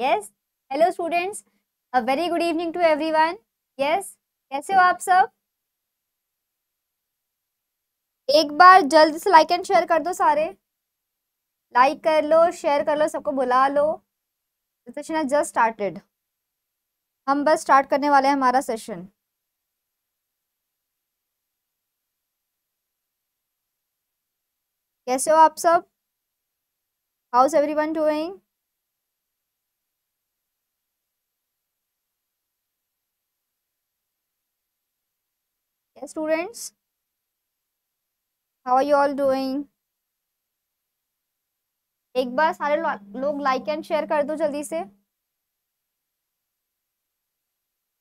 Yes hello students uh very good evening to everyone yes कैसे हो आप सब एक बार जल्द से लाइक एंड शेयर कर दो सारे लाइक कर लो शेयर कर लो सबको बुला लो सेशन जस्ट स्टार्टेड हम बस स्टार्ट करने वाले हैं हमारा सेशन कैसे हो आप सब how's everyone doing Okay, students, how are you all doing? एक बार सारे लोग लाइक एंड शेयर कर दो जल्दी से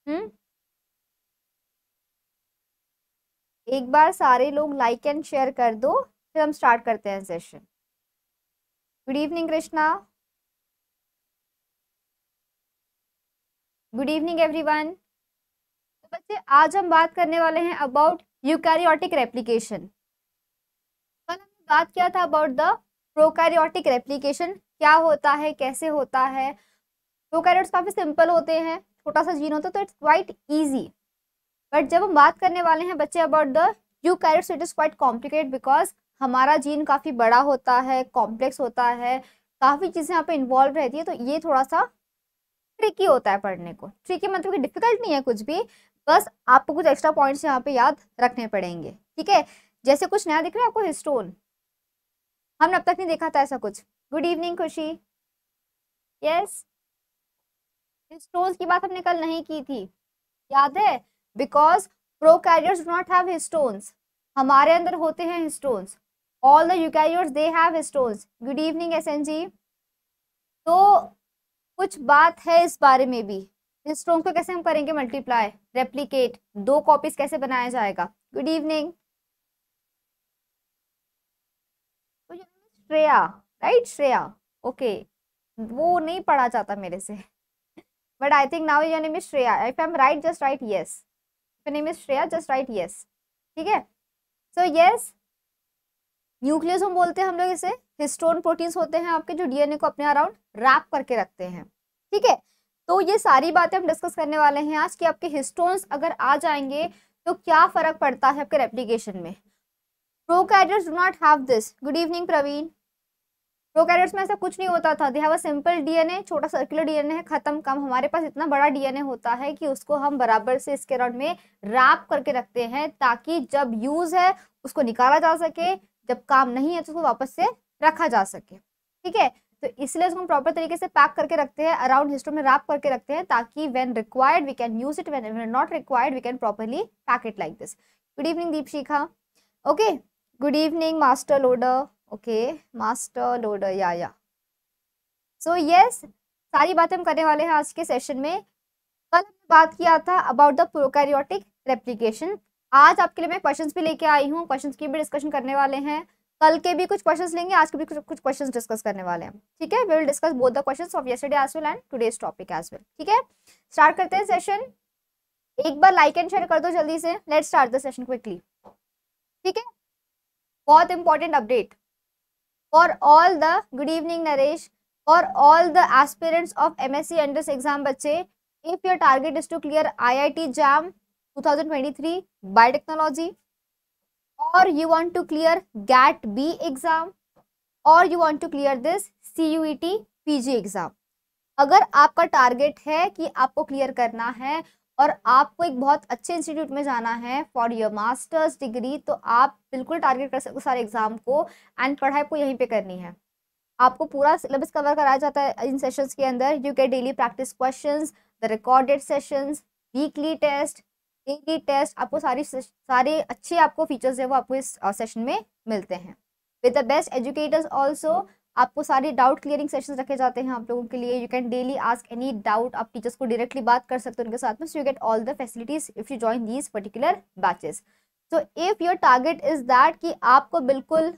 हम्म एक बार सारे लोग लाइक एंड शेयर कर दो फिर हम स्टार्ट करते हैं session good evening Krishna good evening everyone बच्चे आज हम बात करने वाले हैं अबाउट यूकैरियोटिक रेप्लिकेशन कल हमने बात किया था अबाउट द प्रोकैरियोटिक रेप्लिकेशन क्या होता है कैसे होता है प्रोकैरियोट्स काफ़ी सिंपल होते हैं छोटा सा जीन होता है तो इट्स क्वाइट ईजी बट जब हम बात करने वाले हैं बच्चे about the eukaryotes it is quite complicated because हमारा जीन काफ़ी बड़ा होता है कॉम्प्लेक्स होता है काफ़ी चीज़ें यहाँ पे इन्वॉल्व रहती है तो ये थोड़ा सा ट्रिकी होता है पढ़ने को ट्रिकी मतलब कि डिफिकल्ट नहीं है कुछ भी बस आपको कुछ एक्स्ट्रा पॉइंट्स यहाँ पे याद रखने पड़ेंगे ठीक है जैसे कुछ नया दिख रहा है आपको हिस्टोन हमने अब तक नहीं देखा था ऐसा कुछ good evening Khushi yes histones की बात हमने कल नहीं की थी याद है because prokaryotes do not have histones हमारे अंदर होते हैं histones all the eukaryotes they have histones good evening एस तो कुछ बात है इस बारे में भी स्ट्रोंग को कैसे हम करेंगे मल्टीप्लाई रेप्लीकेट दो कॉपीज कैसे बनाया जाएगा गुड इवनिंग तो श्रेया राइट श्रेया ओके वो नहीं पढ़ा जाता मेरे से but I think now your name is Shreya if I am right just right yes if name is Shreya just right yes ठीक है सो यस न्यूक्लियस हम बोलते हैं हम लोग इसे हिस्टोन प्रोटीन्स होते हैं आपके जो डीएनए को अपने अराउंड रैप करके रखते हैं ठीक है तो ये सारी बातें हम डिस्कस करने वाले हैं आज कि आपके हिस्टोन्स अगर आ जाएंगे तो क्या फ़र्क पड़ता है आपके रेप्लीकेशन में prokaryotes do not have this good evening Praveen prokaryotes में ऐसा कुछ नहीं होता था they have a simple DNA छोटा सर्कुलर डीएनए है ख़त्म कम हमारे पास इतना बड़ा डीएनए होता है कि उसको हम बराबर से इसके राउंड में रैप करके रखते हैं ताकि जब यूज़ है उसको निकाला जा सके जब काम नहीं है तो उसको वापस से रखा जा सके ठीक है तो इसलिए उसको हम प्रॉपर तरीके से पैक करके रखते हैं अराउंड हिस्टो में रैप करके रखते हैं ताकि when required we can use it when not required we can properly pack it like this good evening Deepshikha okay good evening master loader okay master loader yeah yeah so so, yes सारी बातें हम करने वाले हैं आज के session में कल हमने बात किया था अबाउट द प्रोकैरियोटिक रेप्लीकेशन आज आपके लिए मैं क्वेश्चंस भी लेके आई हूँ क्वेश्चंस की भी डिस्कशन करने वाले हैं कल के भी कुछ क्वेश्चंस लेंगे आज के भी कुछ क्वेश्चंस डिस्कस करने वाले हैं ठीक है we will discuss both the questions of yesterday as well and today's topic as well ठीक है स्टार्ट करते हैं सेशन एक बार लाइक एंड शेयर कर दो जल्दी से let start the session quickly ठीक है बहुत important update for all the good evening Naresh for all the aspirants of MSc entrance exam बच्चे if your target is to clear IIT JAM 2023 biotechnology or you want to clear GAT B exam or you want to clear this CUET PG exam. अगर आपका target है कि आपको clear करना है और आपको एक बहुत अच्छे इंस्टीट्यूट में जाना है फॉर योर मास्टर्स डिग्री तो आप बिल्कुल टारगेट कर सकते हो सारे एग्जाम को एंड पढ़ाई को यहीं पे करनी है आपको पूरा सिलेबस कवर कराया जाता है इन सेशंस के अंदर you get daily practice questions the recorded sessions weekly test daily test आपको सारी सारे अच्छे आपको फीचर्स है वो आपको इस सेशन में मिलते हैं with the best educators also आपको सारे डाउट क्लियरिंग सेशन रखे जाते हैं आप लोगों के लिए you can daily ask any doubt आप टीचर्स को डायरेक्टली बात कर सकते हो उनके साथ में so you get all the facilities if you join these particular batches so if your target is that कि आपको बिल्कुल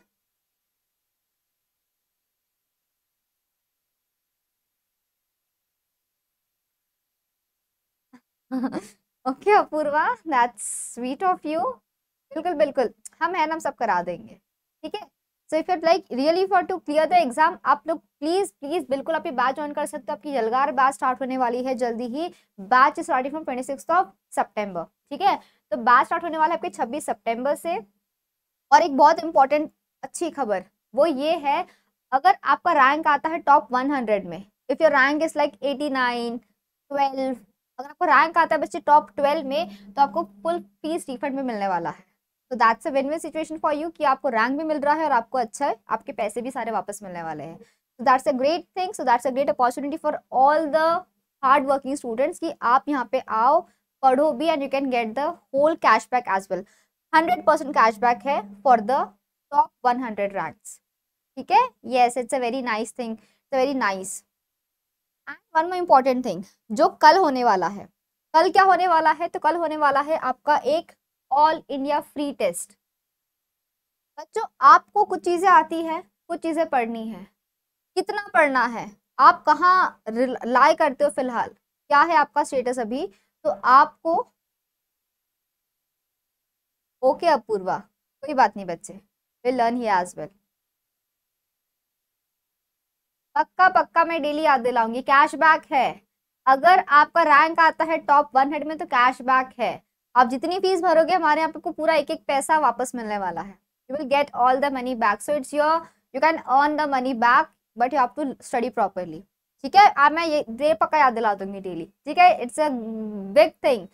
हाँ okay Apoorva that's sweet of you बिल्कुल बिल्कुल हम है हम सब करा देंगे ठीक है so if you like really for to clear the exam आप लोग प्लीज प्लीज बिल्कुल अपनी बैच ज्वाइन कर सकते हो आपकी जलगार बैच स्टार्ट होने वाली है जल्दी ही batch starting from twenty six of September ठीक है तो बैच स्टार्ट होने वाला है आपके छब्बीस सेप्टेम्बर से और एक बहुत इंपॉर्टेंट अच्छी खबर वो ये है अगर आपका रैंक आता है टॉप वन में if your rank is like eighty nine twelve अगर आपको रैंक आता है बच्चे टॉप ट्वेल्व में तो आपको फुल फीस रिफंड में मिलने वाला है तो that's a win win situation for you कि आपको रैंक भी मिल रहा है और आपको अच्छा है आपके पैसे भी सारे वापस मिलने वाले हैं so that's a great thing so that's a great opportunity for all the hard working students कि आप यहाँ पे आओ पढ़ो भी and you can get the whole cash back as well hundred percent cash back है for the top one hundred ranks ठीक है yes it's a very nice thing it's a very nice and one more important thing जो कल होने वाला है कल क्या होने वाला है तो कल होने वाला है आपका एक ऑल इंडिया फ्री टेस्ट बच्चों आपको कुछ चीज़ें आती हैं कुछ चीज़ें पढ़नी है कितना पढ़ना है आप कहाँ लाई करते हो फिलहाल क्या है आपका स्टेटस अभी तो आपको ओके अपूर्वा कोई बात नहीं बच्चे will learn he as well पक्का पक्का मैं डेली याद दिलाऊंगी कैश बैक है अगर आपका रैंक आता है टॉप वन हेड में तो कैश बैक है आप जितनी फीस भरोगे हमारे यहाँ आपको पूरा एक एक पैसा वापस मिलने वाला है you will get all the money back so it's your you can earn the money back but you have to study properly ठीक है आप मैं ये दे पक्का याद दिला दूंगी डेली ठीक है इट्स अ बिग थिंग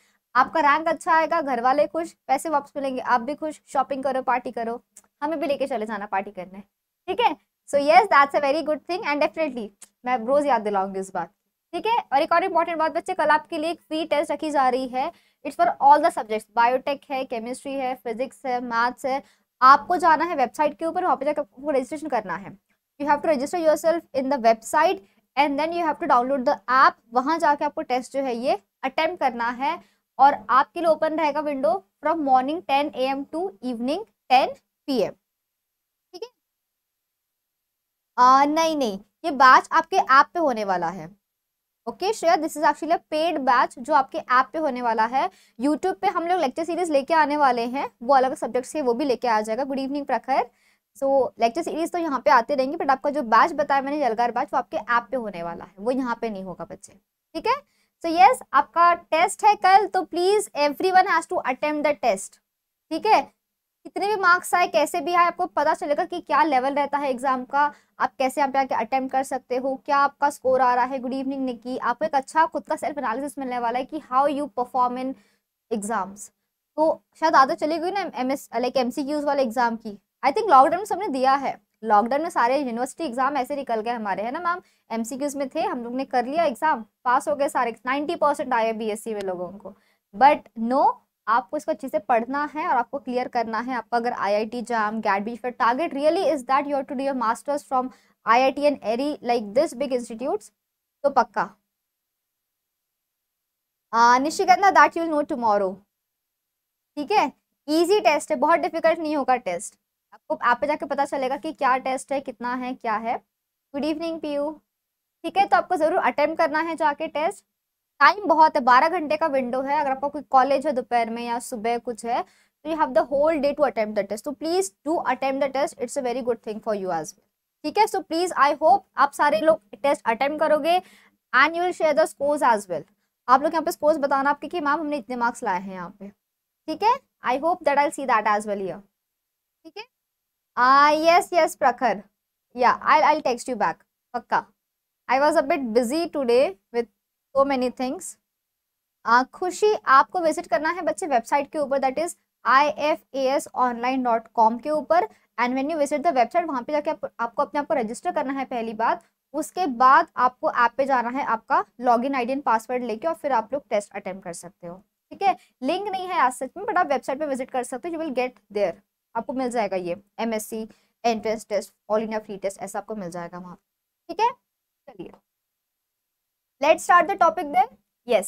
आपका रैंक अच्छा आएगा घर वाले खुश पैसे वापस मिलेंगे आप भी खुश शॉपिंग करो पार्टी करो हमें भी लेके चले जाना पार्टी करने ठीक है so yes that's a very good thing and definitely मैं रोज़ याद दिलाऊंगी इस बात ठीक है और एक और इम्पॉर्टेंट बात बच्चे कल आपके लिए एक फ्री टेस्ट रखी जा रही है it's for all the subjects biotech है केमिस्ट्री है फिजिक्स है मैथ्स है आपको जाना है वेबसाइट के ऊपर वहाँ पे जाकर आपको रजिस्ट्रेशन करना है you have to register yourself in the website and then you have to download the app वहाँ जाके आपको टेस्ट जो है ये अटेम्प्ट करना है और आपके लिए ओपन रहेगा window from morning ten A M to evening ten P M आ, नहीं नहीं ये बैच आपके ऐप पे होने वाला है okay Shreya this is actually paid batch जो आपके ऐप पे होने वाला है यूट्यूब पे हम लोग लेक्चर सीरीज लेके आने वाले हैं वो अलग सब्जेक्ट से वो भी लेके आ जाएगा गुड इवनिंग प्रखर सो लेक्चर सीरीज तो यहाँ पे आते रहेंगे बट आपका जो बैच बताया मैंने जलगार बैच वो आपके ऐप पे होने वाला है वो यहाँ पे नहीं होगा बच्चे ठीक है सो यस आपका टेस्ट है कल तो please everyone has to attempt the test ठीक है कितने भी मार्क्स आए कैसे भी आए आपको पता चलेगा कि क्या लेवल रहता है एग्जाम का आप कैसे आप जाके अटेम्प्ट कर सकते हो क्या आपका स्कोर आ रहा है गुड इवनिंग निकी आपको एक अच्छा खुद का सेल्फ एनालिसिस मिलने वाला है कि how you perform in exams तो शायद आदत चली गई ना M S like M C Qs वाले एग्जाम की आई थिंक लॉकडाउन में सबने दिया है लॉकडाउन में सारे यूनिवर्सिटी एग्जाम ऐसे निकल गए हमारे है ना मैम एम सी क्यूज में थे हम लोग ने कर लिया एग्जाम पास हो गए सारे नाइन्टी परसेंट आए बी एस सी में लोगों को बट नो आपको इसको अच्छे से पढ़ना है और आपको क्लियर करना है आपका अगर I I T JAM GAT B फिर target really is that you to do your masters from I I T and एरी लाइक दिस बिग इंस्टीट्यूट्स तो पक्का निशिकंदा दैट यू नो टुमारो ठीक है ईजी टेस्ट है बहुत डिफिकल्ट नहीं होगा टेस्ट आपको आप पे जाके पता चलेगा कि क्या टेस्ट है कितना है क्या है गुड इवनिंग पीयू ठीक है तो आपको ज़रूर अटेम्प्ट करना है जाके टेस्ट टाइम बहुत है बारह घंटे का विंडो है अगर आपका कोई कॉलेज है दोपहर में या सुबह कुछ है तो you have the whole day to attempt the test तो please do attempt the test it's a very good thing for you as well ठीक है सो प्लीज आई होप आप सारे लोग टेस्ट अटेम्प्ट करोगे and you will share the scores as well आप लोग यहाँ पे स्कोर्स बताना आपके कि मैम हमने इतने मार्क्स लाए हैं यहाँ पे ठीक है I hope that I see that as well यर ठीक है yes yes Prakhar yeah I I text you back पक्का I was a bit busy today with so many things Khushi आपको विजिट करना है बच्चे वेबसाइट के ऊपर that is I F A S online dot com के ऊपर and when you visit the website वहाँ पे जाके आप, आपको अपने आप को रजिस्टर करना है पहली बात उसके बाद आपको ऐप आप पे जाना है आपका login I and password लेके और फिर आप लोग टेस्ट अटेम्प कर सकते हो ठीक है लिंक नहीं है आज सच में बट आप वेबसाइट पे विजिट कर सकते हो यू विल गेट देयर आपको मिल जाएगा ये M S C entrance test all India free test ऐसा आपको मिल जाएगा वहाँ ठीक है चलिए let start the topic then yes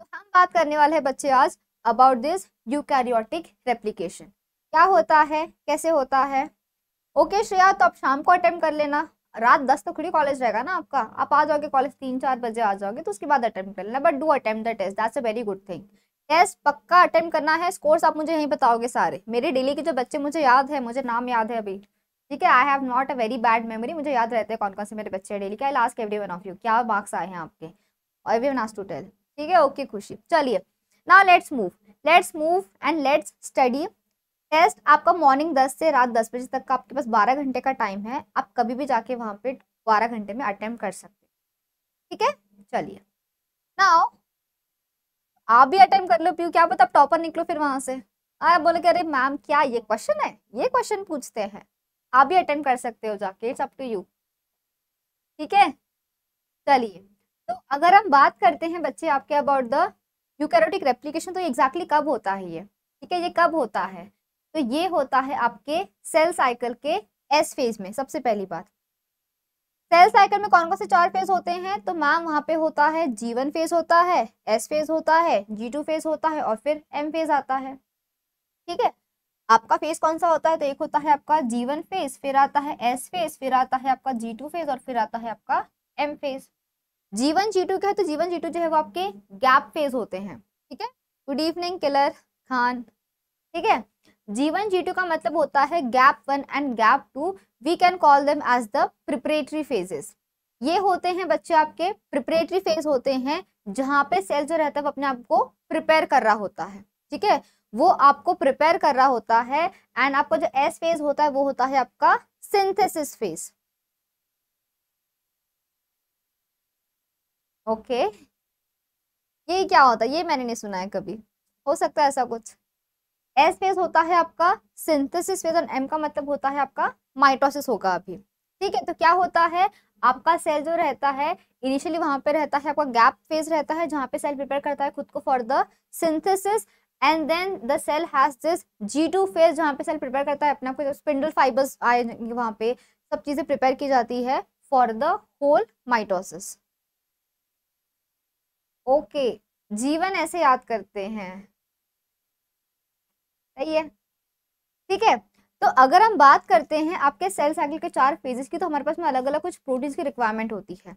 तो हम बात करने वाले हैं बच्चे आज अबाउट दिस यूकैरियोटिक रेप्लिकेशन क्या होता है कैसे होता है ओके okay, श्रेया तो आप शाम को अटेम्प्ट कर लेना रात दस तो थोड़ी कॉलेज रहेगा ना आपका आप आ जाओगे कॉलेज तीन चार बजे आ जाओगे तो उसके बाद अटेम्प्ट कर लेना but do attempt the test that's a very good thing test पक्का अटेम्प्ट करना है स्कोर्स आप मुझे यहीं बताओगे सारे मेरे डेली के जो बच्चे मुझे याद है मुझे नाम याद है अभी ठीक है I have not a very bad memory मुझे याद रहता है कौन कौन से मेरे बच्चे डेली क्या last every one of you क्या मार्क्स आए हैं आपके और एवरी वन टू टेल ठीक है ओके खुशी चलिए now let's move let's move and let's study test आपका मॉर्निंग दस से रात दस बजे तक का आपके पास बारह घंटे का टाइम है आप कभी भी जाके वहाँ पे बारह घंटे में अटैम्प्ट कर सकते ठीक है चलिए नाउ आप भी अटैम्प्ट कर लो प्यू क्या पता आप टॉपर निकलो फिर वहाँ से आप बोले कि अरे मैम क्या ये क्वेश्चन है ये क्वेश्चन पूछते हैं आप भी अटेंड कर सकते हो जाके इट्स अप टू यू ठीक है चलिए तो अगर हम बात करते हैं बच्चे आपके अबाउट द यूकैरियोटिक रेप्लिकेशन तो एग्जैक्टली exactly कब होता है ये ठीक है ये कब होता है तो ये होता है आपके सेल साइकिल के एस फेज में सबसे पहली बात सेल साइकिल में कौन कौन से चार फेज होते हैं तो मैम वहाँ पे होता है जी वन फेज होता है एस फेज होता है जी टू फेज होता है और फिर एम फेज आता है ठीक है आपका फेस कौन सा होता है तो एक होता है आपका जी वन फेस फिर आता है एस फेस फिर आता है आपका जी टू फेस और फिर आता है आपका M phase G one G two क्या है तो जी वन जी टू जो है वो आपके गैप फेस होते हैं ठीक है गुड इवनिंग किलर खान ठीक है जी वन जी टू का मतलब होता है gap one and gap two we can call them as the preparatory phases ये होते हैं बच्चे आपके प्रिपरेटरी फेज होते हैं जहां पे सेल जो रहता है वो अपने आप को प्रिपेयर कर रहा होता है ठीक है वो आपको प्रिपेयर कर रहा होता है एंड आपका जो एस फेज होता है वो होता है आपका सिंथेसिस फेज ओके ये क्या होता है ये मैंने नहीं सुना है कभी हो सकता है ऐसा कुछ एस फेज होता है आपका सिंथेसिस फेज और एम का मतलब होता है आपका माइटोसिस होगा अभी ठीक है तो क्या होता है आपका सेल जो रहता है इनिशियली वहां पे रहता है आपका गैप फेज रहता है जहां पे सेल प्रिपेयर करता है खुद को for the synthesis and then the cell has this G two phase जहाँ पे सेल प्रिपेयर करता है अपना कुछ स्पिंडल फाइबर्स आए वहाँ पे सब चीज़ें प्रिपेयर की जाती है for the whole mitosis okay Jeevan ऐसे याद करते हैं सही है ठीक है तो अगर हम बात करते हैं आपके सेल साइकिल के चार फेजेस की तो हमारे पास में अलग अलग कुछ प्रोटीन्स की रिक्वायरमेंट होती है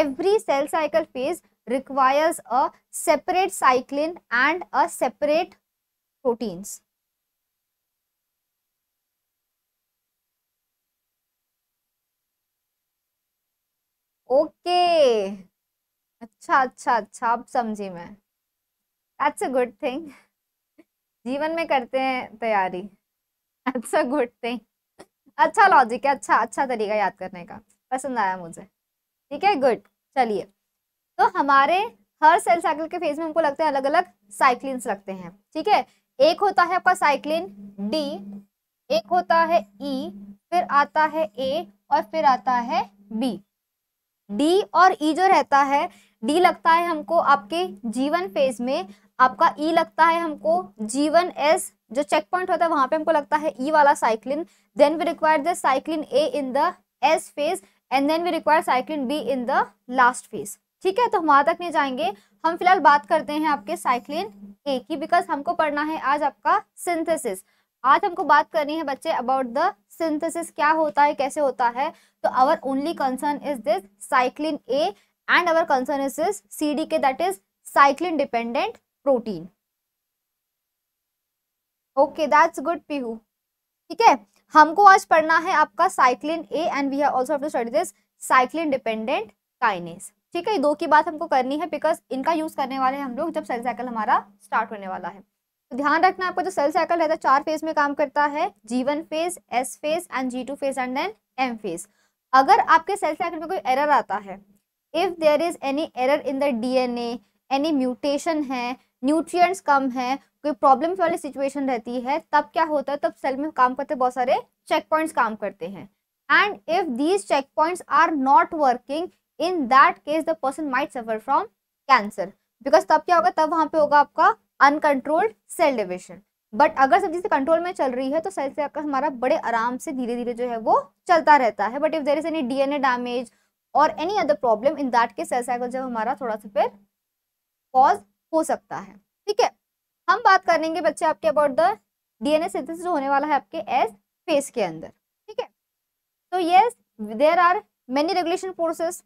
every cell cycle phase requires a separate cyclin and a separate proteins. Okay okay. अच्छा अच्छा अच्छा अब समझी मैं दैट्स अ गुड थिंग जीवन में करते हैं तैयारी दैट्स अ गुड थिंग अच्छा लॉजिक है अच्छा अच्छा तरीका याद करने का पसंद आया मुझे ठीक है गुड चलिए तो हमारे हर सेल साइकिल के फेज में हमको लगते हैं अलग अलग साइक्लिन लगते हैं ठीक है एक होता है आपका साइक्लिन डी एक होता है ई e, फिर आता है ए और फिर आता है बी डी और ई e जो रहता है डी लगता है हमको आपके जीवन फेज में आपका ई e लगता है हमको जीवन एस जो चेक पॉइंट होता है वहां पे हमको लगता है ई e वाला cyclin then we require the cyclin A in the S phase and then we require cyclin B in the last phase ठीक है तो हम वहां तक नहीं जाएंगे हम फिलहाल बात करते हैं आपके साइक्लिन ए की बिकॉज हमको पढ़ना है आज आपका सिंथेसिस आज हमको बात करनी है बच्चे अबाउट द सिंथेसिस क्या होता है कैसे होता है तो our only concern is this cyclin A and our concern is this C D K that is cyclin dependent protein okay that's good Pihu ठीक है हमको आज पढ़ना है आपका cyclin A and we have also have to study this cyclin dependent kinase ठीक है दो की बात हमको करनी है बिकॉज इनका यूज़ करने वाले हैं हम लोग जब सेल साइकिल हमारा स्टार्ट होने वाला है तो ध्यान रखना आपका जो सेल साइकिल रहता है चार फेज में काम करता है G one phase S phase and G two phase and then M phase अगर आपके सेल साइकिल में कोई एरर आता है if there is any error in the DNA any mutation है न्यूट्रिएंट्स कम है कोई प्रॉब्लम वाली सिचुएशन रहती है तब क्या होता है तब सेल में काम करते बहुत सारे चेक पॉइंट्स काम करते हैं and if these check points are not working in that case the person might suffer from cancer because तब क्या होगा तब वहाँ पे होगा आपका अनकंट्रोल्ड सेल डिविजन बट अगर सब से कंट्रोल में चल रही है तो सेल से आपका हमारा बड़े आराम से धीरे धीरे जो है वो चलता रहता है but if there is any DNA damage और any other problem in that case cell cycle जब हमारा थोड़ा सा फिर पॉज हो सकता है ठीक है हम बात करेंगे बच्चे आपके अबाउट द डीएनए सिंथेसिस होने वाला है आपके एस फेस के अंदर ठीक है तो yes there are many regulation process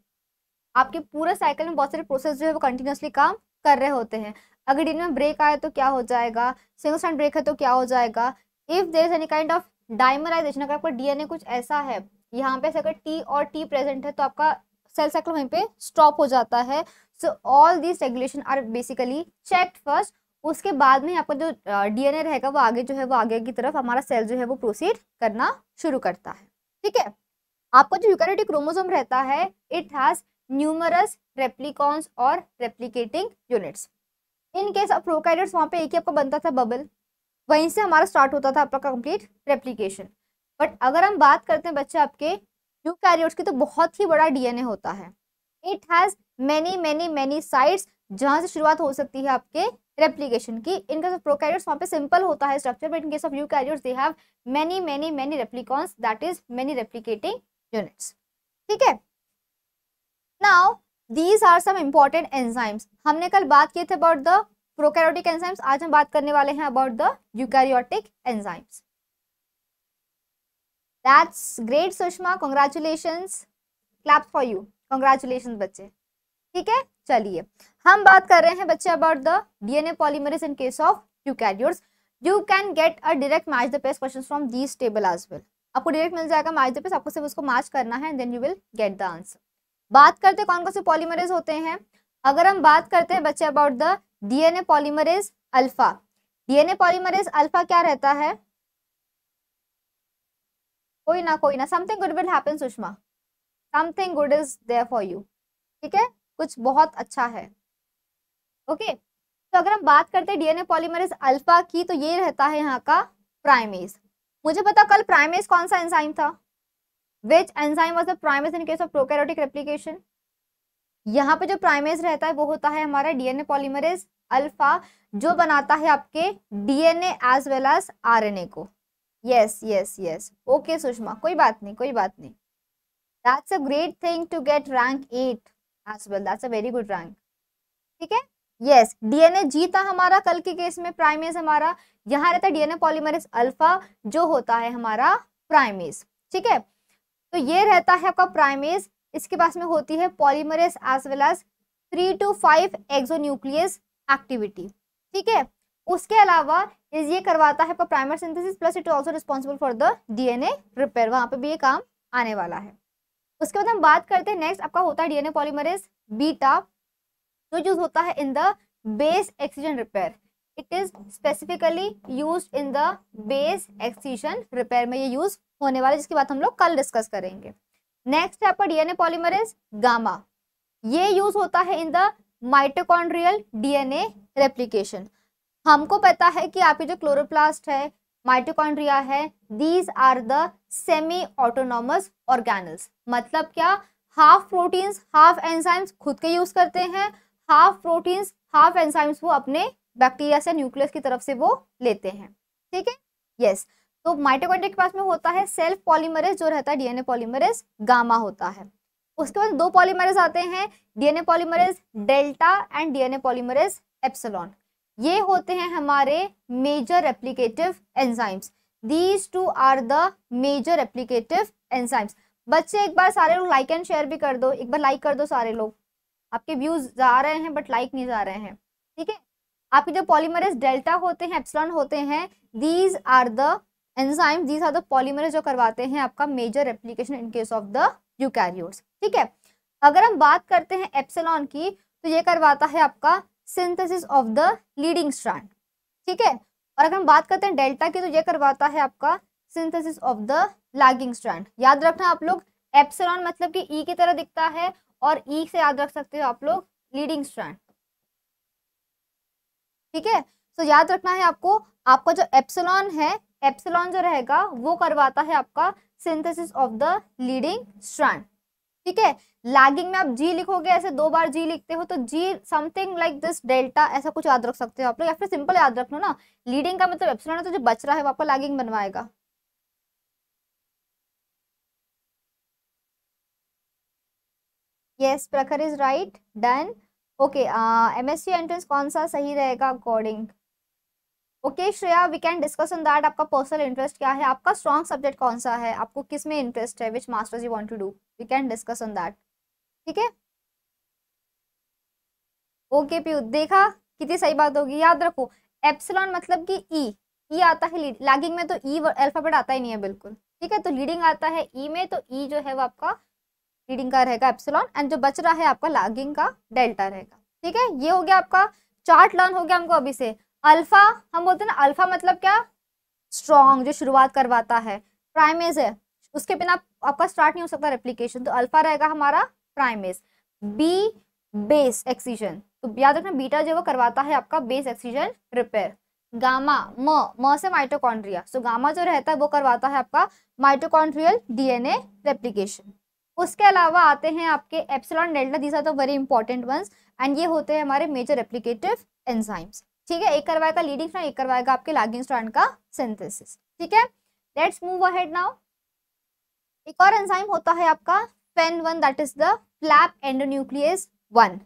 आपके पूरे साइकिल में बहुत सारे प्रोसेस जो है वो कंटिन्यूसली काम कर रहे होते हैं अगर डिन में ब्रेक आए तो क्या हो जाएगा सिंगल स्टैंड ब्रेक है तो क्या हो जाएगा if there is any kind of dimerization अगर आपका डीएनए कुछ ऐसा है यहाँ पे अगर टी और टी प्रेजेंट है तो आपका सेल साइकिल वहीं पे स्टॉप हो जाता है so all this regulation are basically check first उसके बाद में आपका जो डीएनए रहेगा वो आगे जो है वो आगे की तरफ हमारा सेल जो है वो प्रोसीड करना शुरू करता है ठीक है आपका जो यूकैरियोटिक क्रोमोसोम रहता है इट हैज न्यूमरस रेप्लिकॉन्स और replicating units in case of prokaryotes वहाँ पे एक ही आपका बनता था बबल वहीं से हमारा स्टार्ट होता था आपका कंप्लीट रेप्लीकेशन बट अगर हम बात करते हैं बच्चे आपके यू कैरियोट्स की तो बहुत ही बड़ा डीएनए होता है it has many many many sides जहाँ से शुरुआत हो सकती है आपके रेप्लीकेशन की इनका जो प्रोकैरियोट्स वहाँ पे सिंपल होता है structure but in case of karyotes they have many many many replicons that is many replicating units ठीक है now these are some important enzymes हमने कल बात किए थे अबाउट द प्रोकैरियोटिक एंजाइम्स आज हम बात करने वाले हैं about the eukaryotic enzymes that's great Sushma congratulation clap for you congratulation बच्चे ठीक है चलिए हम बात कर रहे हैं बच्चे about the DNA polymerase in case of eukaryotes you can get a direct match the paste question from these table as well आपको डायरेक्ट मिल जाएगा मैच द पेस्ट आपको सिर्फ उसको मैच करना है and then you will get the answer बात करते कौन कौन से पॉलीमरेज होते हैं अगर हम बात करते हैं बच्चे about the DNA polymerase alpha DNA polymerase alpha क्या रहता है कोई ना कोई ना something good will happen Sushma something good is there for you ठीक है कुछ बहुत अच्छा है ओके okay? तो अगर हम बात करते हैं डीएनए पॉलीमरेज अल्फा की तो ये रहता है यहाँ का प्राइमेज मुझे पता कल प्राइमेज कौन सा एंजाइम था which enzyme was the primase in case of prokaryotic replication यहाँ पे जो प्राइमेज रहता है वो होता है हमारा डीएनए पॉलीमरेज अल्फा जो बनाता है आपके DNA as well as RNA को yes yes yes okay Sushma कोई बात नहीं कोई बात नहीं that's a great thing to get rank at as well that's a very good rank ठीक है यस डीएनए जी था हमारा कल के केस में प्राइमेज हमारा यहाँ रहता है डीएनए पॉलीमरेज अल्फा जो होता है हमारा प्राइमेज ठीक है तो ये रहता है आपका प्राइमेज इसके पास में होती है polymerase as well as three two five exo nuclease activity ठीक है उसके अलावा ये करवाता है आपका primer synthesis plus it also responsible for the DNA repair वहां पे भी ये काम आने वाला है उसके बाद हम बात करते हैं नेक्स्ट आपका होता है डीएनए पॉलीमरेज बीटा जो यूज होता है in the base excision repair it is specifically use in the base excision repair में ये यूज होने वाला जिसकी बात हम लोग कल डिस्कस करेंगे नेक्स्ट है आपका डीएनए पॉलीमरेज गामा ये यूज होता है in the mitochondrial DNA replication हमको पता है कि आपकी जो क्लोरोप्लास्ट है माइटोकॉन्ड्रिया है these are the semi autonomous organelles मतलब क्या हाफ प्रोटीन्स हाफ एंजाइम्स खुद के यूज करते हैं हाफ प्रोटीन्स हाफ एंजाइम्स वो अपने बैक्टीरिया से न्यूक्लियस की तरफ से वो लेते हैं ठीक है यस तो माइटोकॉन्ड्रिया के पास में होता है सेल्फ पॉलीमरेज जो रहता है डीएनए पॉलीमरेज गामा होता है उसके बाद दो पॉलीमरेज आते हैं DNA polymerase delta and DNA polymerase epsilon ये होते हैं हमारे major applicative enzymes these two are the major applicative enzymes बच्चे एक बार सारे लोग लाइक एंड शेयर भी कर दो एक बार लाइक कर दो सारे लोग आपके व्यूज जा रहे हैं बट लाइक नहीं जा रहे हैं ठीक है आपके जो पॉलीमरेज डेल्टा होते हैं एप्सलॉन होते हैं these are the enzyme these are the polymerase जो करवाते हैं आपका major application in case of the eukaryotes ठीक है अगर हम बात करते हैं एप्सलॉन की तो ये करवाता है आपका synthesis of the leading strand ठीक है और अगर हम बात करते हैं डेल्टा की तो ये करवाता है आपका synthesis of the lagging strand याद रखना आप लोग एप्सलॉन मतलब कि ई e की तरह दिखता है और ई e से याद रख सकते हो आप लोग लीडिंग स्ट्रैंड ठीक है तो याद रखना है आपको आपका जो एप्सलॉन है एप्सलॉन जो रहेगा वो करवाता है आपका synthesis of the leading strand ठीक है लैगिंग में आप जी लिखोगे ऐसे दो बार जी लिखते हो तो G something like this delta ऐसा कुछ याद रख सकते हो आप लोग या फिर सिंपल याद रख लो ना लीडिंग का मतलब एप्सलॉन है तो जो बच रहा है वो आपका लैगिंग बनवाएगा yes Prakhar is right done okay M S C entrance कौन सा सही रहेगा according okay Shreya we can discuss on that आपका पर्सनल इंटरेस्ट क्या है आपका स्ट्रॉन्ग सब्जेक्ट कौन सा है आपको किस में इंटरेस्ट है which masters you want to do we can discuss on that ठीक है ओके पी देखा कितनी सही बात होगी याद रखो एप्सिलॉन मतलब कि ई e. ई e आता है लैगिंग में तो ई e अल्फाबेट आता ही नहीं है बिल्कुल ठीक है तो लीडिंग आता है ई में तो ई जो है वो आपका लीडिंग का रहेगा एप्सिलॉन एंड जो बच रहा है आपका लैगिंग का डेल्टा रहेगा ठीक है ये हो गया आपका चार्ट लर्न हो गया हमको अभी से अल्फा हम बोलते हैं ना अल्फा मतलब क्या स्ट्रॉन्ग जो शुरुआत करवाता है प्राइमेज है उसके बिना आपका स्टार्ट नहीं हो सकता रेप्लीकेशन तो अल्फा रहेगा हमारा प्राइमेज बी बेस एक्सीजन तो याद रखना बीटा जो वो करवाता है आपका बेस एक्सीजन रिपेयर गामा म म से माइटोकॉन्ड्रिया सो गामा जो रहता है वो करवाता है आपका माइटोकॉन्ड्रियल डीएनए रेप्लीकेशन उसके अलावा आते हैं आपके epsilon delta these are the very important ones and ये होते हैं हमारे मेजर एप्लीकेटिव एंजाइम्स ठीक है एक करवाएगा लीडिंग स्ट्रांड एक करवाएगा आपके लैगिंग स्ट्रांड का सिंथेसिस ठीक है लेट्स मूव अहेड नाउ एक और एंजाइम होता है आपका FEN one that is the flap endonuclease one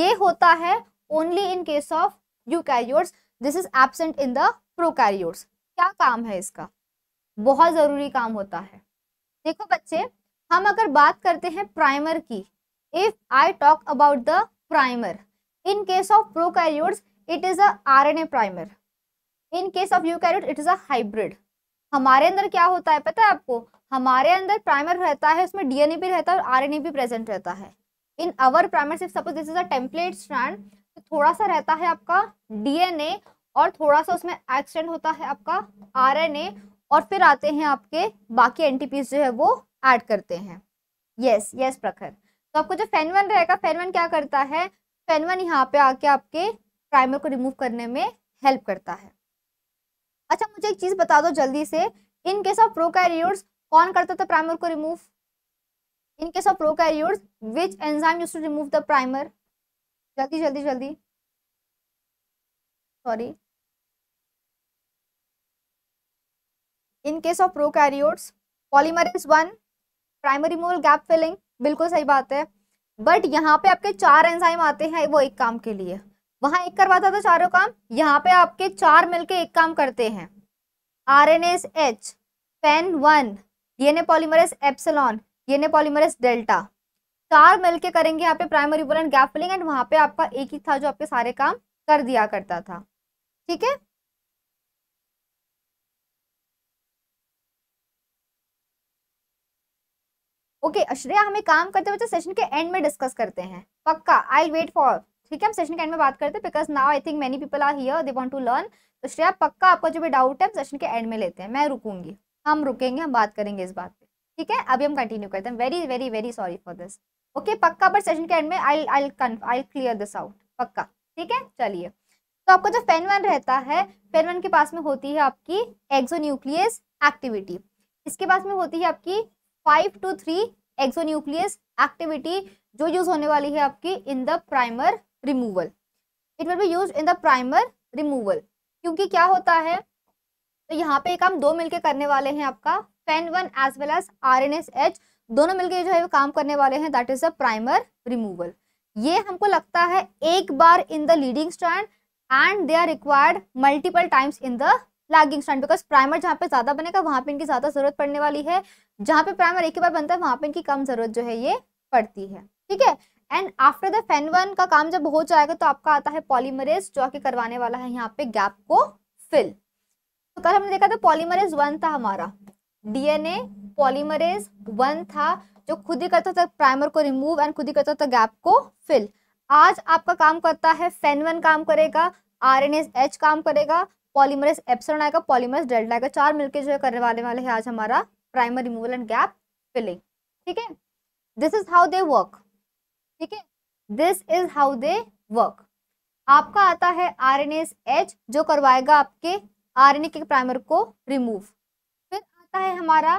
ये होता है only in case of eukaryotes this is absent in the prokaryotes क्या काम है इसका बहुत ज़रूरी काम होता है देखो बच्चे हम अगर बात करते हैं प्राइमर की if I talk about the primer in case of prokaryotes it is R N A primer in case of you eukaryote it is a हमारे अंदर क्या होता है पता है आपको हमारे अंदर प्राइमर रहता है उसमें डीएनए भी रहता है और आरएनए भी प्रेजेंट रहता है इन अवर प्राइमर सिर्फ suppose this is a template strand तो थोड़ा सा रहता है आपका डीएनए और थोड़ा सा उसमें एक्सटेंड होता है आपका आरएनए और फिर आते हैं आपके बाकी एनटीपीस जो है वो ऐड करते हैं यस यस प्रखर तो आपको जो फेन वन रहेगा फेन वन क्या करता है फेन वन यहाँ पे आके आपके प्राइमर को रिमूव करने में हेल्प करता है अच्छा मुझे एक चीज़ बता दो जल्दी से इन केस ऑफ प्रोकैरियोट्स कौन करता था प्राइमर को remove in case of prokaryotes which enzyme used to remove the primer जल्दी जल्दी जल्दी sorry in case of prokaryotes polymerase one primary removal gap filling बिल्कुल सही बात है बट यहाँ पे आपके चार एंजाइम आते हैं वो एक काम के लिए वहां एक करवाता था चारों काम यहाँ पे आपके चार मिलके एक काम करते हैं R N S H FEN one ये डीएनए पॉलीमरेस एप्सलॉन ने पॉलीमरस डेल्टा चार मिलके करेंगे यहाँ पे primary removal and gap filling and वहां पे आपका एक ही था जो आपके सारे काम कर दिया करता था ठीक है ओके अश्रेया हमें काम करते हुए तो सेशन के एंड में डिस्कस करते हैं पक्का आई वेट फॉर ठीक है हम सेशन के एंड में बात करते हैं because now I think many people are here they want to learn तो श्रेया पक्का आपका जो भी डाउट है सेशन के एंड में लेते हैं मैं रुकूंगी हम रुकेंगे हम बात करेंगे इस बात पर ठीक है अभी हम कंटिन्यू करते हैं very very very sorry for this okay पक्का बट सेशन के एंड में I I I clear this out पक्का ठीक है चलिए तो आपका जो फेन वन रहता है फेन वन के पास में होती है आपकी एक्सो एक्टिविटी इसके पास में होती है आपकी five two three exonuclease activity जो यूज होने वाली है आपकी in the primer removal it will be use in the primer removal क्योंकि क्या होता है तो यहाँ पे काम दो मिलके करने वाले हैं आपका FEN one as well as R N S H दोनों मिलके जो है वो काम करने वाले हैं that is the primer removal ये हमको लगता है एक बार in the leading strand and they are required multiple times in the lagging strand because primer जहाँ पे ज़्यादा बनेगा वहाँ पे इनकी ज़्यादा ज़रूरत पड़ने वाली है जहाँ पे प्राइमर एक ही बार बनता है वहाँ पे इनकी कम ज़रूरत जो है ये पड़ती है ठीक है and after the FEN one का काम जब हो जाएगा तो आपका आता है पॉलीमरेज जो आके करवाने वाला है यहाँ पे गैप को फिल तो कल हमने देखा था पॉलीमरेज वन था हमारा डीएनए पॉलीमरेज वन था जो खुद ही करता था प्राइमर को रिमूव एंड खुद ही करता था गैप को फिल आज आपका काम करता है फेन वन काम करेगा आर एन एस एच काम करेगा पॉलीमरस एप्सन आएगा पॉलीमरस डेल्टा आएगा चार मिलकर जो है करने वाले वाले हैं आज हमारा primer removal and gap filling ठीक है this is how they work ठीक है this is how they work आपका आता है आर एन एस एच जो करवाएगा आपके आर एन ए के प्राइमर को रिमूव फिर आता है हमारा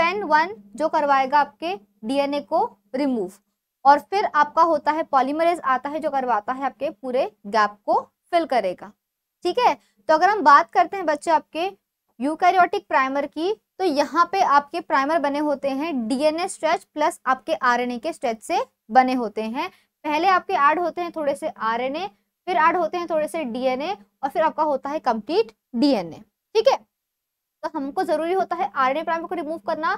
फेन वन जो करवाएगा आपके डीएनए को रिमूव और फिर आपका होता है पॉलीमरेज आता है जो करवाता है आपके पूरे गैप को फिल करेगा ठीक है तो अगर हम बात करते हैं बच्चे आपके यूकैरियोटिक प्राइमर की तो यहाँ पे आपके प्राइमर बने होते हैं डीएनए स्ट्रेच प्लस आपके आरएनए के स्ट्रेच से बने होते हैं पहले आपके ऐड होते हैं थोड़े से आरएनए फिर ऐड होते हैं थोड़े से डीएनए और फिर आपका होता है कंप्लीट डीएनए ठीक है तो हमको जरूरी होता है आरएनए प्राइमर को रिमूव करना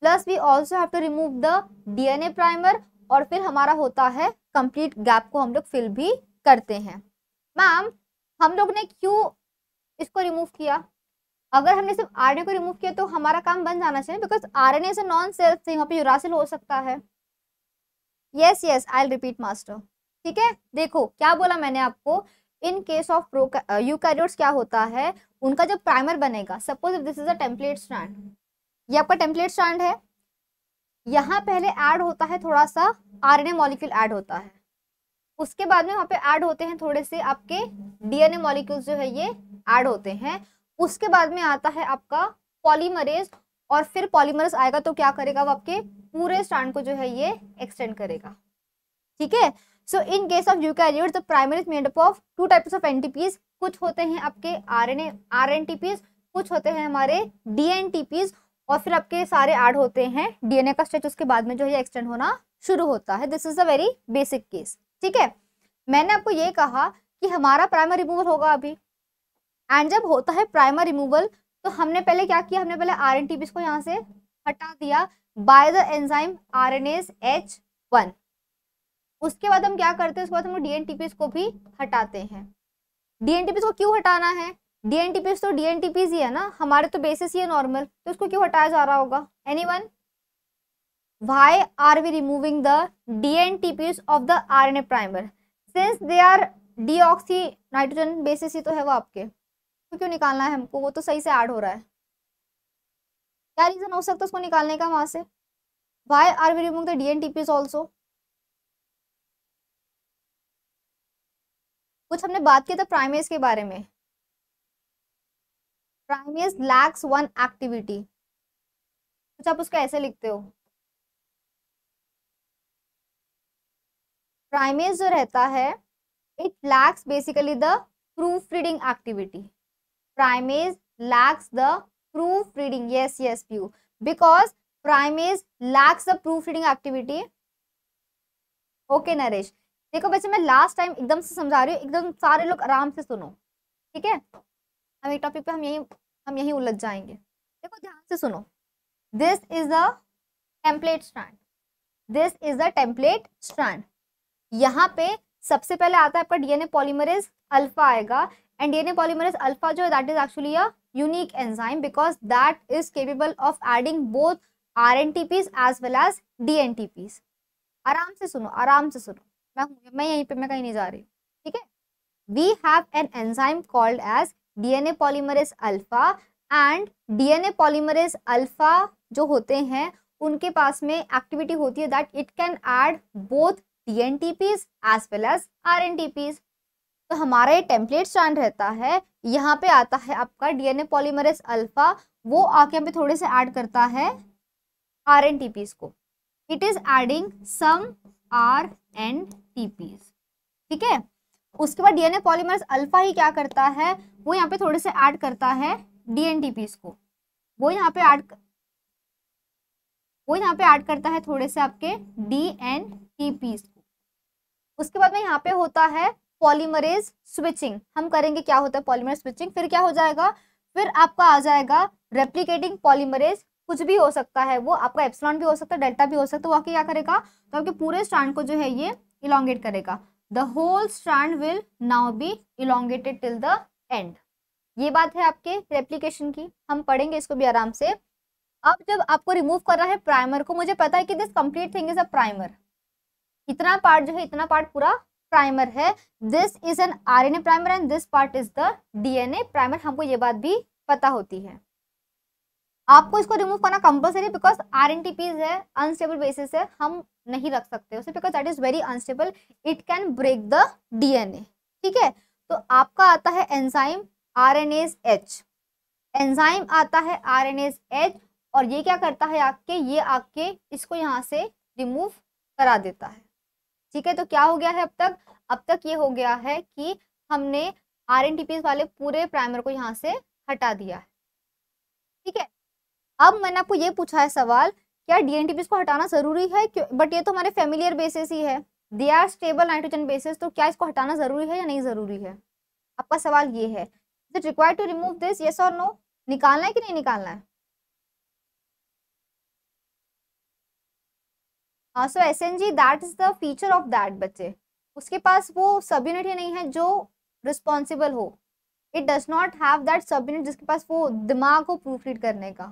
plus we also have to remove the DNA primer और फिर हमारा होता है कंप्लीट गैप को हम लोग फिल भी करते हैं मैम हम लोग ने क्यों इसको रिमूव किया अगर हमने सिर्फ आर को रिमूव किया तो हमारा काम बन जाना चाहिए because R N as non self से यहाँ पे यूरासिल हो सकता है yes yes I repeat master ठीक है देखो क्या बोला मैंने आपको in case of pro you क्या होता है उनका जो प्राइमर बनेगा suppose this is a template stand ये आपका टेम्पलेट स्टैंड है यहाँ पहले ऐड होता है थोड़ा सा आरएनए मॉलिक्यूल ऐड होता है उसके बाद में वहाँ पे ऐड होते हैं थोड़े से आपके डीएनए मॉलिक्यूल्स जो है ये ऐड होते हैं उसके बाद में आता है आपका पॉलीमरेज और फिर पॉलीमरेज आएगा तो क्या करेगा वो आपके पूरे स्टैंड को जो है ये एक्सटेंड करेगा ठीक है so in case of eukaryotes the primary up of two types of NTPs कुछ होते हैं आपके आरएनए आरएनटीपीज कुछ होते हैं हमारे डीएनटीपीज और फिर आपके सारे ऐड होते हैं डीएनए का स्ट्रेच उसके बाद में जो है एक्सटेंड होना शुरू होता है this is a very basic case ठीक है मैंने आपको ये कहा कि हमारा प्राइमरी रिमूवल होगा अभी एंड जब होता है प्राइमर रिमूवल तो हमने पहले क्या किया हमने पहले आर एन को यहाँ से हटा दिया by the enzyme are N S H one उसके बाद हम क्या करते हैं उसके बाद हम डीएनटीपीस को भी हटाते हैं डीएनटीपीस को क्यों हटाना है डीएनटीपीस तो डीएनटीपीस ही है ना हमारे तो बेसिस ही है नॉर्मल तो उसको क्यों हटाया जा रहा होगा anyone why are we removing the dNTPs of the R N A primer since they are deoxy nitrogen bases ही तो है वो आपके तो क्यों निकालना है हमको वो तो सही से ऐड हो रहा है क्या रीज़न हो सकता है उसको निकालने का वहां से why are we remove the D N T also कुछ हमने बात की था प्राइमेज के बारे में प्राइमेज लैक्स वन एक्टिविटी कुछ आप उसको ऐसे लिखते हो प्राइमेज जो रहता है it lacks basically the proof reading activity primase lacks the proofreading. Yes, yes, Pew. Because primase lacks the proofreading activity. Okay, Naresh देखो बच्चे मैं लास्ट टाइम एकदम से समझा रही हूँ एकदम सारे लोग आराम से सुनो ठीक है हम एक टॉपिक पे हम यही हम यही उलझ जाएंगे देखो ध्यान से सुनो this is a template strand this is the template strand यहाँ पे सबसे पहले आता है आपका डीएनए पॉलीमरेज अल्फा आएगा and A is actually a unique enzyme because that is capable of adding both R N T Ps as well as D N T Ps आराम से सुनो आराम से सुनो मैं मैं यहीं पर मैं कहीं नहीं जा रही ठीक है we have an enzyme called as A polymerase alpha and DNA polymerase alpha जो होते हैं उनके पास में एक्टिविटी होती है that it can add both T Ps as well as R N T Ps तो हमारा ये टेम्पलेट स्टैंड रहता है यहाँ पे आता है आपका डीएनए पॉलीमरेस अल्फा वो आके यहाँ पे थोड़े से ऐड करता है आर एन टी पीज को it is adding some R N T Ps ठीक है उसके बाद डीएनए पॉलीमरेस अल्फा ही क्या करता है वो यहाँ पे थोड़े से ऐड करता है डीएनटीपीस को वो यहाँ पे ऐड वो यहाँ पे ऐड करता है थोड़े से आपके डीएनटीपीस को उसके बाद में यहाँ पे होता है पॉलीमरेज स्विचिंग हम करेंगे क्या होता है पॉलीमर स्विचिंग फिर क्या हो जाएगा फिर आपका आ जाएगा रेप्लीकेटिंग पॉलीमरेज कुछ भी हो सकता है वो आपका एप्सलॉन भी हो सकता है डेल्टा भी हो सकता है तो वो आके क्या करेगा तो आपके पूरे स्ट्रैंड को जो है ये इलांगेट करेगा the whole strand will now be elongated till the end ये बात है आपके रेप्लीकेशन की हम पढ़ेंगे इसको भी आराम से अब जब आपको रिमूव कर रहा है प्राइमर को मुझे पता है कि this complete thing is a primer इतना पार्ट जो है इतना पार्ट पूरा प्राइमर है this is an R N A primer and this part is the DNA primer हमको ये बात भी पता होती है आपको इसको रिमूव करना compulsory because R N T है अनस्टेबल बेसिस है हम नहीं रख सकते उसे because that is very unstable it can break the DNA ठीक है तो आपका आता है enzyme are N RNase H enzyme आता है आर एन एज एच और ये क्या करता है आपके ये आपके इसको यहाँ से रिमूव करा देता है ठीक है तो क्या हो गया है अब तक अब तक ये हो गया है कि हमने आर वाले पूरे प्राइमर को यहाँ से हटा दिया है ठीक है अब मैंने आपको ये पूछा है सवाल क्या डी को हटाना ज़रूरी है क्यों बट ये तो हमारे फेमिलियर बेसिस ही है they are stable nitrogen bases तो क्या इसको हटाना ज़रूरी है या नहीं ज़रूरी है आपका सवाल ये है require to remove this yes और नो निकालना है कि नहीं निकालना है so S N G that is the feature of that बच्चे उसके पास वो सब यूनिट ही नहीं है जो रिस्पॉन्सिबल हो it does not have that subunit जिसके पास वो दिमाग हो प्रूफ रीड करने का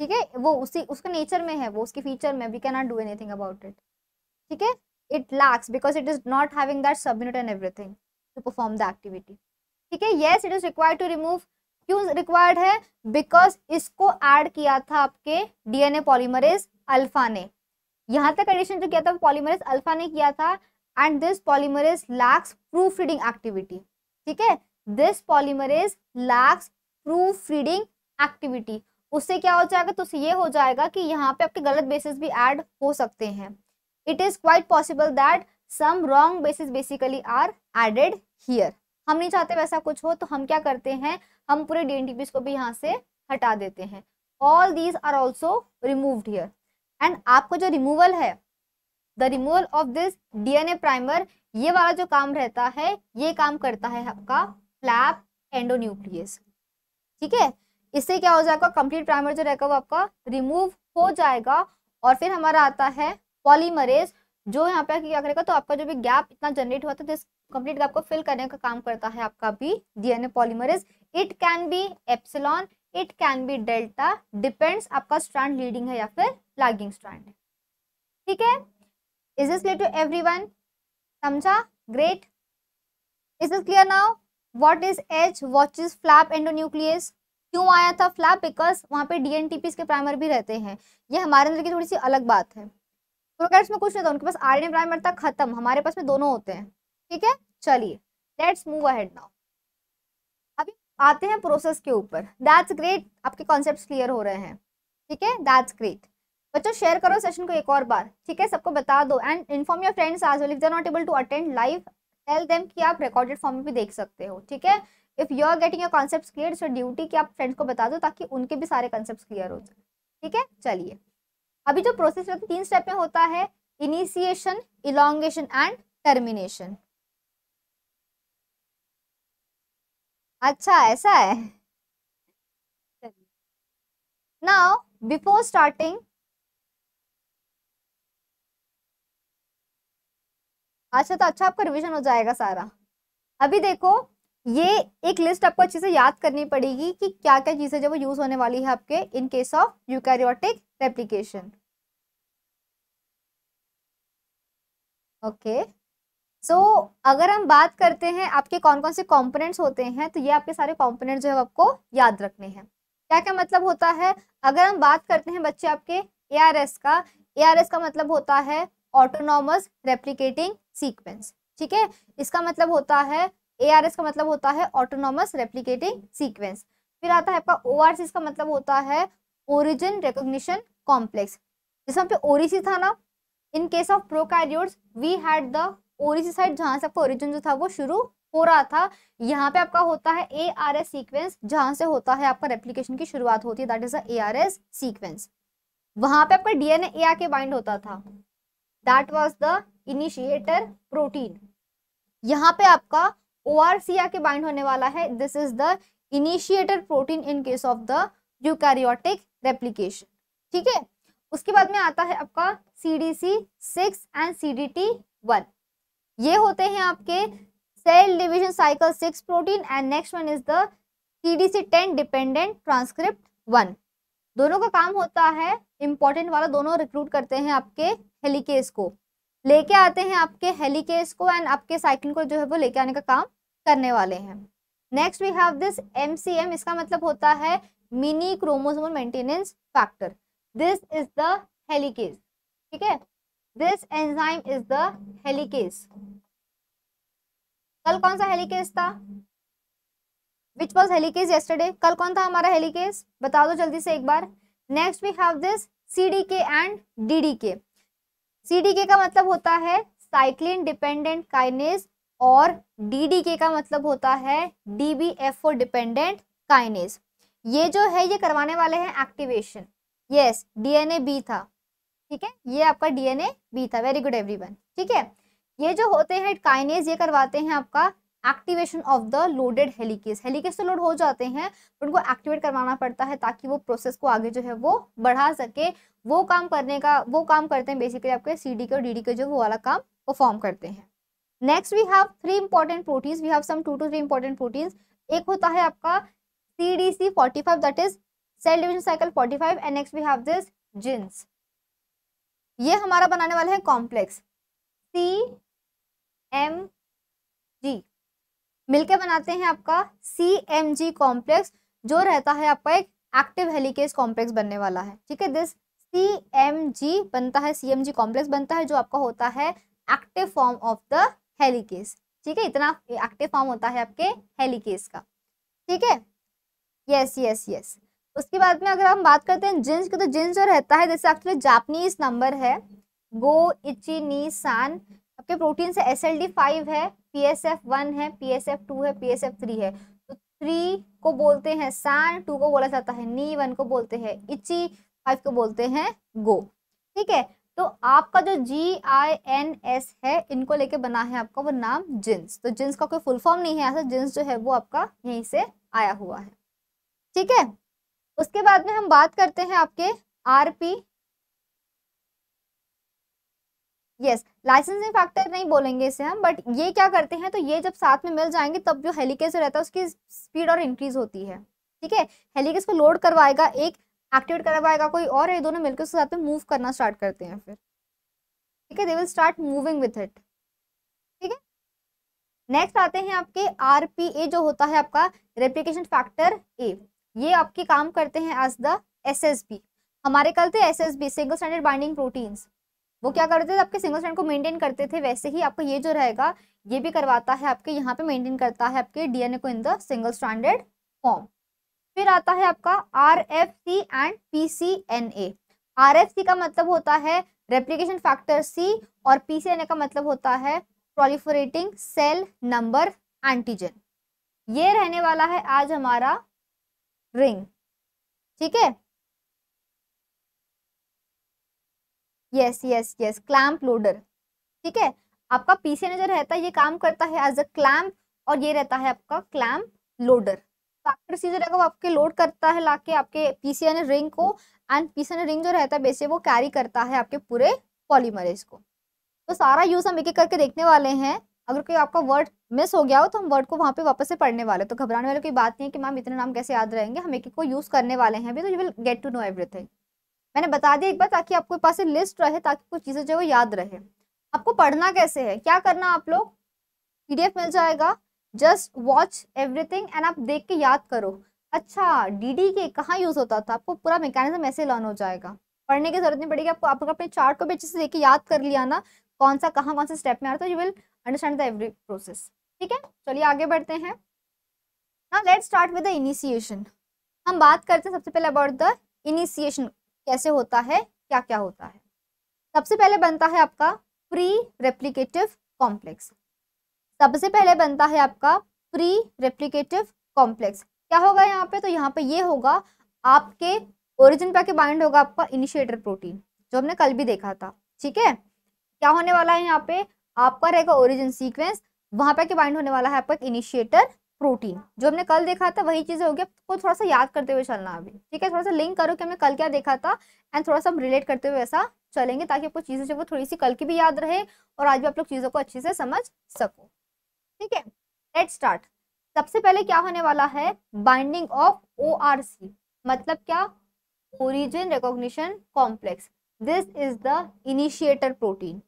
ठीक है वो उसी उसके नेचर में है वो उसके फीचर में we can not do anything about it ठीक है it lacks because it is not having that subunit and everything to perform the activity ठीक है yes it is required to remove क्यों रिक्वायर्ड है because इसको add किया था आपके D N A polymerase alpha ने यहाँ तक एडिशन जो किया था पॉलीमरस अल्फा ने किया था and this polymerase lacks proof reading activity ठीक है this polymerase lacks proof reading activity उससे क्या हो जाएगा तो ये हो जाएगा कि यहाँ पे आपके गलत बेसिस भी ऐड हो सकते हैं it is quite possible that some wrong bases basically are added here हम नहीं चाहते वैसा कुछ हो तो हम क्या करते हैं हम पूरे डी को भी यहाँ से हटा देते हैं all these are also removed here and आपको जो रिमूवल है the removal of this DNA primer ये वाला जो काम रहता है ये काम करता है आपका फ्लैप एंडोन्यूक्लियस ठीक है इससे क्या हो जाएगा कंप्लीट प्राइमर जो रहेगा वो आपका रिमूव हो जाएगा और फिर हमारा आता है पॉलीमरेज जो यहाँ पे क्या करेगा तो आपका जो भी गैप इतना जनरेट हुआ था दिस कंप्लीट गैप को फिल करने का काम करता है आपका भी DNA polymerase it can be epsilon it can be delta depends आपका स्ट्रांड लीडिंग है या फिर लैगिंग स्ट्रांड है ठीक है is this clear to every everyone समझा great is this clear now what is H which is flap endonuclease क्यों आया था फ्लैप बिकॉज वहाँ पे डीएनटीपीस के प्राइमर भी रहते हैं ये हमारे अंदर की थोड़ी सी अलग बात है प्रोकैरियोट्स तो में कुछ नहीं था उनके पास आरएनए प्राइमर था खत्म हमारे पास में दोनों होते हैं ठीक है चलिए लेट्स मूव अहेड नाउ आते हैं प्रोसेस के ऊपर दैट्स ग्रेट आपके कॉन्सेप्ट क्लियर हो रहे हैं ठीक है दैट्स ग्रेट बच्चों शेयर करो सेशन को एक और बार ठीक है सबको बता दो एंड इन्फॉर्म योर फ्रेंड्स आज well if they not able to attend live tell them कि आप रिकॉर्डेड फॉर्म में भी देख सकते हो ठीक है if you are getting your concept clear so duty कि आप फ्रेंड्स को बता दो ताकि उनके भी सारे कॉन्सेप्ट क्लियर हो जाए ठीक है चलिए अभी जो प्रोसेस रहता है तीन स्टेप में होता है इनिशिएशन इलांगेशन एंड टर्मिनेशन अच्छा ऐसा है नाउ बिफोर स्टार्टिंग अच्छा तो अच्छा आपका रिवीजन हो जाएगा सारा अभी देखो ये एक लिस्ट आपको अच्छे से याद करनी पड़ेगी कि क्या क्या चीज़ें जो वो यूज़ होने वाली है आपके in case of eukaryotic replication okay okay. So so, अगर हम बात करते हैं आपके कौन कौन से कॉम्पोनेंट्स होते हैं तो ये आपके सारे कॉम्पोनेंट जो है आपको याद रखने हैं क्या क्या मतलब होता है अगर हम बात करते हैं बच्चे आपके ए का ए का मतलब होता है ऑटोनॉमस रेप्लीकेटिंग सीक्वेंस ठीक है इसका मतलब होता है ए का मतलब होता है ऑटोनॉमस रेप्लीकेटिंग सीक्वेंस फिर आता है आपका ओ का मतलब होता है ओरिजिन रिकोगशन कॉम्प्लेक्स जिसमें पे ओरिसी था ना in case of prokaryotes we had the site जहाँ से आपका ओरिजिन जो था वो शुरू हो रहा था यहाँ पे आपका होता है ए आर एस सीक्वेंस जहाँ से होता है आपका रेप्लीकेशन की शुरुआत होती है that is A R S sequence वहां पे आपका डीएनए ए आके बाइंड होता था that was the initiator protein यहाँ पे आपका ओ आर सी आके बाइंड होने वाला है this is the initiator protein in case of the eukaryotic replication ठीक है उसके बाद में आता है आपका C D C six and C D T one ये होते हैं आपके cell division cycle six protein and next one is the C D C ten dependent transcript one दोनों का काम होता है इंपॉर्टेंट वाला दोनों रिक्रूट करते हैं आपके हेलीकेस को लेके आते हैं आपके हेलीकेस को एंड आपके साइकिल को जो है वो लेके आने का काम करने वाले हैं next we have this M इसका मतलब होता है mini chromosomal maintenance factor this is the helicase ठीक है this enzyme is the helicase कल कौन सा हेलिकेस था विच वॉज हेलिकेस येस्टरडे कल कौन था हमारा हेलिकेस बता दो जल्दी से एक बार next we have this C D K and D D K C D K का मतलब होता है साइक्लिन डिपेंडेंट काइनेस और डी डी के का मतलब होता है D B F O dependent kinase ये जो है ये करवाने वाले हैं activation yes D N A B था ठीक है ये आपका डीएनए बी था वेरी गुड एवरीवन ठीक है ये जो होते हैं काइनेज ये करवाते हैं आपका activation of the loaded helicase helicase तो लोड हो जाते हैं तो उनको एक्टिवेट करवाना पड़ता है ताकि वो प्रोसेस को आगे जो है वो बढ़ा सके वो काम करने का वो काम करते हैं बेसिकली आपके सी डी के और डी डी के जो वो वाला काम परफॉर्म करते हैं next we have three important proteins we have some two two three important proteins एक होता है आपका C D C forty five that is cell division cycle forty five and next we have this GINS ये हमारा बनाने वाला है complex सी M जी मिलके बनाते हैं आपका सी एम जी कॉम्प्लेक्स जो रहता है आपका एक एक्टिव हेलीकेस कॉम्प्लेक्स बनने वाला है ठीक है दिस सी एम जी बनता है सी एम जी कॉम्प्लेक्स बनता है जो आपका होता है active form of the helicase ठीक है इतना एक्टिव फॉर्म होता है आपके हेलीकेस का ठीक है यस यस यस उसके बाद में अगर हम बात करते हैं जिन्स की तो जिन्स जो रहता है जैसे एक्चुअली जापनीज नंबर है गो इची नी सान आपके प्रोटीन से एस एल डी फाइव है पी एस एफ वन है पी एस एफ टू है पी एस एफ थ्री है तो थ्री को बोलते हैं सान टू को बोला जाता है नी वन को बोलते हैं इची फाइव को बोलते हैं गो ठीक है तो आपका जो जी आई एन एस है इनको लेके बना है आपका वो नाम जिन्स तो जिन्स का कोई फुल फॉर्म नहीं है ऐसा जिन्स जो है वो आपका यहीं से आया हुआ है ठीक है उसके बाद में हम बात करते हैं आपके आरपी यस लाइसेंसिंग फैक्टर नहीं बोलेंगे इसे हम बट ये क्या करते हैं तो ये जब साथ में मिल जाएंगे तब जो हेलीकेस रहता है उसकी स्पीड और इंक्रीज होती है ठीक है हेलीकेस को लोड करवाएगा एक एक्टिवेट करवाएगा कोई और ये दोनों मिलकर उसके साथ में मूव करना स्टार्ट करते हैं फिर ठीक है they will start moving with it ठीक है नेक्स्ट आते हैं आपके आर जो होता है आपका रेप्लीकेशन फैक्टर ए ये आपके काम करते हैं एज द एसएसबी हमारे कल थे SSB single standard binding proteins वो क्या करते थे आपके सिंगल स्टैंड को मेंटेन करते थे वैसे ही आपका ये जो रहेगा ये भी करवाता है आपके यहाँ पे मेंटेन करता है आपके डीएनए को in the single standard form फिर आता है आपका R F C and P C N A R F C का मतलब होता है रेप्लिकेशन फैक्टर सी और पी सी एन ए का मतलब होता है प्रोलिफोरेटिंग सेल नंबर एंटीजन ये रहने वाला है आज हमारा रिंग ठीक है yes yes yes clamp loader ठीक है आपका ने जो रहता है ये काम करता है एज अ क्लैम्प और ये रहता है आपका क्लैम्प लोडर फैक्टर जो रहेगा वो आपके लोड करता है लाके आपके पीसीएन रिंग को एंड पीसी रिंग जो रहता है बेसिक वो कैरी करता है आपके पूरे पॉलीमरेज को तो सारा यूज हम एक एक करके देखने वाले हैं अगर कोई आपका वर्ड मिस हो गया हो तो हम वर्ड को वहाँ पे वापस से पढ़ने वाले तो घबराने वाले कोई बात नहीं है कि मैम इतने नाम कैसे याद रहेंगे हम एक एक को यूज़ करने वाले हैं अभी तो you will get to know everything मैंने बता दिया एक बार ताकि आपके पास लिस्ट रहे ताकि कुछ चीज़ें जो है वो याद रहे आपको पढ़ना कैसे है क्या करना आप लोग पी मिल जाएगा जस्ट वॉच एवरीथिंग एंड आप देख के याद करो अच्छा डीडी के कहाँ यूज़ होता था आपको पूरा मेकानिज्म ऐसे लर्न हो जाएगा पढ़ने की जरूरत नहीं पड़ेगी आपको आप अपने चार्ट को भी अच्छे से देख के याद कर लिया ना कौन सा कहाँ कौन से स्टेप में आ रहा था you will understand the every process ठीक है चलिए आगे बढ़ते हैं ना let start with the initiation हम बात करते हैं सबसे पहले अबाउट द इनिशिएशन कैसे होता है क्या क्या होता है सबसे पहले बनता है आपका प्री रेप्लीकेटिव कॉम्प्लेक्स सबसे पहले बनता है आपका प्री रेप्लीकेटिव कॉम्प्लेक्स क्या होगा यहाँ पे तो यहाँ पे ये होगा आपके ओरिजिन पे आके बाइंड होगा आपका इनिशिएटर प्रोटीन जो हमने कल भी देखा था ठीक है क्या होने वाला है यहाँ पे आपका रहेगा ओरिजिन सीक्वेंस वहां पर बाइंड होने वाला है आपका इनिशिएटर प्रोटीन जो हमने कल देखा था वही चीज़ें होगी आपको थोड़ा सा याद करते हुए चलना अभी ठीक है थोड़ा सा लिंक करो कि हमने कल क्या देखा था एंड थोड़ा सा हम रिलेट करते हुए ऐसा चलेंगे ताकि आपको चीज़ें जो वो थोड़ी सी कल की भी याद रहे और आज भी आप लोग चीज़ों को अच्छे से समझ सको ठीक है लेट स्टार्ट सबसे पहले क्या होने वाला है बाइंडिंग ऑफ ओ मतलब क्या origin recognition complex this is the initiator protein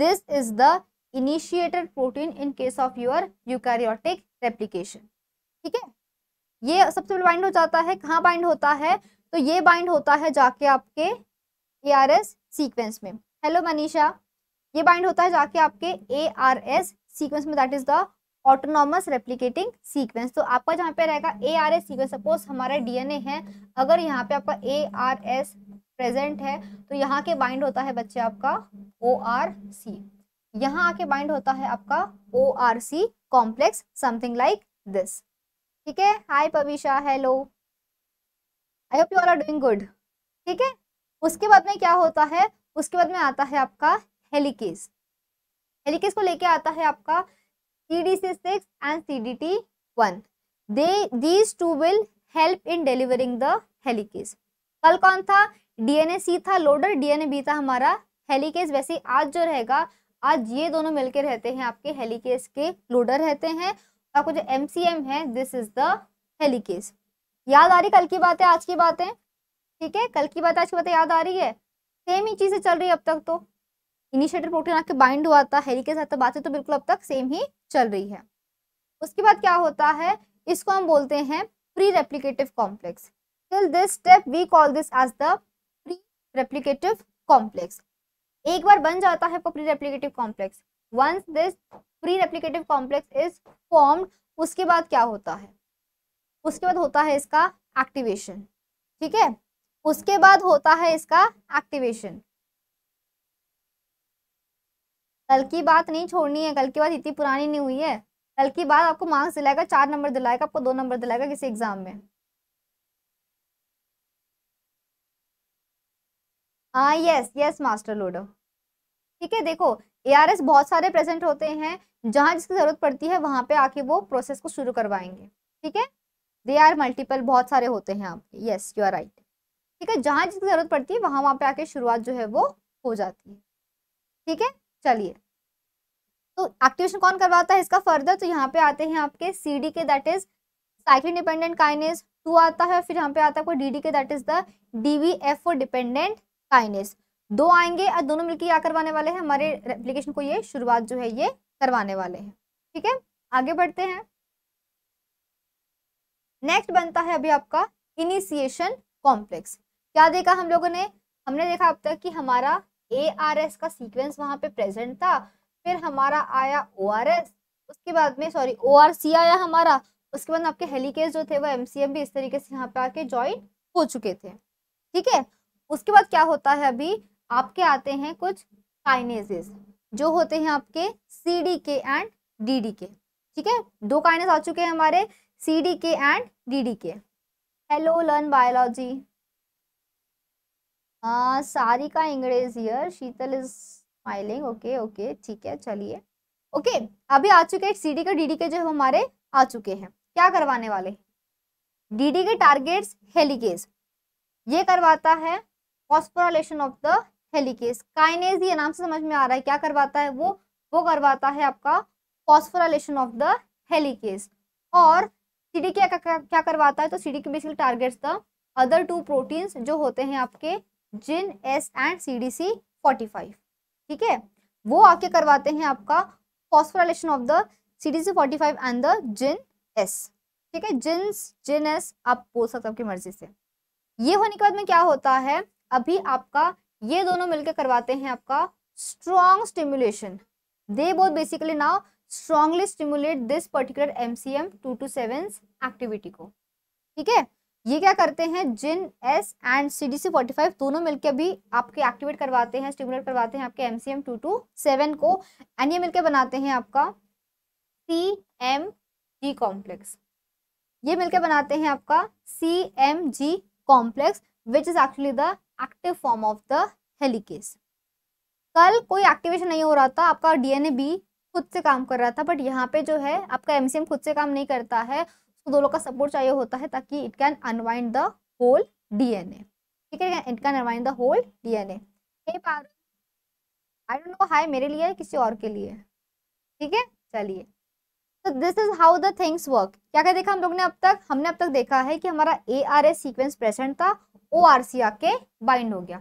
This is the initiator protein in case of your eukaryotic replication. ठीक है ये सबसे पहले बाइंड हो जाता है कहाँ बाइंड होता है तो ये बाइंड होता है जाके आपके ए आर एस सीक्वेंस में हेलो मनीषा ये बाइंड होता है जाके आपके ए आर एस सीक्वेंस में that is the autonomous replicating sequence तो आपका जहाँ पे रहेगा A R S sequence suppose हमारा डी एन ए है अगर यहाँ पे आपका ए आर एस प्रेजेंट है तो यहाँ के बाइंड होता है बच्चे आपका ओ आर सी यहाँ आके बाइंड होता है आपका O R C complex something like this ठीक है hi Pavisha hello I hope you all are doing good ठीक है उसके बाद में क्या होता है उसके बाद में आता है आपका हेलिकेज हेलिकेज को लेके आता है आपका C D C six and C D T one they these two will help in delivering the helicase कल कौन था डीएनए सी था लोडर डीएनए बी था हमारा हेलीकेस वैसे आज जो रहेगा आज ये दोनों मिलके रहते हैं आपके हेलीकेस के लोडर रहते हैं आपको जो एम है दिस इज द हेलीकेस याद आ रही कल की बातें आज की बातें ठीक है कल की बात आज की बातें याद आ रही है सेम ही चीज़ें चल रही है अब तक तो इनिशिएटर प्रोटीन आपके बाइंड हुआ था हेलीकेस आता बातें तो बिल्कुल अब तक सेम ही चल रही है उसके बाद क्या होता है इसको हम बोलते हैं pre replicative complex till this step we call this as the replicative complex एक बार बन जाता है pre replicative complex once this pre replicative complex is formed उसके बाद क्या होता है उसके बाद होता है इसका एक्टिवेशन ठीक है उसके बाद होता है इसका एक्टिवेशन कल की बात नहीं छोड़नी है कल की बात इतनी पुरानी नहीं हुई है कल की बात आपको मार्क्स दिलाएगा चार नंबर दिलाएगा आपको दो नंबर दिलाएगा किसी एग्जाम में हाँ यस यस मास्टर लोडो ठीक है देखो ए बहुत सारे प्रेजेंट होते हैं जहाँ जिसकी ज़रूरत पड़ती है वहाँ पे आके वो प्रोसेस को शुरू करवाएंगे ठीक है दे आर मल्टीपल बहुत सारे होते हैं आपके यस यू आर राइट ठीक है जहाँ जिसकी ज़रूरत पड़ती है वहाँ वहाँ पे आके शुरुआत जो है वो हो जाती है ठीक है चलिए तो एक्टिवेशन कौन करवाता है इसका फर्दर तो यहाँ पे आते हैं आपके C D K that is cycle dependent kinase two आता है फिर यहाँ पे आता है आपको D D K that is the D V F O dependent kinase दो आएंगे और दोनों मिलकर क्या करवाने वाले हैं हमारे एप्लीकेशन को ये शुरुआत जो है ये करवाने वाले हैं ठीक है आगे बढ़ते हैं नेक्स्ट बनता है अभी आपका इनिशिएशन कॉम्प्लेक्स क्या देखा हम लोगों ने हमने देखा अब तक कि हमारा ए आर एस का सीक्वेंस वहां पे प्रेजेंट था फिर हमारा आया ओ आर एस उसके बाद में सॉरी ओ आर सी आया हमारा उसके बाद आपके हेलीकेस जो थे वो एम सी एम भी इस तरीके से यहाँ पे आके ज्वाइन हो चुके थे ठीक है उसके बाद क्या होता है अभी आपके आते हैं कुछ काइनेजेस जो होते हैं आपके C D K and D D K ठीक है दो काइनेज आ चुके हैं हमारे C D K and D D K hello learn biology सारी का इंग्रेज here Sheetal is smiling okay okay ठीक है चलिए ओके okay, अभी आ चुके हैं C D K D D K जो हमारे आ चुके हैं क्या करवाने वाले D D K targets helicase ये करवाता है फॉस्फोरलेशन ऑफ द हेलिकेस काइनेज ये नाम से समझ में आ रहा है क्या करवाता है वो वो करवाता है आपका फॉस्फोरलेशन ऑफ द हेलिकेस और सीडी क्या, क्या करवाता है तो CD K basically targets the other two proteins जो होते हैं आपके GINS and C D C forty five ठीक है वो आके करवाते हैं आपका phosphorylation of the C D C forty five and the GINS ठीक है जिन्स जिन एस आप बोल सकते हो आपकी मर्जी से ये होने के बाद में क्या होता है अभी आपका ये दोनों मिलकर करवाते हैं आपका strong stimulation they both basically now strongly stimulate this particular M C M two to seven activity को ठीक है ये क्या करते हैं GINS and C D C forty five दोनों मिलकर भी आपके एक्टिवेट करवाते हैं स्टिमुलेट करवाते हैं आपके M C M two to seven को एंड ये मिलकर बनाते हैं आपका सी एम जी कॉम्प्लेक्स ये मिलकर बनाते हैं आपका C M G complex which is actually the active form of the helicase कल कोई एक्टिवेशन नहीं हो रहा था आपका डीएनए भी खुद से काम कर रहा था बट यहाँ पे जो है आपका एमसीएम खुद से काम नहीं करता है उसको दोनों का सपोर्ट चाहिए होता है ताकि it can unwind the whole DNA ठीक है it can unwind the whole DNA I don't know hi मेरे लिए किसी और के लिए ठीक है चलिए तो this is how the things work क्या क्या देखा हम लोग ने अब तक हमने अब तक देखा है कि हमारा A R S sequence present था ओ आर सी आके बाइंड हो गया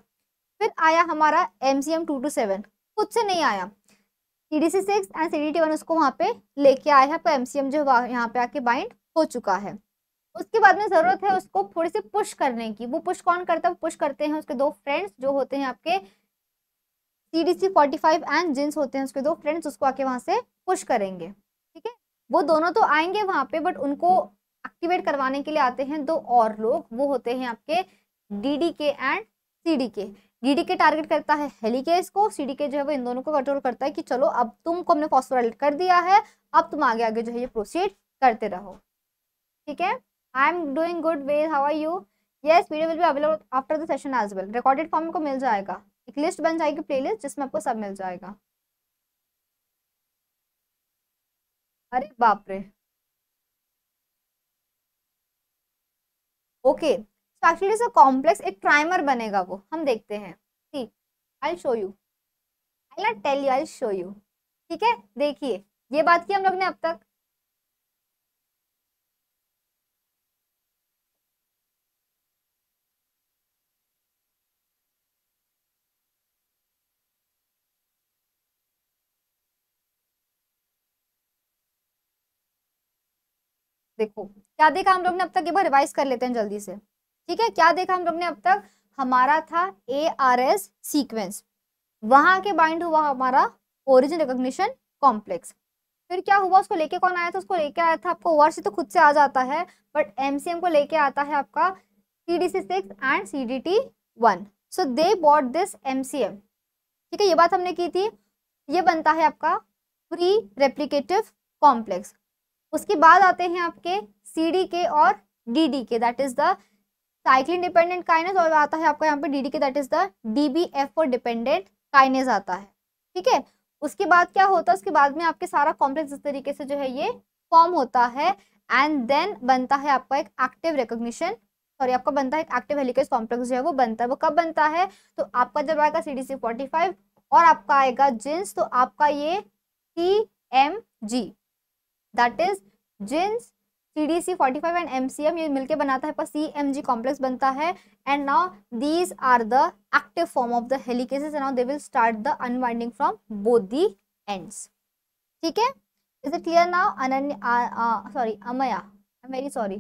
फिर आया हमारा M C M two to seven खुद से नहीं आया C D C six and C D T one उसको वहाँ पे लेके आया है तो एम सी एम जो यहाँ पे आके बाइंड हो चुका है उसके बाद में ज़रूरत है उसको थोड़ी सी पुश करने की वो पुश कौन करता है पुश करते हैं उसके दो फ्रेंड्स जो होते हैं आपके C D C forty five and GINS होते हैं उसके दो फ्रेंड्स उसको आके वहाँ से पुश करेंगे वो दोनों तो आएंगे वहां पे बट उनको एक्टिवेट करवाने के लिए आते हैं दो और लोग वो होते हैं आपके डी के एंड सी के के टारगेट करता है हेलीकेस को सीडीके जो है वो इन दोनों को कंट्रोल करता है कि चलो अब तुमको हमने फॉस्फोराइलेट कर दिया है अब तुम आगे आगे जो है ये प्रोसीड करते रहो ठीक है I am doing good way how are you yes video will be available after the session as well recorded form को मिल जाएगा एक लिस्ट बन जाएगी प्लेलिस्ट जिसमें आपको सब मिल जाएगा अरे बाप रे ओके एक्चुअली कॉम्प्लेक्स एक ट्राइमर बनेगा वो हम देखते हैं ठीक I show you I not tell you I show you ठीक है देखिए ये बात की हम लोग ने अब तक देखो क्या देखा हम लोग ने अब तक एक बार रिवाइज कर लेते हैं जल्दी से ठीक है क्या देखा हम लोग ने अब तक हमारा था ए आर एस सीक्वेंस वहां के बाइंड हुआ हमारा ओरिजिन रिकॉग्निशन कॉम्प्लेक्स फिर क्या हुआ उसको लेके कौन आया था उसको लेके आया था आपको ओ तो खुद से आ जाता है बट एमसीएम को लेके आता है आपका C D C six and C D T one so they bought this M C M ठीक है ये बात हमने की थी ये बनता है आपका प्री रेप्लीकेटिव कॉम्प्लेक्स उसके बाद आते हैं आपके सी के और D K that is the cyclin dependent kinase और आता है आपका यहाँ पे D D K that is the D four dependent kinase आता है ठीक है उसके बाद क्या होता है उसके बाद में आपके सारा कॉम्प्लेक्स इस तरीके से जो है ये फॉर्म होता है एंड देन बनता है आपका एक एक्टिव रिकोगशन सॉरी आपका बनता है एक एक्टिव हेलिकेज कॉम्प्लेक्स जो है वो बनता है वो कब बनता है तो आपका जब आएगा C D C forty five और आपका आएगा जिन्स तो आपका ये C M G that is GINS T D C forty five and M C M ये मिलकर बनाता है पर सी एम जी कॉम्प्लेक्स बनता है and now these are the active form of the helicases and now they will start the unwinding from both the ends ठीक है is it clear now Ananya sorry Amaya I am very sorry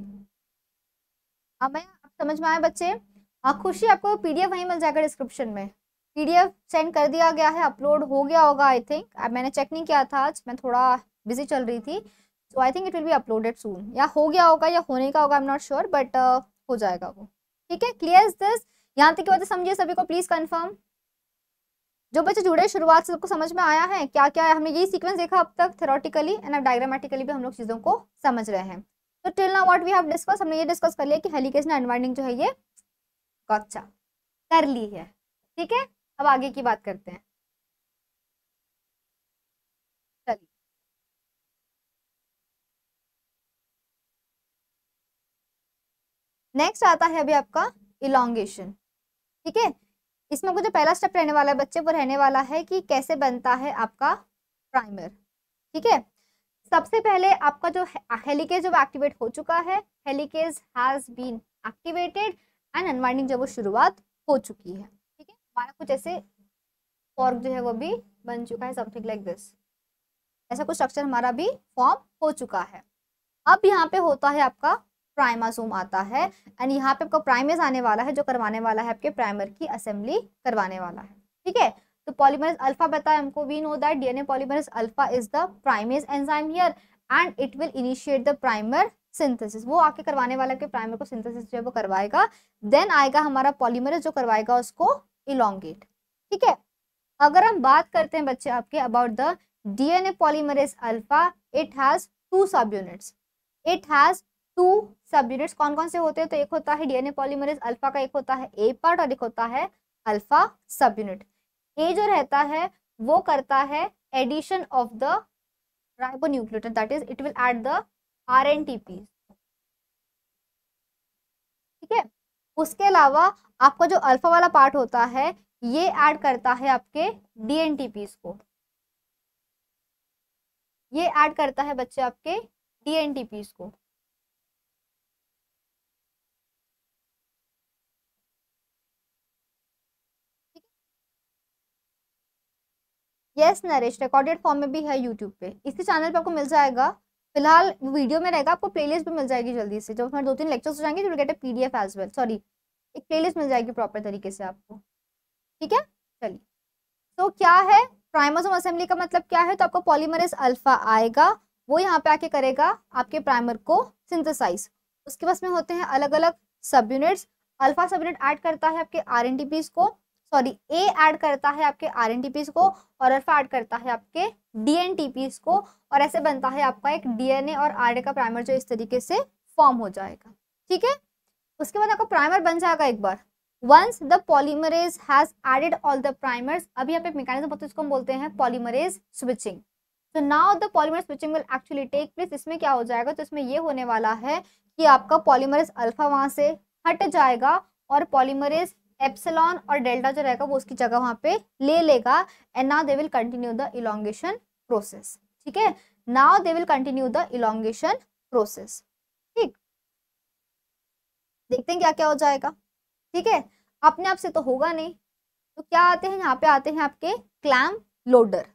Amaya आप समझ में आए बच्चे आ, हाँ, खुशी आपको पी डी एफ वहीं मिल जाएगा डिस्क्रिप्शन में पी डी एफ सेंड कर दिया गया है अपलोड हो गया होगा आई थिंक मैंने चेक नहीं किया था आज मैं थोड़ा बिजी चल रही थी so I think it will be uploaded soon या हो गया होगा या होने का होगा I am not sure but हो जाएगा वो ठीक है क्लियर इज दिस यहाँ तक की बात समझिए सभी को प्लीज कन्फर्म जो बच्चे जुड़े शुरुआत से सबको समझ में आया है क्या क्या है हमने यही सीक्वेंस देखा अब तक थेरोटिकली एंड अब डायग्रामेटिकली भी हम लोग चीज़ों को समझ रहे हैं तो till now what we have discuss हमने ये डिस्कस कर लिया कि ने अनवाइंडिंग जो है ये कक्षा कर ली है ठीक है अब आगे की बात करते हैं नेक्स्ट आता है अभी आपका इलांगेशन ठीक है इसमें जो पहला स्टेप रहने वाला है बच्चे वो रहने वाला है कि कैसे बनता है आपका प्राइमर ठीक है सबसे पहले आपका जो हेलिकेज जो एक्टिवेट हो चुका है helicase has been activated and unwinding जब वो शुरुआत हो चुकी है ठीक है हमारा कुछ ऐसे फॉर्क जो है वो भी बन चुका है समथिंग लाइक दिस ऐसा कुछ स्ट्रक्चर हमारा भी फॉर्म हो चुका है अब यहाँ पे होता है आपका प्राइमासोम आता है एंड यहाँ पे आपका प्राइमेज आने वाला है जो करवाने वाला है आपके प्राइमर की असेंबली करवाने वाला है ठीक है तो पॉलीमरस अल्फा बताए हमको we know that DNA polymerase alpha is the primase enzyme here and it will initiate the primer synthesis वो आके करवाने वाला है प्राइमर को सिंथेसिस जो है वो करवाएगा देन आएगा हमारा पॉलीमरस जो करवाएगा उसको इलांगेट ठीक है अगर हम बात करते हैं बच्चे आपके about the DNA polymerase alpha it has two sub units it has two sub units कौन कौन से होते हैं तो एक होता है डीएनए पॉलीमरेज अल्फा का एक होता है ए पार्ट और एक होता है अल्फा सब यूनिट ए जो रहता है वो करता है addition of the ribo nucleotide that is it will add the R N T P ठीक है उसके अलावा आपका जो अल्फा वाला पार्ट होता है ये ऐड करता है आपके डीएनटीपीस को ये ऐड करता है बच्चे आपके डीएनटीपीस को यस नरेश रिकॉर्डेड फॉर्म में भी है यूट्यूब पे इसी चैनल पे आपको मिल जाएगा फिलहाल वीडियो में रहेगा आपको प्लेलिस्ट भी मिल जाएगी जल्दी से जब हमारे दो तीन लेक्चर्स हो जाएंगे तो get a P D F as well sorry एक प्लेलिस्ट मिल जाएगी प्रॉपर तरीके से आपको ठीक है चलिए तो क्या है प्राइमोसोम असेंबली का मतलब क्या है तो आपको पॉलीमरेज अल्फा आएगा वो यहाँ पे आके करेगा आपके प्राइमर को सिंथेसाइज उसके पास में होते हैं अलग अलग sub units alpha sub unit add करता है आपके आर को सॉरी ए ऐड करता है आपके आर एन को और अल्फा ऐड करता है आपके डी एन को और ऐसे बनता है आपका एक डीएनए और आर का प्राइमर जो इस तरीके से फॉर्म हो जाएगा ठीक है उसके बाद आपका प्राइमर बन जाएगा एक बार once the polymerase has added all the primers अभी आप एक मैकेनिज्म बोलते इसको हम बोलते हैं पॉलीमरेज स्विचिंग तो now the polymer switching will actually take place इसमें क्या हो जाएगा तो इसमें ये होने वाला है कि आपका पॉलीमरेज अल्फा वहां से हट जाएगा और पॉलीमरेज एप्सलॉन और डेल्टा जो रहेगा वो उसकी जगह वहां पे ले लेगा and now they will continue the elongation process ठीक है now they will continue the elongation process ठीक देखते हैं क्या क्या हो जाएगा ठीक है अपने आप से तो होगा नहीं तो क्या आते हैं यहाँ पे आते हैं आपके क्लैम लोडर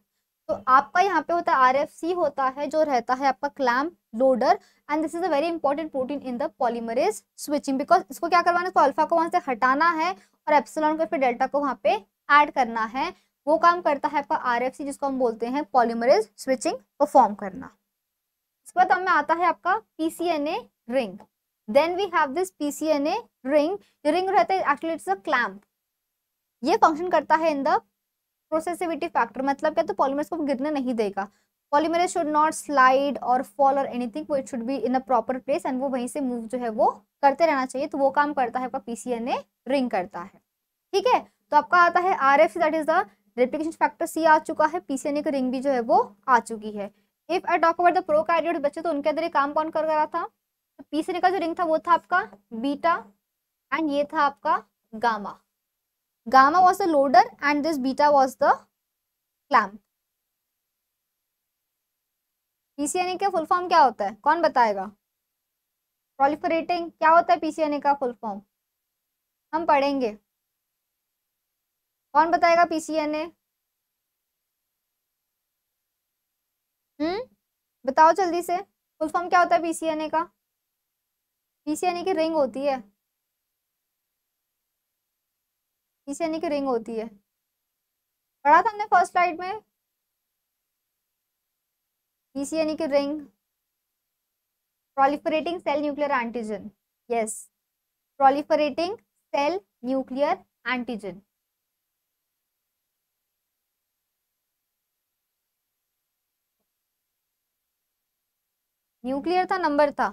तो आपका यहाँ पे होता है सी होता है जो रहता है आपका clamp loader and this is a very important protein in the polymerase switching because इसको क्या करवाना है इसको अल्फा को वहां से हटाना है और एप्सिलॉन को फिर डेल्टा को वहाँ पे ऐड करना है वो काम करता है आपका आर जिसको हम बोलते हैं पॉलीमरेज स्विचिंग परफॉर्म करना इसके बाद हमें आता है आपका P ring then we have this P ring ये रिंग रहता है एक्चुअली इट्स अ क्लैम्प ये फंक्शन करता है इन द प्रोसेसिविटी फैक्टर मतलब क्या तो पॉलीमर्स को गिरने नहीं देगा पॉलीमरेज शुड नॉट स्लाइड और फॉल और एनीथिंग वो it should be in a proper place and वो वहीं से मूव जो है वो करते रहना चाहिए तो वो काम करता है आपका पीसीएनए रिंग करता है ठीक है तो आपका आता है R F that is the replication factor C आ चुका है पीसीएनए का रिंग भी जो है वो आ चुकी है if I talk about the pro carrier बच्चे तो उनके अंदर ये काम कौन कर रहा था तो पीसीएनए का जो रिंग था वो था आपका बीटा एंड ये था आपका gamma gamma was the loader and this beta was the clamp PCNA का फुल फॉर्म क्या होता है कौन बताएगा प्रोलिफरेटिंग क्या होता है पीसीएनए का फुल फॉर्म हम पढ़ेंगे कौन बताएगा पीसीएनए हम्म बताओ जल्दी से फुल फॉर्म क्या होता है पीसीएनए का पीसीएनए की रिंग होती है पीसीएनए की रिंग होती है पढ़ा था हमने फर्स्ट स्लाइड में पीस यानी कि ring proliferating cell nuclear antigen yes proliferating cell nuclear antigen nuclear था नंबर था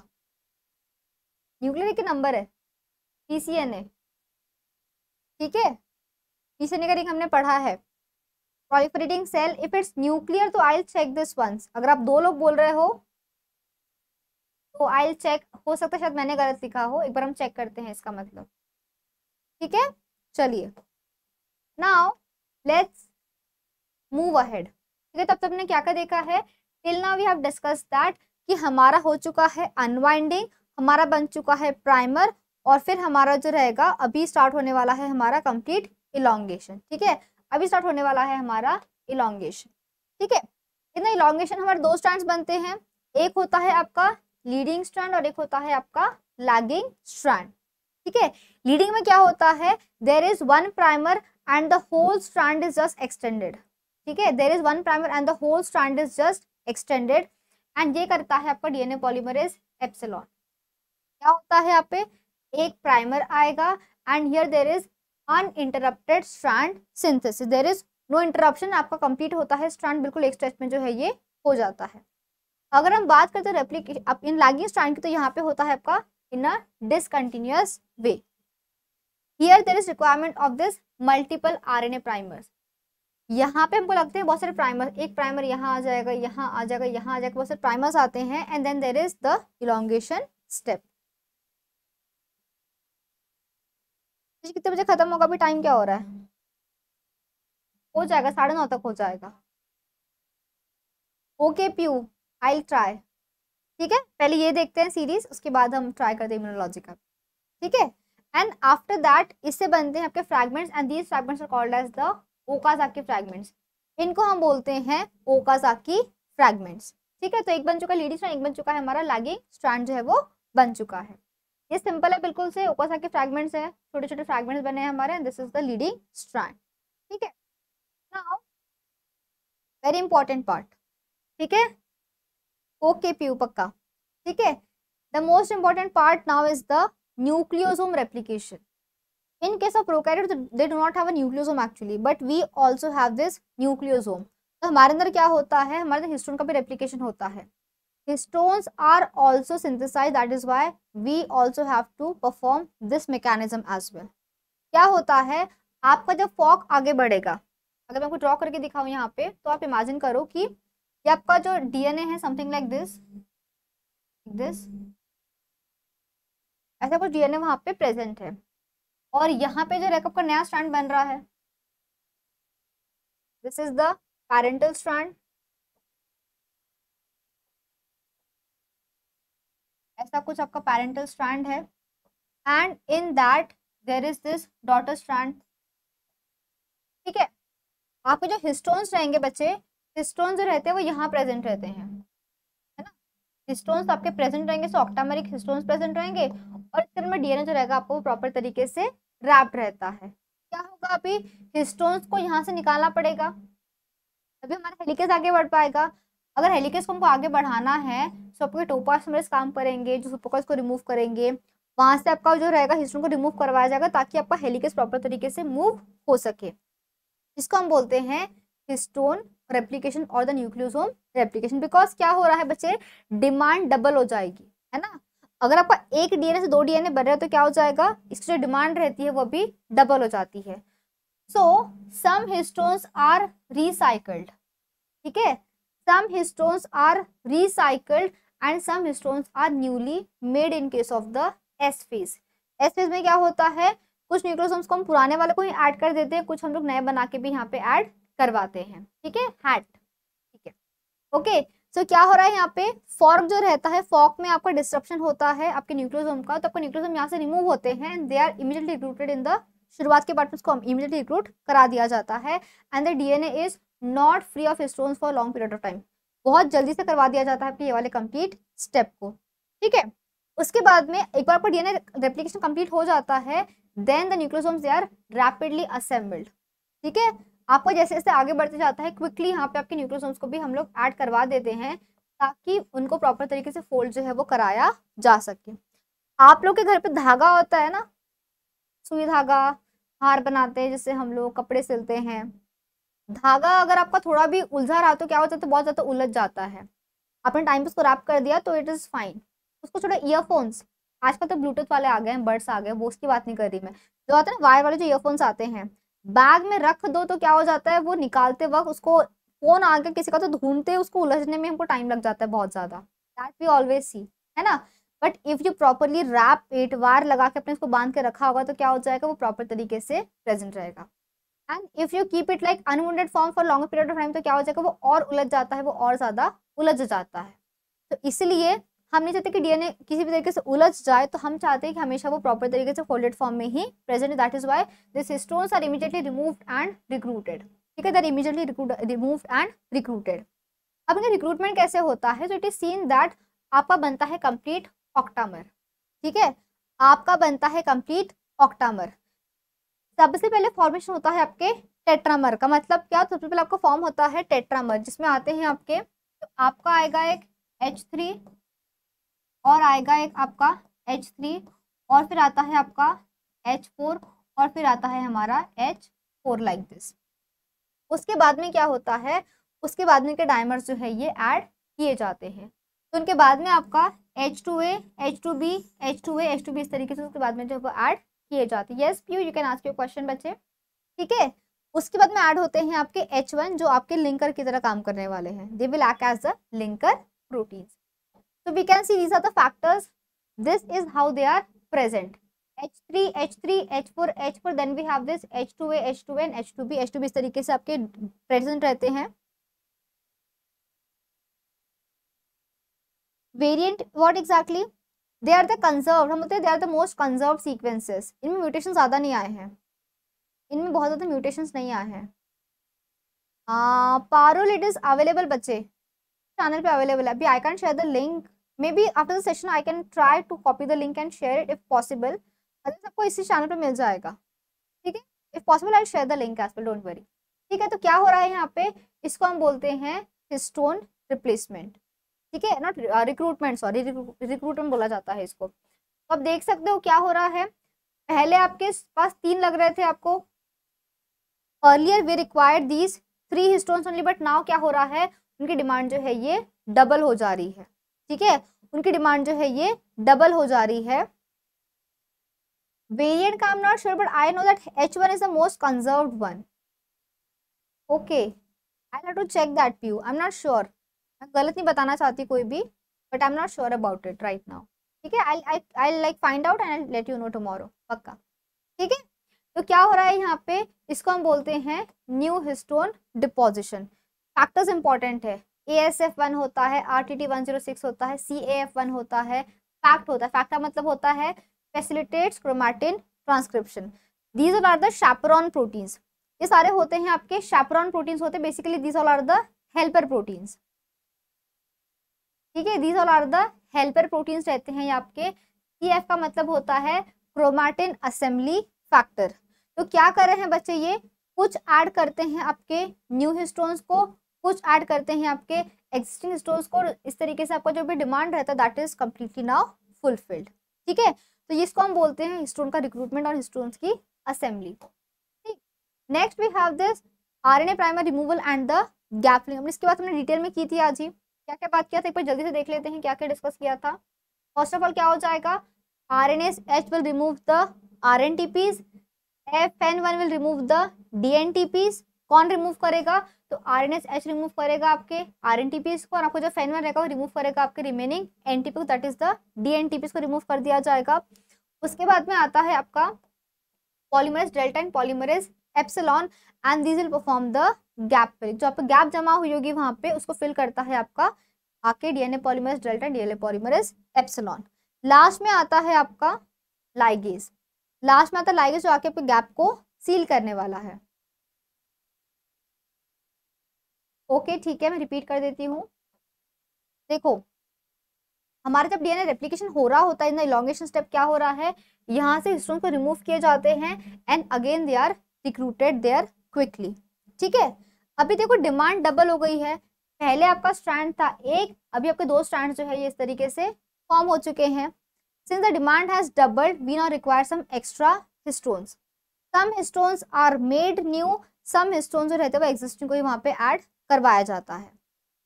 न्यूक्लियर एक नंबर है पीसीएनए ठीक है पीसीएनए e का रिंग हमने पढ़ा है proliferating cell if it's nuclear तो आई चेक दिस वंस अगर आप दो लोग बोल रहे हो तो आई चेक हो सकता है शायद मैंने गलत लिखा हो एक बार हम चेक करते हैं इसका मतलब ठीक है चलिए नाउ लेट्स मूव अहेड ठीक है तब तक ने क्या क्या देखा है till now we have discuss that कि हमारा हो चुका है अनवाइंडिंग हमारा बन चुका है प्राइमर और फिर हमारा जो रहेगा अभी स्टार्ट होने वाला है हमारा कंप्लीट इलांगेशन ठीक है अभी स्टार्ट होने वाला है हमारा इलांगेशन ठीक है इतना इलांगेशन हमारे दो स्ट्रैंड्स बनते हैं एक होता है आपका लीडिंग स्ट्रैंड और एक होता है आपका लैगिंग स्ट्रैंड ठीक है लीडिंग में क्या होता है there is one primer and the whole strand is just extended ठीक है there is one primer and the whole strand is just extended and ये करता है आपका डीएनए पॉलीमरेज एप्सिलॉन क्या होता है यहाँ पे एक प्राइमर आएगा and here there is uninterrupted strand synthesis there is no interruption आपका कंप्लीट होता है स्ट्रैंड बिल्कुल एक स्टेप में जो है ये हो जाता है अगर हम बात करते हैं रेप्लीकेशन आप इन लैगिंग स्ट्रैंड की तो यहाँ पे होता है आपका in a discontinuous way here there is requirement of this multiple R N A primers यहाँ पे हमको लगते हैं बहुत सारे प्राइमर एक प्राइमर यहाँ आ जाएगा यहाँ आ जाएगा यहाँ आ जाएगा बहुत सारे प्राइमर्स आते हैं and then there is the elongation step कितने तो बजे खत्म होगा अभी टाइम क्या हो रहा है हो जाएगा साढ़े नौ तक हो जाएगा ओके प्यू आई ट्राई ठीक है पहले ये देखते हैं सीरीज उसके बाद हम ट्राई करते हैं इम्यूनोलॉजी का ठीक है एंड आफ्टर दैट इससे बनते हैं आपके fragments and these fragments are called as the Okazaki fragments इनको हम बोलते हैं ओकाजाकी फ्रेगमेंट्स ठीक है तो एक बन चुका लेडीज एक बन चुका है हमारा लैगिंग स्ट्रैंड जो है वो बन चुका है ये सिंपल है बिल्कुल से ओकोसा के फ्रेगमेंट्स है छोटे छोटे फ्रेगमेंट्स बने हैं हमारे this is the leading strand ठीक है नाउ वेरी इंपॉर्टेंट पार्ट ठीक है ओके पक्का ठीक है the most important part now is the nucleosome replication in case of prokaryotes they do not have a nucleosome actually but we also have this nucleosome तो हमारे अंदर क्या होता है हमारे अंदर हिस्टोन का भी रेप्लीकेशन होता है histones are also synthesized that is why we also have to perform this mechanism as well क्या होता है आपका जब फॉक आगे बढ़ेगा अगर मैं आपको ड्रॉ करके दिखाऊं यहाँ पे तो आप इमेजिन करो कि ये आपका जो डीएनए है समथिंग लाइक दिस दिस ऐसा कुछ डीएनए वहां पे प्रेजेंट है और यहाँ पे जो रेकअप का नया स्टैंड बन रहा है this is the parental strand ऐसा कुछ आपका पेरेंटल स्ट्रैंड है and in that there is this daughter strand ठीक है आपके जो हिस्टोन्स रहेंगे बच्चे हिस्टोन्स जो रहते हैं वो यहाँ प्रेजेंट रहते हैं है ना हिस्टोन्स तो आपके प्रेजेंट रहेंगे सो ऑक्टामरिक हिस्टोन्स प्रेजेंट रहेंगे और इसके में डीएनए जो रहेगा आपको प्रॉपर तरीके से रैप्ड रहता है क्या होगा अभी हिस्टोन्स को यहाँ से निकालना पड़ेगा अभी हमारा हेलिकेज आगे बढ़ पाएगा अगर हेलिकेस को हमको आगे बढ़ाना है तो आपके टू पार्ट्स काम करेंगे जो सुपोकस को रिमूव करेंगे वहाँ से आपका जो रहेगा हिस्ट्रोन को रिमूव करवाया जाएगा ताकि आपका हेलिकेस प्रॉपर तरीके से मूव हो सके इसको हम बोलते हैं हिस्टोन रेप्लीकेशन और द न्यूक्लियोसोम रेप्लीकेशन बिकॉज क्या हो रहा है बच्चे डिमांड डबल हो जाएगी है ना अगर आपका एक डीएनए से दो डीएनए बन रहा है तो क्या हो जाएगा इसकी जो डिमांड रहती है वो भी डबल हो जाती है so some histones are recycled ठीक है some histones are recycled and some histones are newly made in case of the S phase. S phase में क्या होता है कुछ न्यूक्लियोसोम्स को हम पुराने वाले को ही ऐड कर देते हैं कुछ हम लोग नए बना के भी यहाँ पे ऐड करवाते हैं ठीक है हैट ठीक है ओके सो क्या हो रहा है यहाँ पे फॉर्क जो रहता है फॉर्क में आपका डिस्ट्रप्शन होता है आपके न्यूक्लियोसोम का तो आपका न्यूक्लियोसोम यहाँ से रिमूव होते हैं they are immediately recruited in the शुरुआत के पार्ट में उसको इमीडिएटली रिक्रूट करा दिया जाता है and the DNA is not free of stone for long period of time बहुत जल्दी से करवा दिया जाता है आपके ये वाले कंप्लीट स्टेप को ठीक है उसके बाद में एक बार आपका डीएनए रेप्लिकेशन कंप्लीट हो जाता है then the nucleosomes they are rapidly assembled ठीक है आपको जैसे जैसे आगे बढ़ते जाता है क्विकली यहाँ पे आपके न्यूक्लियोसोम्स को भी हम लोग ऐड करवा देते हैं ताकि उनको प्रॉपर तरीके से फोल्ड जो है वो कराया जा सके आप लोग के घर पे धागा होता है ना सुई धागा हार बनाते हैं जिससे हम लोग कपड़े सिलते हैं धागा अगर आपका थोड़ा भी उलझा रहा तो क्या हो जाता है बहुत ज़्यादा उलझ जाता है आपने टाइम पे उसको रैप कर दिया तो इट इज़ फाइन उसको छोड़ो ईयरफोन्स आजकल तो ब्लूटूथ वाले आ गए हैं बर्ड्स आ गए वो उसकी बात नहीं कर रही मैं जो आते ना वायर वाले जो ईयरफोन्स आते हैं बैग में रख दो तो क्या हो जाता है वो निकालते वक्त उसको फोन आके किसी का तो ढूंढते उसको उलझने में हमको टाइम लग जाता है बहुत ज़्यादा दैट वी ऑलवेज सी है ना but if you properly wrap it wire लगा के अपने उसको बांध के रखा होगा तो क्या हो जाएगा वो प्रॉपर तरीके से प्रेजेंट रहेगा and if you keep it like unwanted form for long period of time तो क्या हो जाएगा वो और उलझ जाता है वो और ज्यादा उलझ जाता है तो इसलिए हम नहीं चाहते कि डीएनए किसी भी तरीके से उलझ जाए तो हम चाहते हैं कि हमेशा वो प्रॉपर तरीके से फोल्डेड फॉर्म में ही present that is why this stone are immediately removed and recruited ठीक है they're immediately removed and recruited अब इनका रिक्रूटमेंट कैसे होता है तो इट इज सीन दैट आपका बनता है कंप्लीट ऑक्टामर ठीक है आपका बनता है कंप्लीट ऑक्टामर सबसे पहले फॉर्मेशन होता है आपके टेट्रामर का मतलब क्या सबसे पहले आपका फॉर्म होता है टेट्रामर जिसमें आते हैं आपके तो आपका आएगा एक एच थ्री और आएगा एक आपका एच थ्री और फिर आता है आपका एच फोर और फिर आता है हमारा एच फोर लाइक दिस उसके बाद में क्या होता है उसके बाद में के डायमर्स जो है ये ऐड किए जाते हैं तो उनके बाद में आपका H H H two two B A H two B इस तरीके से उसके बाद में जो है वो ऐड किए जाते हैं yes Piyu you can ask your question बच्चे ठीक है उसके बाद में ऐड होते हैं आपके एच वन जो आपके लिंकर की तरह काम करने वाले हैं they will act as the linker protein so we can see these are the factors this is how they are present H H H H three three four four then we H3, H3, H4, H4, H two N H two B H two B इस तरीके से आपके present रहते हैं variant what exactly they are the conserve हम बोलते हैं they are the most conserve sequences इनमें म्यूटेशन ज़्यादा नहीं आए हैं इनमें बहुत ज़्यादा म्यूटेशन नहीं आए हैं पारोल इट इज अवेलेबल बच्चे चैनल पे अवेलेबल है अभी I can share the link may be after the session I can try to copy the link and share it if possible otherwise आपको इसी चैनल पे मिल जाएगा ठीक है if possible I share the link as well don't worry ठीक है तो क्या हो रहा है यहाँ पे इसको हम बोलते हैं हिस्टोन रिप्लेसमेंट ठीक है नॉट रिक्रूटमेंट सॉरी रिक्रूटमेंट बोला जाता है इसको तो आप देख सकते हो क्या हो रहा है पहले आपके पास तीन लग रहे थे आपको earlier we required these three histones only but now क्या हो रहा है उनकी डिमांड जो है ये डबल हो जा रही है ठीक है उनकी डिमांड जो है ये डबल हो जा रही है variant ka i'm not sure but i know that h1 is the most conserved one okay i'll have check that Piyu I am not sure मैं गलत नहीं बताना चाहती कोई भी but I am not sure about it right now ठीक है I I I like find out and let you know tomorrow पक्का ठीक है तो क्या हो रहा है यहाँ पे इसको हम बोलते हैं new histone deposition factors important है ए एस एफ वन होता है R T T one zero six होता है सी ए एफ वन होता है फैक्ट होता है फैक्ट का मतलब होता है facilitates chromatin transcription these all are the chaperone proteins ये सारे होते हैं आपके शैपरॉन प्रोटीन्स होते हैं basically these all are the helper proteins ठीक है these all are the helper proteins रहते हैं आपके सी एफ का मतलब होता है क्रोमाटिन असेंबली फैक्टर तो क्या कर रहे हैं बच्चे ये कुछ ऐड करते हैं आपके न्यू हिस्टोन्स को कुछ ऐड करते हैं आपके एग्जिस्टिंग हिस्टोन्स को इस तरीके से आपका जो भी डिमांड रहता है that is completely now fulfilled ठीक है तो ये इसको हम बोलते हैं हिस्टोन का रिक्रूटमेंट और हिस्टोन्स की असेंबली ठीक next we have this R N A primer removal and the gap filling हमने इसके बाद हमने डिटेल में की थी आज ही क्या क्या बात किया था एक बार जल्दी से देख लेते हैं क्या क्या डिस्कस किया था फर्स्ट ऑफ ऑल क्या हो जाएगा R N S H will remove the R N T Ps F N one will remove the D N T Ps कौन रिमूव करेगा तो R N S H remove करेगा आपके आर एन टी पीज को और आपको जो fan one रहेगा वो रिमूव करेगा आपके रिमेनिंग एन टी पी को that is the D N T Ps को रिमूव कर दिया जाएगा उसके बाद में आता है आपका polymerase delta and polymerase epsilon and these will perform the gap filling जो आपका गैप जमा हुई होगी वहां पे उसको फिल करता है आपका आके DNA polymerase delta DNA polymerase epsilon last में आता है आपका लाइगेज लास्ट में आता है लाइगेज जो आके आपके गैप को सील करने वाला है ओके okay, ठीक है मैं रिपीट कर देती हूँ देखो हमारा जब डीएनए रेप्लिकेशन हो रहा होता है इन द इलांगेशन स्टेप क्या हो रहा है यहाँ से हिस्सों को रिमूव किए जाते हैं and again they are recruited there quickly ठीक है अभी देखो डिमांड डबल हो गई है पहले आपका स्टैंड था एक अभी आपके दो स्टैंड जो है ये इस तरीके से फॉर्म हो चुके हैं since the demand has doubled we now require some extra histones some histones are made new some histone जो रहते हैं वो एग्जिस्टिंग को ही वहाँ पे ऐड करवाया जाता है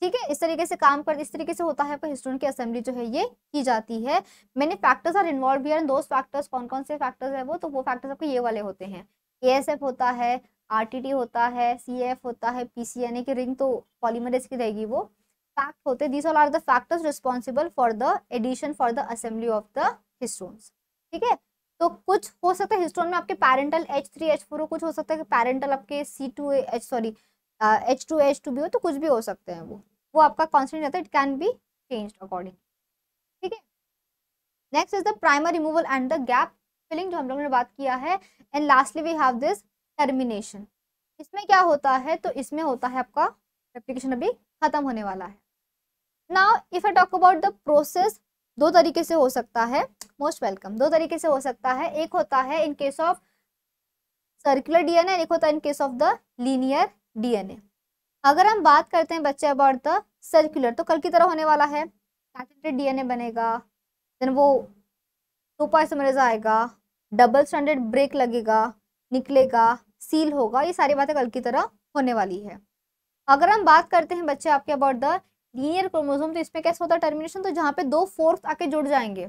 ठीक है इस तरीके से काम कर इस तरीके से होता है आपका हिस्टोन की असेंबली जो है ये की जाती है मैंने factors are involve here and दोस्त फैक्टर्स कौन कौन से फैक्टर्स है वो तो वो फैक्टर्स आपके ये वाले होते हैं एएसएफ होता है आरटीटी होता है सीएफ होता है पी यानी कि रिंग तो पॉलीमरेज की रहेगी वो फैक्ट होते this all are the factors responsible for the addition for the assembly of the histones ठीक है तो कुछ हो सकता है हिस्टोन में आपके parental H three H four हो कुछ हो सकता है कि पैरेंटल आपके C two H sorry H two H two भी हो तो कुछ भी हो सकते हैं वो वो आपका कॉन्सेंट रहता है it can be change according ठीक है next is the primer removal and the gap filling जो हम लोगों ने बात किया है and lastly we have this termination इसमें क्या होता है तो इसमें होता है आपका एप्लीकेशन अभी खत्म होने वाला है now if I talk about the process दो तरीके से हो सकता है मोस्ट वेलकम दो तरीके से हो सकता है एक होता है in case of circular DNA एक होता है in case of the linear DNA अगर हम बात करते हैं बच्चे अबाउट द सर्कुलर तो कल की तरह होने वाला है डीएनए बनेगा देन वो टू पाइसोमरेज आएगा डबल स्टैंडर्ड ब्रेक लगेगा निकलेगा सील होगा ये सारी बातें कल की तरह होने वाली है अगर हम बात करते हैं बच्चे आपके अबाउट द लीनियर क्रोमोजोम तो इसमें कैसे होता है टर्मिनेशन तो जहाँ पे दो फोर्थ आके जुड़ जाएंगे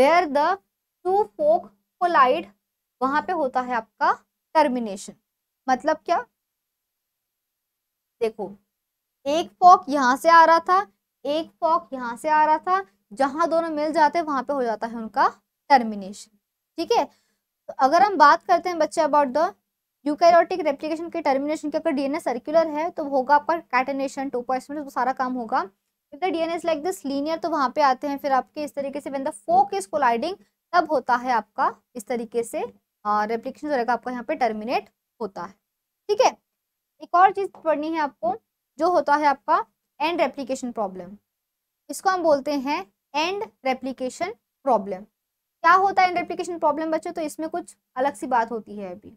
where the two fork collide वहां पे होता है आपका टर्मिनेशन मतलब क्या देखो एक फोक यहाँ से आ रहा था एक फोक यहाँ से आ रहा था जहां दोनों मिल जाते वहां पे हो जाता है उनका टर्मिनेशन ठीक है तो अगर हम बात करते हैं बच्चे अबाउट द यूकैरियोटिक रेप्लिकेशन के टर्मिनेशन के अगर डीएनए सर्कुलर है तो होगा आपका कैटेनेशन टू पॉइंट में तो सारा काम होगा if the DNA is like this linear तो वहां पे आते हैं फिर आपके इस तरीके से when the fork is colliding तब होता है आपका इस तरीके से रेप्लिकेशन रहेगा आपका यहाँ पे टर्मिनेट होता है ठीक है एक और चीज़ पढ़नी है आपको जो होता है आपका एंड रेप्लीकेशन प्रॉब्लम इसको हम बोलते हैं एंड रेप्लीकेशन प्रॉब्लम क्या होता है इंटरप्रिकेशन प्रॉब्लम बच्चों तो इसमें कुछ अलग सी बात होती है अभी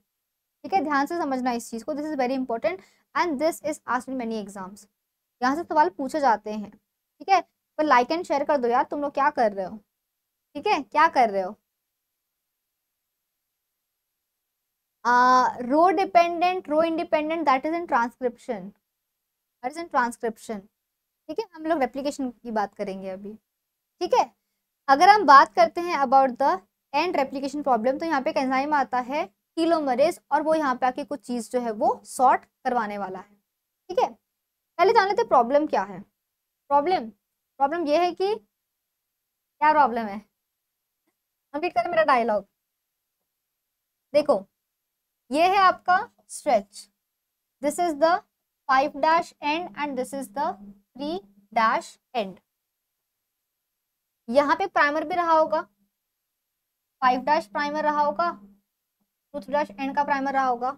ठीक है ध्यान से समझना इस चीज़ को this is very important and this is asked in many exams यहाँ से सवाल पूछे जाते हैं ठीक है पर लाइक एंड शेयर कर दो यार तुम लोग क्या कर रहे हो ठीक है क्या कर रहे हो rho dependent rho independent that is in transcription that is in transcription ठीक है हम लोग रेप्लीकेशन की बात करेंगे अभी ठीक है अगर हम बात करते हैं about the end replication problem तो यहाँ पे एंजाइम आता है टीलोमरेज और वो यहाँ पे आके कुछ चीज़ जो है वो सॉर्ट करवाने वाला है ठीक है पहले जान लेते प्रॉब्लम क्या है प्रॉब्लम प्रॉब्लम ये है कि क्या प्रॉब्लम है कंप्लीट करें मेरा डायलॉग देखो ये है आपका stretch this is the five dash end and this is the three dash end यहाँ पे प्राइमर भी रहा होगा फाइव डैश प्राइमर रहा होगा टूथ डैश एंड का प्राइमर रहा होगा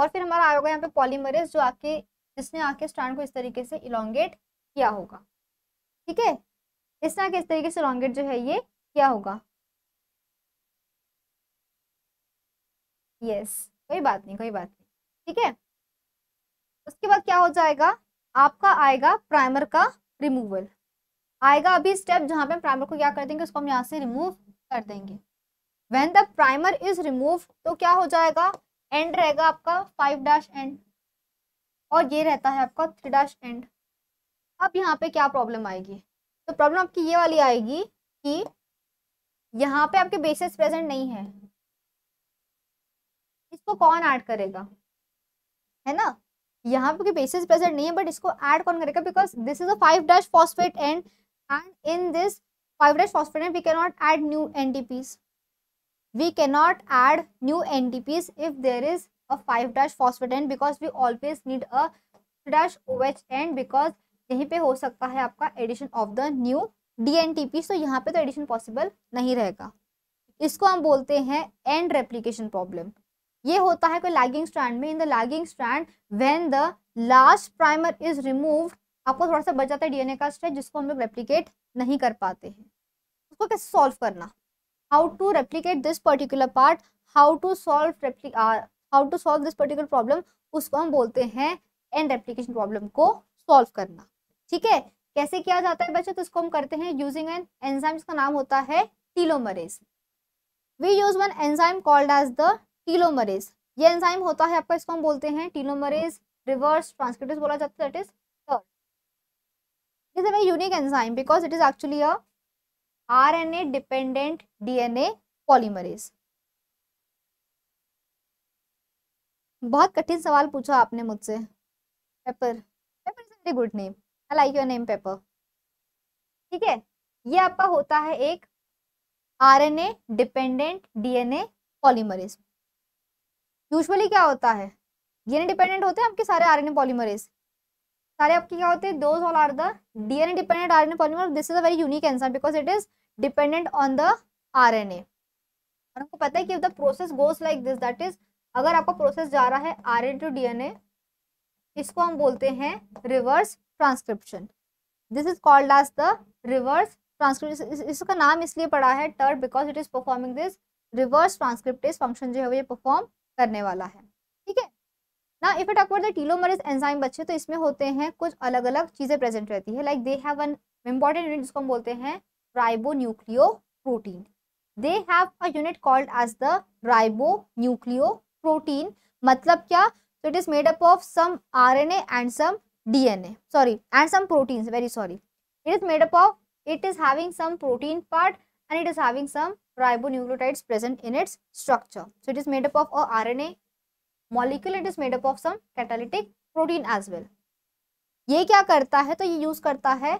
और फिर हमारा आया होगा यहाँ पे पॉलीमरेज जो आके जिसने आके स्टैंड को इस तरीके से इलांगेट किया होगा ठीक है इस तरह के इस तरीके से इलोंगेट जो है ये क्या होगा यस कोई बात नहीं कोई बात नहीं ठीक है उसके बाद क्या हो जाएगा आपका आएगा प्राइमर का रिमूवल आएगा अभी स्टेप जहां पे हम प्राइमर को क्या कर देंगे उसको हम यहाँ से रिमूव कर देंगे when the primer is remove तो क्या हो जाएगा एंड रहेगा आपका फाइव डैश एंड और ये रहता है आपका थ्री डैश एंड अब यहाँ पे क्या प्रॉब्लम आएगी तो प्रॉब्लम आपकी ये वाली आएगी कि यहाँ पे आपके बेसिस प्रेजेंट नहीं है इसको कौन ऐड करेगा है ना यहाँ पे बेसिस प्रेजेंट नहीं है बट इसको ऐड कौन करेगा because this is a five dash phosphate and and in this 5' phosphonate we cannot add new NTPs. We cannot add new NTPs if there is a 5' phosphate end because we always need a dash OH end because यहीं पे हो सकता है आपका addition of the new D so यहाँ पे तो addition possible नहीं रहेगा इसको हम बोलते हैं एंड रेप्लीकेशन प्रॉब्लम ये होता है कोई लैगिंग स्ट्रैंड में in the lagging strand when the last primer is removed आपको थोड़ा सा बच जाता है डीएनए का स्ट्रेच जिसको हम लोग रेप्लीकेट नहीं कर पाते हैं उसको कैसे सॉल्व करना how to replicate this particular part how to solve how to solve this particular problem उसको हम बोलते हैं एंड रेप्लीकेशन प्रॉब्लम को सॉल्व करना ठीक है कैसे किया जाता है बच्चों तो इसको हम करते हैं यूजिंग एन एंजाइम जिसका नाम होता है telomerase we use one enzyme called as the telomerase ये एंजाइम होता है आपका इसको हम बोलते हैं टीलोमरेज रिवर्स ट्रांसक्रिप्टेज बोला जाता है that is is a It is a very unique enzyme because it N A dependent D N A polymerase. बहुत कठिन सवाल पूछा आपने मुझसे paper paper is very good name I like your name paper ठीक है ये आपका होता है एक RNA dependent DNA polymerase usually क्या होता है डीएनए डिपेंडेंट होते हैं आपके सारे आरएनए पॉलीमरेज सारे आपके क्या होते हैं those all are the DNA dependent RNA polymer this is a very unique answer because it is dependent on the RNA और हमको पता है कि the process goes like this that is अगर आपका प्रोसेस जा रहा है आर एन टू डीएनए इसको हम बोलते हैं reverse transcription this is called as the reverse transcription इसका नाम इसलिए पड़ा है टर्ड because it is performing this reverse transcriptase function जो है वो ये परफॉर्म करने वाला है ना if talk about the telomerase enzyme बच्चे तो इसमें होते हैं कुछ अलग अलग चीजें प्रेजेंट रहती है like they have an important unit जिसको हम बोलते हैं ribo nucleo protein they have a unit called as the ribo nucleo protein मतलब क्या सो it is made up of some R N and some D N A sorry and some protein very sorry it is made up of it is having some protein part and it is having some ribo nucleotides present in its structure so it is made up of R N A molecule it is made up of some catalytic protein as well ये क्या करता है तो ये use करता है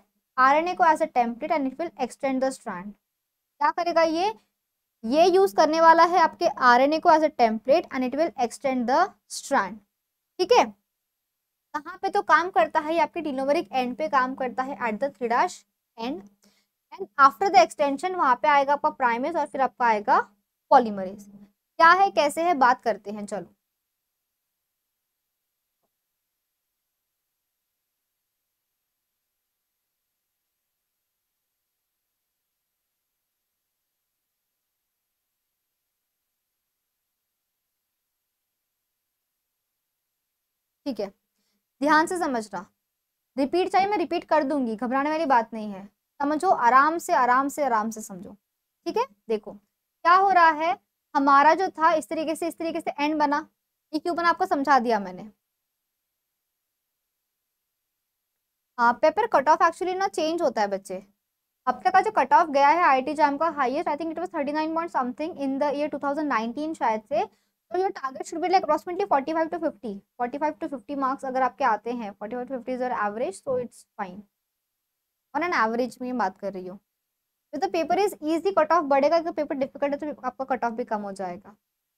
RNA को as a template and it will extend the strand क्या करेगा ये ये यूज करने वाला है आपके आरएनए को as a template and it will extend the strand ठीक है कहाँ पे तो काम करता है ये आपके डिनोवरिक एंड पे काम करता है at the three dash end and after the extension वहाँ पे आएगा आपका प्राइमेज और फिर आपका आएगा पॉलीमरेज क्या है कैसे है बात करते हैं चलो ठीक है ध्यान से समझना रिपीट चाहिए मैं रिपीट कर दूंगी घबराने वाली बात नहीं है समझो आराम से आराम से आराम से समझो ठीक है देखो क्या हो रहा है हमारा जो था इस तरीके से इस तरीके से एंड बना ये क्यों बना आपको समझा दिया मैंने हाँ पेपर कट ऑफ एक्चुअली ना चेंज होता है बच्चे अब तक का जो कट ऑफ गया है टी जैम का highest I think it thirty nine point something in the year nineteen शायद से तो your target should be like approximately five to fifty forty five to fifty marks अगर आपके आते हैं 45 to fifty is your average तो it's fine on an average में बात कर रही हूँ जो तो paper is easy cut off बढ़ेगा अगर पेपर डिफिकल्ट है तो आपका कट ऑफ भी कम हो जाएगा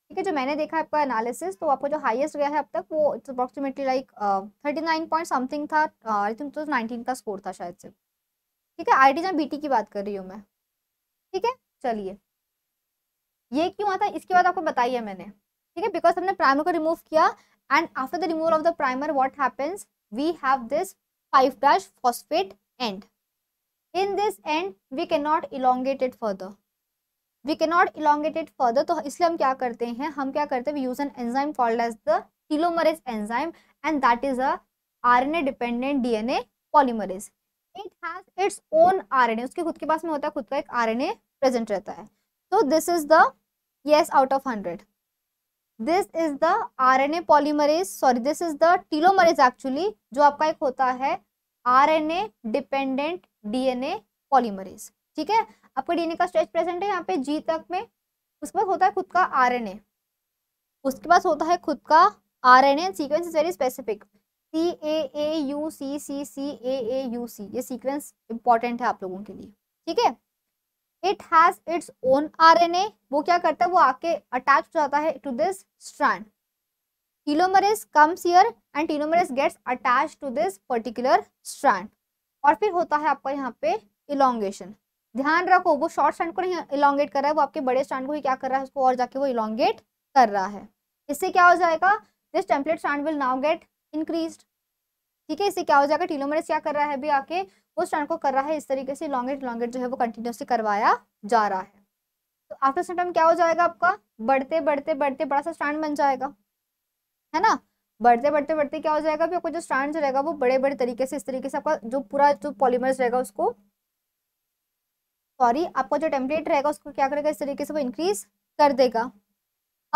ठीक है जो मैंने देखा आपका एनालिसिस तो आपका जो हाइस्ट गया है अब तक वो it's approximately like thirty nine point something था आई थिंक तो नाइनटीन का स्कोर था शायद से ठीक है आई टी जहाँ बी टी की बात कर रही हूँ मैं ठीक है चलिए ये क्यों आता इसके बाद आपको बताइए मैंने ठीक है बिकॉज हमने प्राइमर को रिमूव किया and after the removal of the primer what happens we have this five dash phosphate end in this end we can not elongated further we can not elongated further तो इसलिए हम क्या करते हैं हम क्या करते हैं we use an enzyme called as the telomerase enzyme and that is a R N A dependent D N A polymerase it has its own R N A उसके खुद के पास में होता है खुद का एक आर एन ए प्रेजेंट रहता है तो this is the yes out of hundred this is the R N A polymerase sorry this is the telomerase actually जो आपका एक होता है R N A dependent DNA polymerase ठीक है आपका डीएनए का स्ट्रेच प्रेजेंट है यहाँ पे जी तक में उसके बाद होता है खुद का आर एन ए उसके पास होता है खुद का R N A sequence is very specific C A A U C C C A A U C ये सीक्वेंस इंपॉर्टेंट है आप लोगों के लिए ठीक है it has its own R N A वो क्या करता है वो आके अटैच हो जाता है to this strand telomerase comes here and telomerase gets attach to this particular strand और फिर होता है आपका यहाँ पे इलांगेशन ध्यान रखो वो शॉर्ट स्टैंड को नहीं इलांगेट कर रहा है वो आपके बड़े स्टैंड को ही क्या कर रहा है उसको और जाके वो इलांगेट कर रहा है इससे क्या हो जाएगा this template stand will now get increased ठीक है इससे क्या हो जाएगा टीलोमेरेस क्या कर रहा है अभी आके वो स्ट्रैंड को कर रहा है इस तरीके से लॉन्गेट लॉन्गेट जो है वो कंटिन्यूसली करवाया जा रहा है तो आफ्टर सिम्टम क्या हो जाएगा आपका बढ़ते बढ़ते बढ़ते बड़ा सा स्टैंड बन जाएगा है ना बढ़ते बढ़ते बढ़ते क्या हो जाएगा भी आपको जो स्ट्रैंड रहेगा वो बड़े बड़े तरीके से इस तरीके से आपका जो पूरा जो पॉलीमर्स रहेगा उसको सॉरी आपका जो टेम्पलेट रहेगा उसको क्या करेगा इस तरीके से वो इंक्रीज कर देगा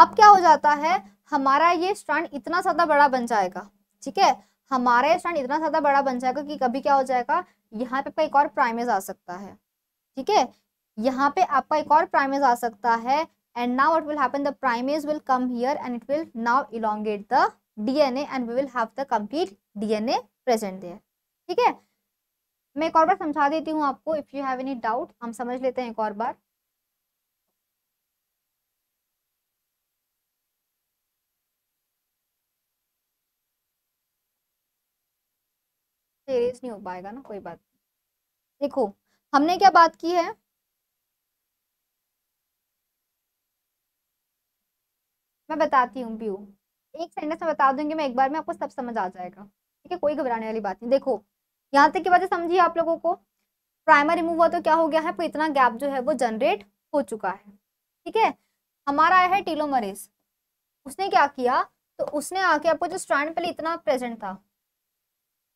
अब क्या हो जाता है हमारा ये स्टैंड इतना ज़्यादा बड़ा बन जाएगा ठीक है हमारा स्टैंड इतना ज़्यादा बड़ा बन जाएगा कि कभी क्या हो जाएगा यहाँ पे आपका एक और प्राइमेज आ सकता है ठीक है यहाँ पे आपका एक और प्राइमेज आ सकता है and now what will happen the primase will come here and it will now elongate the DNA and we will have the complete DNA present there ठीक है मैं एक और बार समझा देती हूँ आपको if you have any doubt हम समझ लेते हैं एक और बार नहीं हो पाएगा ना कोई बात देखो हमने क्या बात की है मैं बताती हूँ व्यू एक सेंटेंस में बता दूंगी मैं एक बार में आपको सब समझ आ जाएगा ठीक है कोई घबराने वाली बात नहीं देखो यहाँ तक की वजह समझिए आप लोगों को प्राइमर रिमूव हुआ तो क्या हो गया है तो इतना गैप जो है वो जनरेट हो चुका है ठीक है हमारा आया है टीलोमरेज उसने क्या किया तो उसने आके आपको जो स्ट्रैंड पहले इतना प्रेजेंट था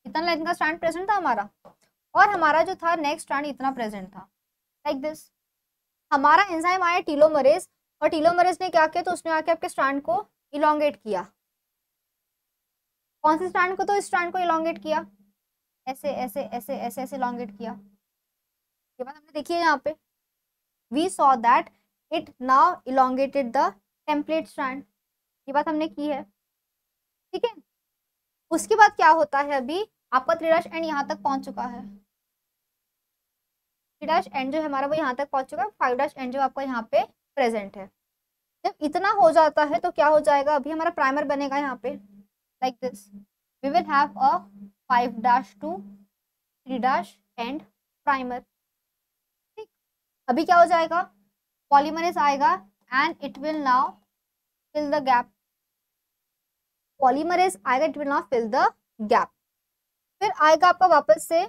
इतना लेंथ का स्ट्रैंड प्रेजेंट था हमारा और हमारा जो था नेक्स्ट स्ट्रैंड इतना प्रेजेंट था लाइक like दिस हमारा एंजाइम आया टीलोमरेज और टीलोमरेज ने क्या किया तो उसने आके आपके स्ट्रैंड को इलांगेट किया कौन से स्टैंड को तो इस स्टैंड को इलांगेट किया ऐसे ऐसे ऐसे ऐसे ऐसे इलांगेट किया ये बात हमने देखी है यहाँ पे we saw that it now elongated the template stand ये बात हमने की है ठीक है उसके बाद क्या होता है अभी आपका थ्री डैश एंड यहाँ तक पहुंच चुका है थ्री डैश एंड जो है हमारा वो यहाँ तक पहुंच चुका है फाइव डैश एंड जो आपका यहाँ पे प्रेजेंट है जब इतना हो जाता है तो क्या हो जाएगा अभी हमारा प्राइमर बनेगा यहाँ पे like this we will have a five dash two three dash end primer ठीक अभी क्या हो जाएगा पॉलीमरेज आएगा and it will now fill the gap polymerase आएगा it will not fill the gap फिर आएगा आपका वापस से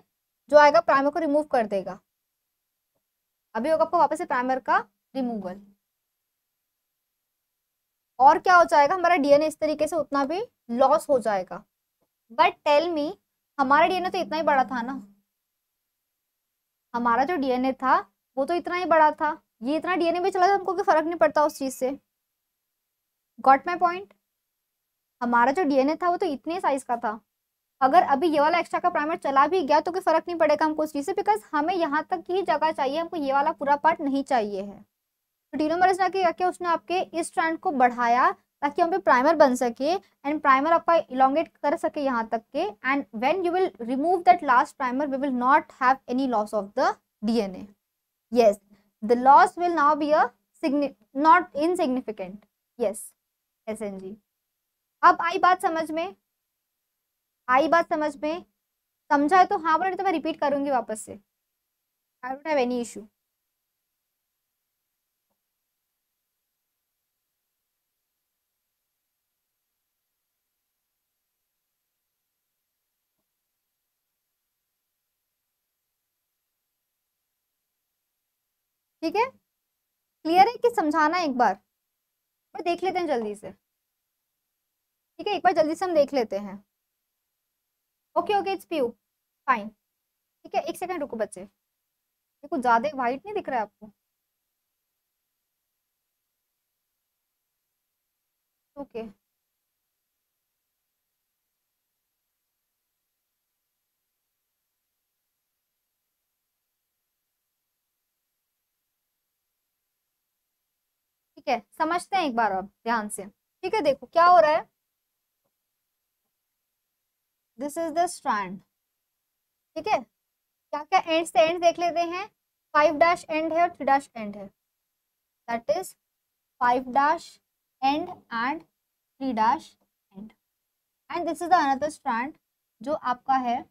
जो आएगा प्राइमर को रिमूव कर देगा अभी होगा आपका वापस से प्राइमर का रिमूवल और क्या हो जाएगा हमारा डीएनए इस तरीके से उतना भी लॉस हो जाएगा बट टेल मी हमारा डीएनए तो इतना ही बड़ा था ना हमारा जो डीएनए था वो तो इतना ही बड़ा था ये इतना डीएनए भी चला था हमको फर्क नहीं पड़ता उस चीज से गॉट माई पॉइंट हमारा जो डीएनए था वो तो इतने साइज का था अगर अभी ये वाला एक्स्ट्रा का प्राइमर चला भी गया तो कोई फर्क नहीं पड़ेगा हमको उस चीज़ से बिकॉज हमें यहाँ तक ही जगह चाहिए हमको ये वाला पूरा पार्ट नहीं चाहिए है तो डीनोमरस ना क्या किया उसने आपके इस ट्रेंड को बढ़ाया ताकि हम पे प्राइमर बन सके एंड प्राइमर आपका इलांगेट कर सके यहाँ तक के and when you will remove that last primer we will not have any loss of the DNA yes the loss will now be a not insignificant yes S N G अब I बात समझ में आई बात समझ में समझा है तो हाँ बोले तो मैं रिपीट करूंगी वापस से I don't have any issue ठीक है क्लियर है कि समझाना एक बार और देख लेते हैं जल्दी से ठीक है एक बार जल्दी से हम देख लेते हैं okay okay it's pure fine ठीक है एक सेकंड रुको बच्चे देखो ज़्यादा वाइट नहीं दिख रहा है आपको ओके ठीक है समझते हैं एक बार अब ध्यान से ठीक है देखो क्या हो रहा है दिस इज द स्ट्रैंड ठीक है क्या क्या एंड से एंड देख लेते हैं फाइव डैश एंड है और थ्री डैश एंड है that is five dash end and three dash end and this is the another strand जो आपका है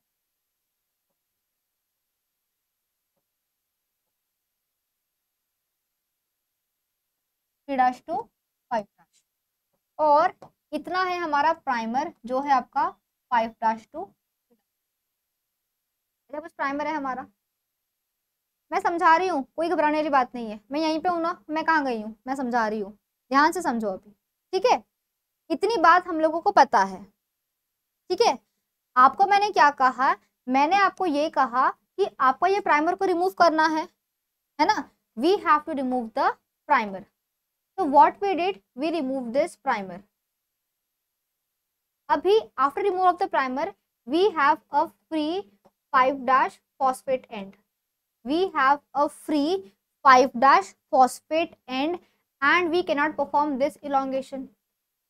three dash to five dash और इतना है हमारा प्राइमर जो है आपका फाइव डैश टू अच्छा बस प्राइमर है हमारा मैं समझा रही हूँ कोई घबराने वाली बात नहीं है मैं यहीं पे हूँ ना मैं कहाँ गई हूँ मैं समझा रही हूँ ध्यान से समझो अभी ठीक है इतनी बात हम लोगों को पता है ठीक है आपको मैंने क्या कहा मैंने आपको ये कहा कि आपको ये प्राइमर को रिमूव करना है है ना we have to remove the primer तो what we did we remove this primer अभी after remove of the primer we have a free five dash phosphate end we have a free five dash phosphate end and we cannot perform this elongation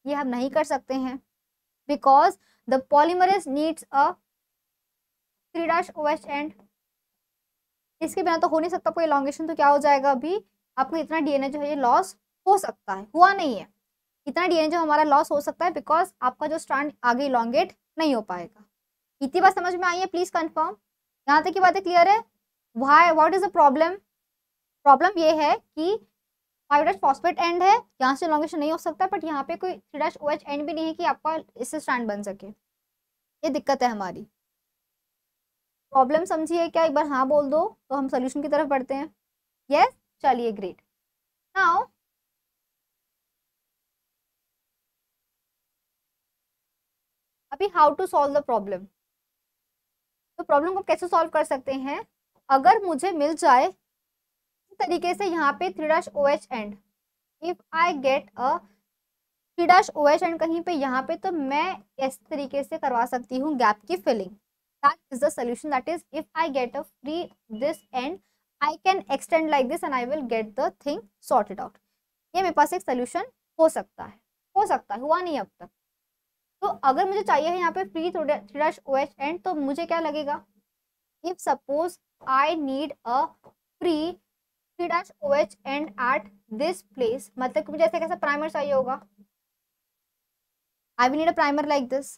ये हम नहीं कर सकते हैं because the polymerase needs a three dash O H end इसके बिना तो हो नहीं सकता कोई इलांगेशन तो क्या हो जाएगा अभी आपको इतना डीएनए जो है ये लॉस हो सकता है हुआ नहीं है इतना डीएनए जो हमारा लॉस हो सकता है बिकॉज आपका जो स्टैंड आगे इलांगेट नहीं हो पाएगा इतनी बात समझ में आई है प्लीज़ कंफर्म यहाँ तक की बातें क्लियर है why what is the problem problem ये है कि फाइव डैश फॉस्फेट एंड है यहाँ से इलांगेशन नहीं हो सकता बट यहाँ पे कोई three dash O H end भी नहीं है कि आपका इससे स्टैंड बन सके ये दिक्कत है हमारी प्रॉब्लम समझिए क्या एक बार हाँ बोल दो तो हम सोल्यूशन की तरफ बढ़ते हैं यस चलिए ग्रेट नाउ अभी how to solve the problem तो प्रॉब्लम को कैसे सॉल्व कर सकते हैं अगर मुझे मिल जाए तरीके से यहाँ पे three dash O H end if I get a three dash O H end कहीं पे यहाँ पे तो मैं इस तरीके से करवा सकती हूँ गैप की filling that is the solution that is if I get a free this and I can extend like this and I will get the thing sorted out ये मेरे पास एक सोल्यूशन हो सकता है हो सकता है हुआ नहीं अब तक तो अगर मुझे चाहिए है यहाँ पे free three dash O H end तो मुझे क्या लगेगा if suppose I need a free three dash O H end at this place मतलब मुझे ऐसे कैसा प्राइमर चाहिए होगा I we need a primer like this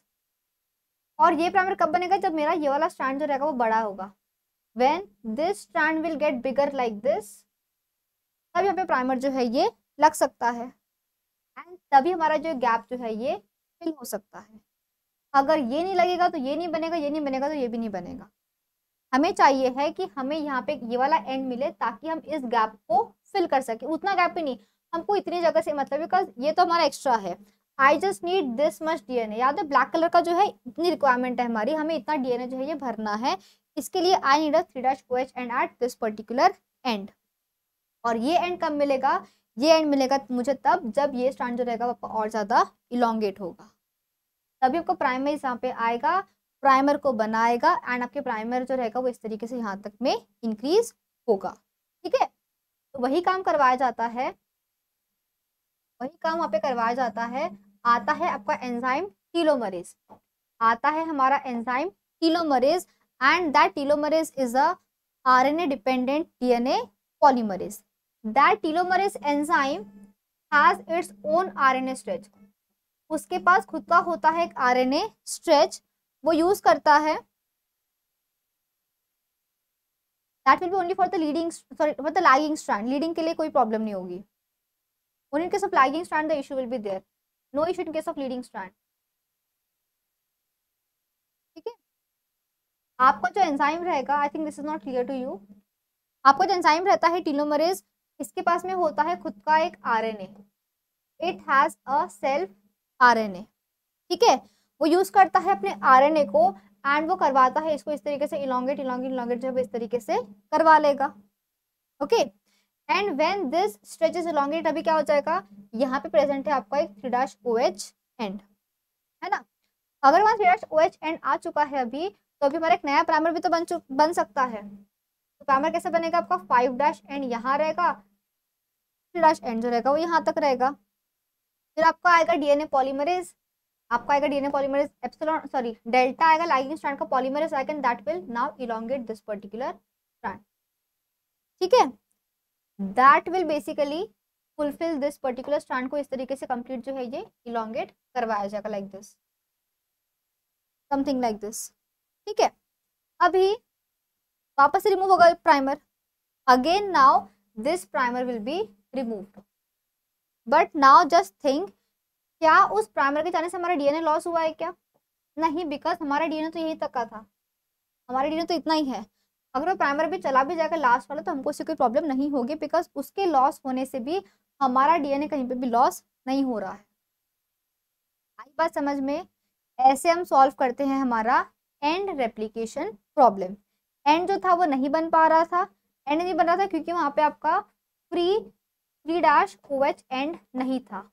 और ये प्राइमर कब बनेगा जब मेरा ये वाला स्टैंड जो रहेगा वो बड़ा होगा when this stand will get bigger like this तब यहाँ पे प्राइमर जो है ये लग सकता है एंड तभी हमारा जो गैप जो है ये फेल हो सकता है अगर ये नहीं लगेगा तो ये नहीं बनेगा ये नहीं बनेगा तो ये भी नहीं बनेगा हमें चाहिए है कि हमें यहाँ पे ये वाला एंड मिले ताकि हम इस गैप को फिल कर सके उतना गैप भी नहीं हमको इतनी जगह से मतलब बिकॉज ये तो हमारा एक्स्ट्रा है I just need this much D N A याद है ब्लैक कलर का जो है इतनी रिक्वायरमेंट है हमारी हमें इतना डी एन ए जो है ये भरना है इसके लिए I need a three dash O H end at this particular end और ये एंड कब मिलेगा ये एंड मिलेगा मुझे तब जब ये स्ट्रांड जो रहेगा आपका और ज़्यादा इलांगेट होगा तभी आपको प्राइमर यहाँ पे आएगा प्राइमर को बनाएगा एंड आपके प्राइमर जो रहेगा वो इस तरीके से यहाँ तक में इंक्रीज होगा ठीक है तो वही काम करवाया जाता है वही काम वहाँ पे करवाया जाता है आता है आपका एंजाइम टीलोमरेज आता है हमारा enzyme telomerase and that telomerase is a RNA dependent DNA polymerase that telomerase enzyme has its own RNA stretch उसके पास खुद का होता है एक आरएनए स्ट्रेच वो यूज करता है that will be only for the leading sorry for the lagging strand leading के लिए कोई प्रॉब्लम नहीं होगी on in case of lagging strand the issue will be there no issue in case of leading strand ठीक है आपका जो enzyme रहेगा I think this is not clear to you आपका जो एंजाइम रहता है टीलोमरेज इसके पास में होता है खुद का एक R RNA it has a self R RNA ठीक है वो यूज करता है अपने आरएनए को एंड वो करवाता है इसको इस तरीके से इलांगेट इलांगेट इलांगेट जब इस तरीके से करवा लेगा okay and when this stretch is elongate अभी क्या हो जाएगा यहाँ पे प्रेजेंट है आपका एक three dash O H end है ना अगर वहाँ three dash O H end आ चुका है अभी तो अभी हमारा एक नया प्राइमर भी तो बन चुक बन सकता है तो कैसे बनेगा आपका फाइव डैश एंड यहाँ रहेगा डैश एंड जो रहेगा वो यहाँ तक रहेगा फिर आपका आएगा डीएनए पॉलीमरेज आपका आएगा DNA polymerase epsilon sorry delta आएगा लाइगिंग स्ट्रैंड का पॉलीमरेज आएगा and that will now elongate this particular strand ठीक है that will basically fulfil this particular strand को इस तरीके से कंप्लीट जो है ये इलोंगेट करवाया जाएगा like this something like this ठीक है अभी वापस से रिमूव होगा primer again now this primer will be remove but now just think क्या उस प्राइमर के जाने से हमारा डीएनए लॉस हुआ है क्या नहीं बिकॉज हमारा डीएनए तो यहीं तक का था हमारा डीएनए तो इतना ही है अगर वो प्राइमर भी चला भी जाएगा लास्ट वाला तो हमको उससे कोई प्रॉब्लम नहीं होगी बिकॉज उसके लॉस होने से भी हमारा डीएनए कहीं पे भी लॉस नहीं हो रहा है आई बात समझ में ऐसे हम सॉल्व करते हैं हमारा एंड रेप्लीकेशन प्रॉब्लम एंड जो था वो नहीं बन पा रहा था एंड नहीं बन रहा था क्योंकि वहाँ पे आपका free three dash O H end नहीं था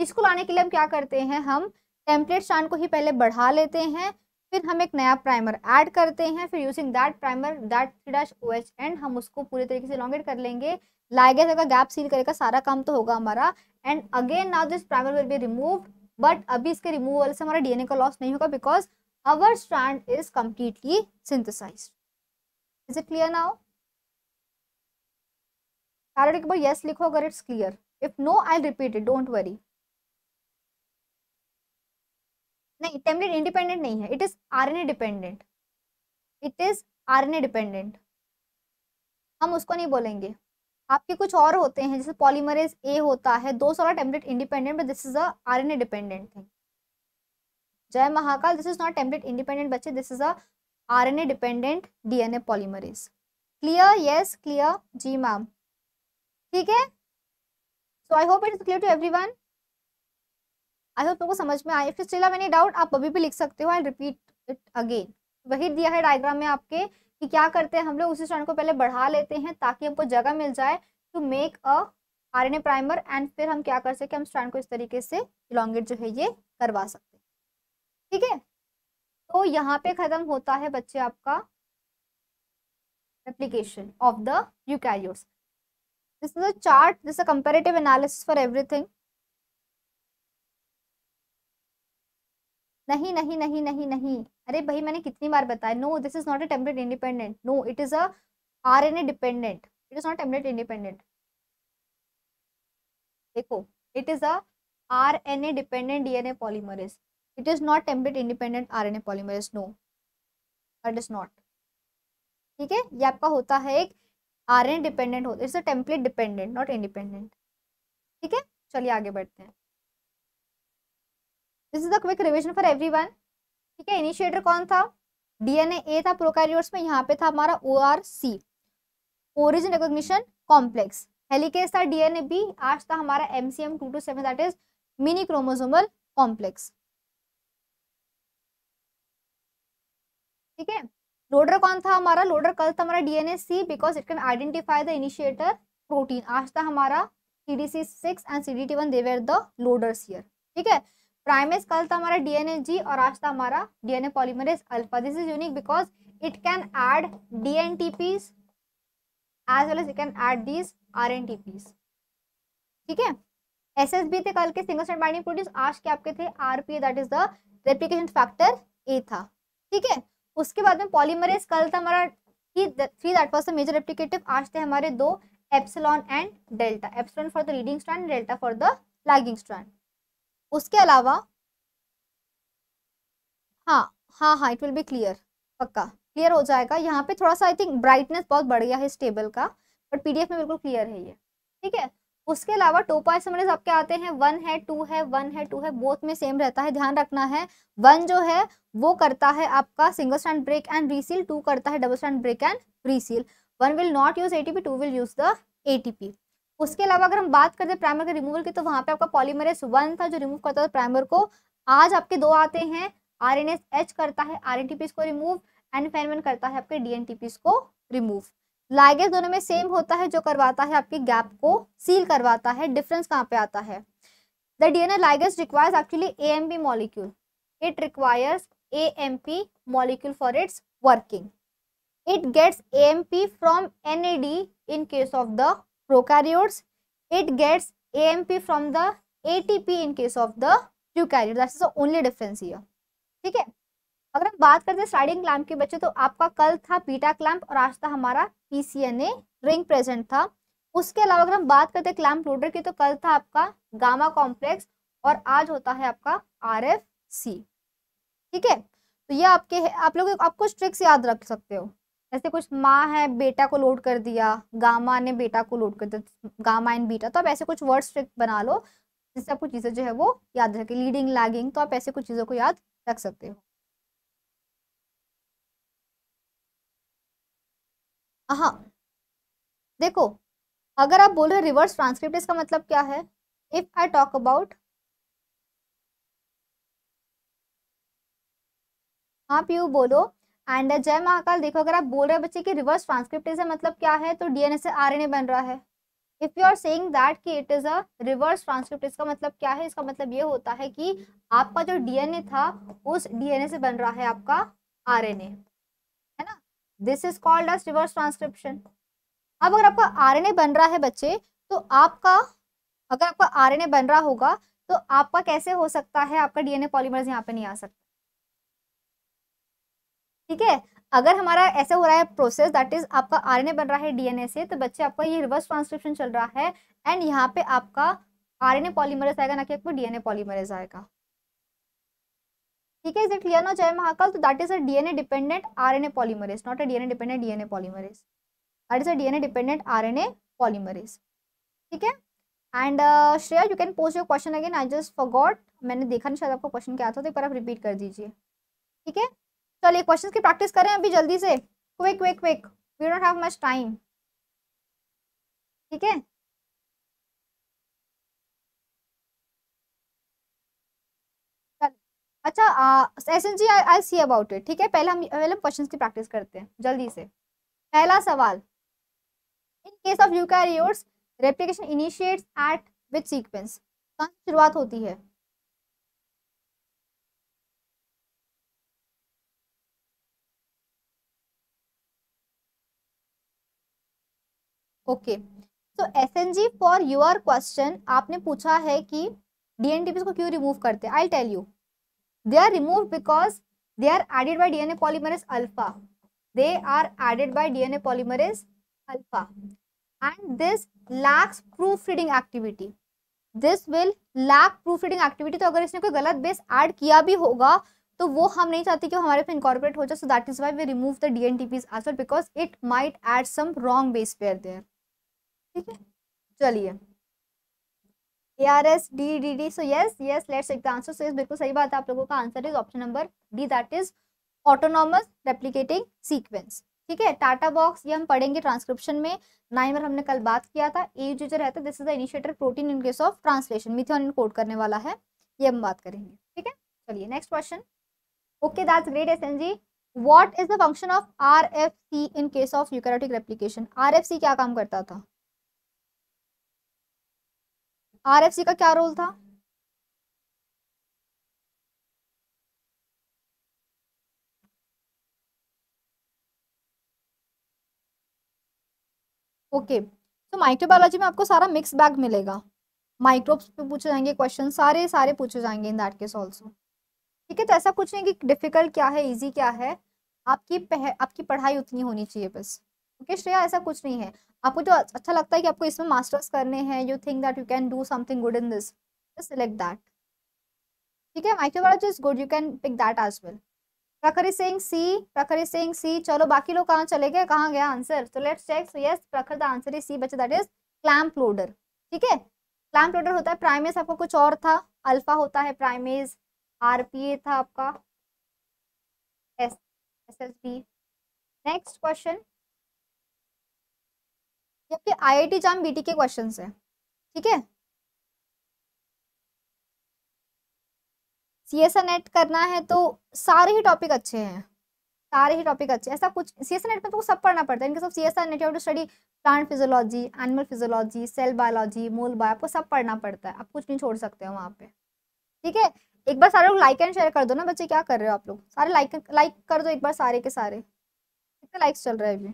इसको लाने के लिए हम क्या करते हैं हम टेम्पलेट स्टान को ही पहले बढ़ा लेते हैं फिर हम एक नया प्राइमर ऐड करते हैं फिर using that primer that three dash O H end हम उसको पूरे तरीके से लॉन्गेट कर लेंगे लाएगे अगर गैप सील करेगा सारा काम तो होगा हमारा and again now this primer will be removed but अभी इसके रिमूवल से हमारा डीएनए का लॉस नहीं होगा because our strand is completely synthesised is it clear now सारे एक यस लिखो अगर it's clear if no I repeat it don't worry नहीं टेम्पलेट इंडिपेंडेंट नहीं है it is RNA dependent it is RNA dependent हम उसको नहीं बोलेंगे आपके कुछ और होते हैं जैसे पॉलीमरेज ए होता है दो सोलह template independent but this is a R N A dependent thing जय Mahakal this is not template independent बच्चे this is a RNA dependent DNA polymerase clear yes clear जी मैम ठीक है so I hope it is clear to every everyone I hope तुमको समझ में आए if still have any doubt आप अभी भी लिख सकते हो आई रिपीट इट अगेन वही दिया है डायग्राम में आपके कि क्या करते हैं हम लोग उसी स्टैंड को पहले बढ़ा लेते हैं ताकि हमको जगह मिल जाए to make a R N A primer एंड फिर हम क्या कर सके हम स्टैंड को इस तरीके से इलांगेट जो है ये करवा सकते हैं ठीक है तो यहाँ पे खत्म होता है बच्चे आपका replication of the eukaryotes. This is a chart. This is a comparative analysis for everything. नहीं नहीं नहीं नहीं नहीं अरे भाई मैंने कितनी बार बताया no this is not a template independent no it is a RNA dependent it is not template independent देखो it is a RNA dependent DNA polymerase It is not template independent RNA polymerase. No, that is not. ठीक है ये आपका होता है एक are N dependent होता है it's a template dependent not independent ठीक है चलिए आगे बढ़ते हैं this is the quick revision for everyone ठीक है इनिशिएटर कौन था डीएनए ए था प्रोकैरियोट्स में यहाँ पे था हमारा O R C origin complex था डीएनए बी आज था हमारा M C M two to seven that is mini chromosomal complex ठीक है लोडर कौन था हमारा लोडर कल था हमारा DNA C because it can identify the initiator protein आज था हमारा C D C six and C D T one they're the loaders here ठीक है प्राइमेज कल था हमारा डीएनए जी और आज था हमारा DNA polymerase alpha this is unique because it can add D N T it as well as it can add these R N T RNTPs. ठीक है एस एस बी थे कल के सिंगल स्टैंड बाइंडिंग प्रोटीन आज के आपके थे R P that is the replication factor A था ठीक है उसके बाद में पॉलीमरेज कल था हमारा ही three that was the major replicative आज थे हमारे दो epsilon and delta epsilon for the leading strand delta for the lagging strand उसके अलावा हाँ हाँ हाँ इट विल बी क्लियर पक्का क्लियर हो जाएगा यहाँ पे थोड़ा सा आई थिंक ब्राइटनेस बहुत बढ़ गया है इस टेबल का बट पीडीएफ में बिल्कुल क्लियर है ये ठीक है उसके अलावा टोपा एसएमएस आपके आते हैं वन है टू है वन है टू है बोथ में सेम रहता है ध्यान रखना है वन जो है वो करता है आपका single strand break and reseal two करता है double strand break and reseal one will not use ATP two will use the ATP उसके अलावा अगर हम बात करते हैं प्राइमर के रिमूवल की तो वहां पे आपका पॉलीमरेस वन था जो रिमूव करता था प्राइमर को आज आपके दो आते हैं आर एच करता है आर को रिमूव एंड फेनमेन करता है आपके डी को रिमूव लाइगेज दोनों में सेम होता है जो करवाता है आपके गैप को सील करवाता है डिफरेंस कहाँ पे आता है the DNA ligase requires actually A M P molecule it requires A M P molecule for its working it gets A M P from N A D in case of the prokaryotes it gets A M P from the A T P in case of the eukaryotes that is the only difference ये ठीक है अगर हम बात करते हैं sliding clamp के बच्चे तो आपका कल था पीटा क्लैम्प और आज था हमारा पीसीएनए रिंग प्रेजेंट था उसके अलावा अगर हम बात करते हैं क्लैम्प लोडर की तो कल था आपका गामा कॉम्प्लेक्स और आज होता है आपका आर एफ सी ठीक है तो ये आपके आप लोग आप कुछ ट्रिक्स याद रख सकते हो जैसे कुछ माँ है बेटा को लोड कर दिया गामा ने बेटा को लोड कर दिया गामा एंड बीटा तो आप ऐसे कुछ वर्ड ट्रिक बना लो जिससे आपको चीज़ें जो है वो याद रखें लीडिंग लैगिंग तो आप ऐसे कुछ चीज़ों को याद रख सकते हो हाँ देखो अगर आप बोल रहे रिवर्स ट्रांसक्रिप्ट इसका मतलब क्या है इफ आई टॉक अबाउट हाँ पीयू बोलो एंड जय महाकाल देखो अगर आप बोल रहे बच्चे की रिवर्स ट्रांसक्रिप्ट इसका मतलब क्या है तो डीएनए से आरएनए बन रहा है if you are saying that कि it is a reverse transcript इसका मतलब क्या है इसका मतलब ये होता है कि आपका जो डीएनए था उस डीएनए से बन रहा है आपका RNA this is called as reverse transcription अब अगर आपका आरएनए बन रहा है बच्चे तो आपका अगर आपका आरएनए बन रहा होगा तो आपका कैसे हो सकता है आपका डीएनए पॉलीमर्स यहाँ पे नहीं आ सकता ठीक है अगर हमारा ऐसा हो रहा है प्रोसेस दैट इज आपका आरएनए बन रहा है डीएनए से तो बच्चे आपका ये रिवर्स ट्रांसक्रिप्शन चल रहा है एंड यहाँ पे आपका आरएनए पॉलीमरेज आएगा ना कि आपको डीएनए पॉलीमरेज आएगा ठीक है इज इट क्लियर ना जय महाकाल तो that is a DNA dependent RNA polymerase not a DNA dependent DNA polymerase that is a DNA dependent RNA polymerase ठीक है and Shreya you can post your question again I just forgot मैंने देखा नहीं शायद आपको क्वेश्चन क्या था तो एक बार आप रिपीट कर दीजिए ठीक है चलिए क्वेश्चन की प्रैक्टिस करें अभी जल्दी से quick quick quick we don't have much time ठीक है अच्छा S G I see about it ठीक है पहले हम पहले हम क्वेश्चन की प्रैक्टिस करते हैं जल्दी से पहला सवाल in case of eukaryotes replication initiates at with sequence कहाँ से शुरुआत होती है okay so S N G for your question आपने पूछा है कि डी एन टी को क्यों रिमूव करते हैं I tell you They are removed because they are added by DNA polymerase alpha. They are added by DNA polymerase alpha. And this lacks proofreading activity. This will lack proof reading activity तो अगर इसने कोई गलत base add किया भी होगा तो वो हम नहीं चाहते कि वो हमारे पे इनकॉर्पोरेट हो जाए so that is why we remove the D N T Ps as well because it might add some wrong base pair there ठीक है चलिए A R S D D D so yes yes let's check the answer so yes बिल्कुल सही बात है आप लोगों का answer is option number D that is autonomous replicating sequence ठीक है टाटा बॉक्स ये हम पढ़ेंगे ट्रांसक्रिप्शन में नाइन बार हमने कल बात किया था ए जो रहता है this is the initiator protein in case of translation methionine code करने वाला है ये हम बात करेंगे ठीक है चलिए next question okay that's great S N G what is the function of R F C in case of eukaryotic replication R F C क्या काम करता था आरएफसी का क्या रोल था ओके तो माइक्रोबायोलॉजी में आपको सारा मिक्स बैग मिलेगा माइक्रोब्स पे पूछे जाएंगे क्वेश्चन सारे सारे पूछे जाएंगे इन दैट केस ऑल्सो ठीक है तो ऐसा कुछ नहीं कि डिफिकल्ट क्या है इजी क्या है आपकी पह, आपकी पढ़ाई उतनी होनी चाहिए बस ओके श्रेया ऐसा कुछ नहीं है आपको जो अच्छा लगता है कि आपको इसमें मास्टर्स करने हैं you think that you can do something good in this select that ठीक है microbiology is good you can pick that as well Prakhari Singh C Prakhari Singh C चलो बाकी लोग कहाँ चले गए कहाँ गया आंसर तो let's check yes Prakhar the answer is C बच्चे दैट इज क्लैम्प लोडर ठीक है क्लैम्प लोडर होता है प्राइमेज आपका कुछ और था अल्फा होता है प्राइमेज आरपीए था आपका S S S B next question I I T JAM B T के क्वेश्चन है ठीक है सी एस नेट करना है तो सारे ही टॉपिक अच्छे हैं सारे ही टॉपिक अच्छे ऐसा कुछ सी एस नेट में तो सब पढ़ना पड़ता है इनके सब C S NET you to study plant physiology animal physiology cell biology mol bio आपको सब पढ़ना पड़ता है आप कुछ नहीं छोड़ सकते हो वहाँ पे ठीक है एक बार सारे लोग लाइक एंड शेयर कर दो ना बच्चे क्या कर रहे हो आप लोग सारे लाइक लाइक कर दो एक बार सारे के सारे कितने लाइक्स चल रहे हैं अभी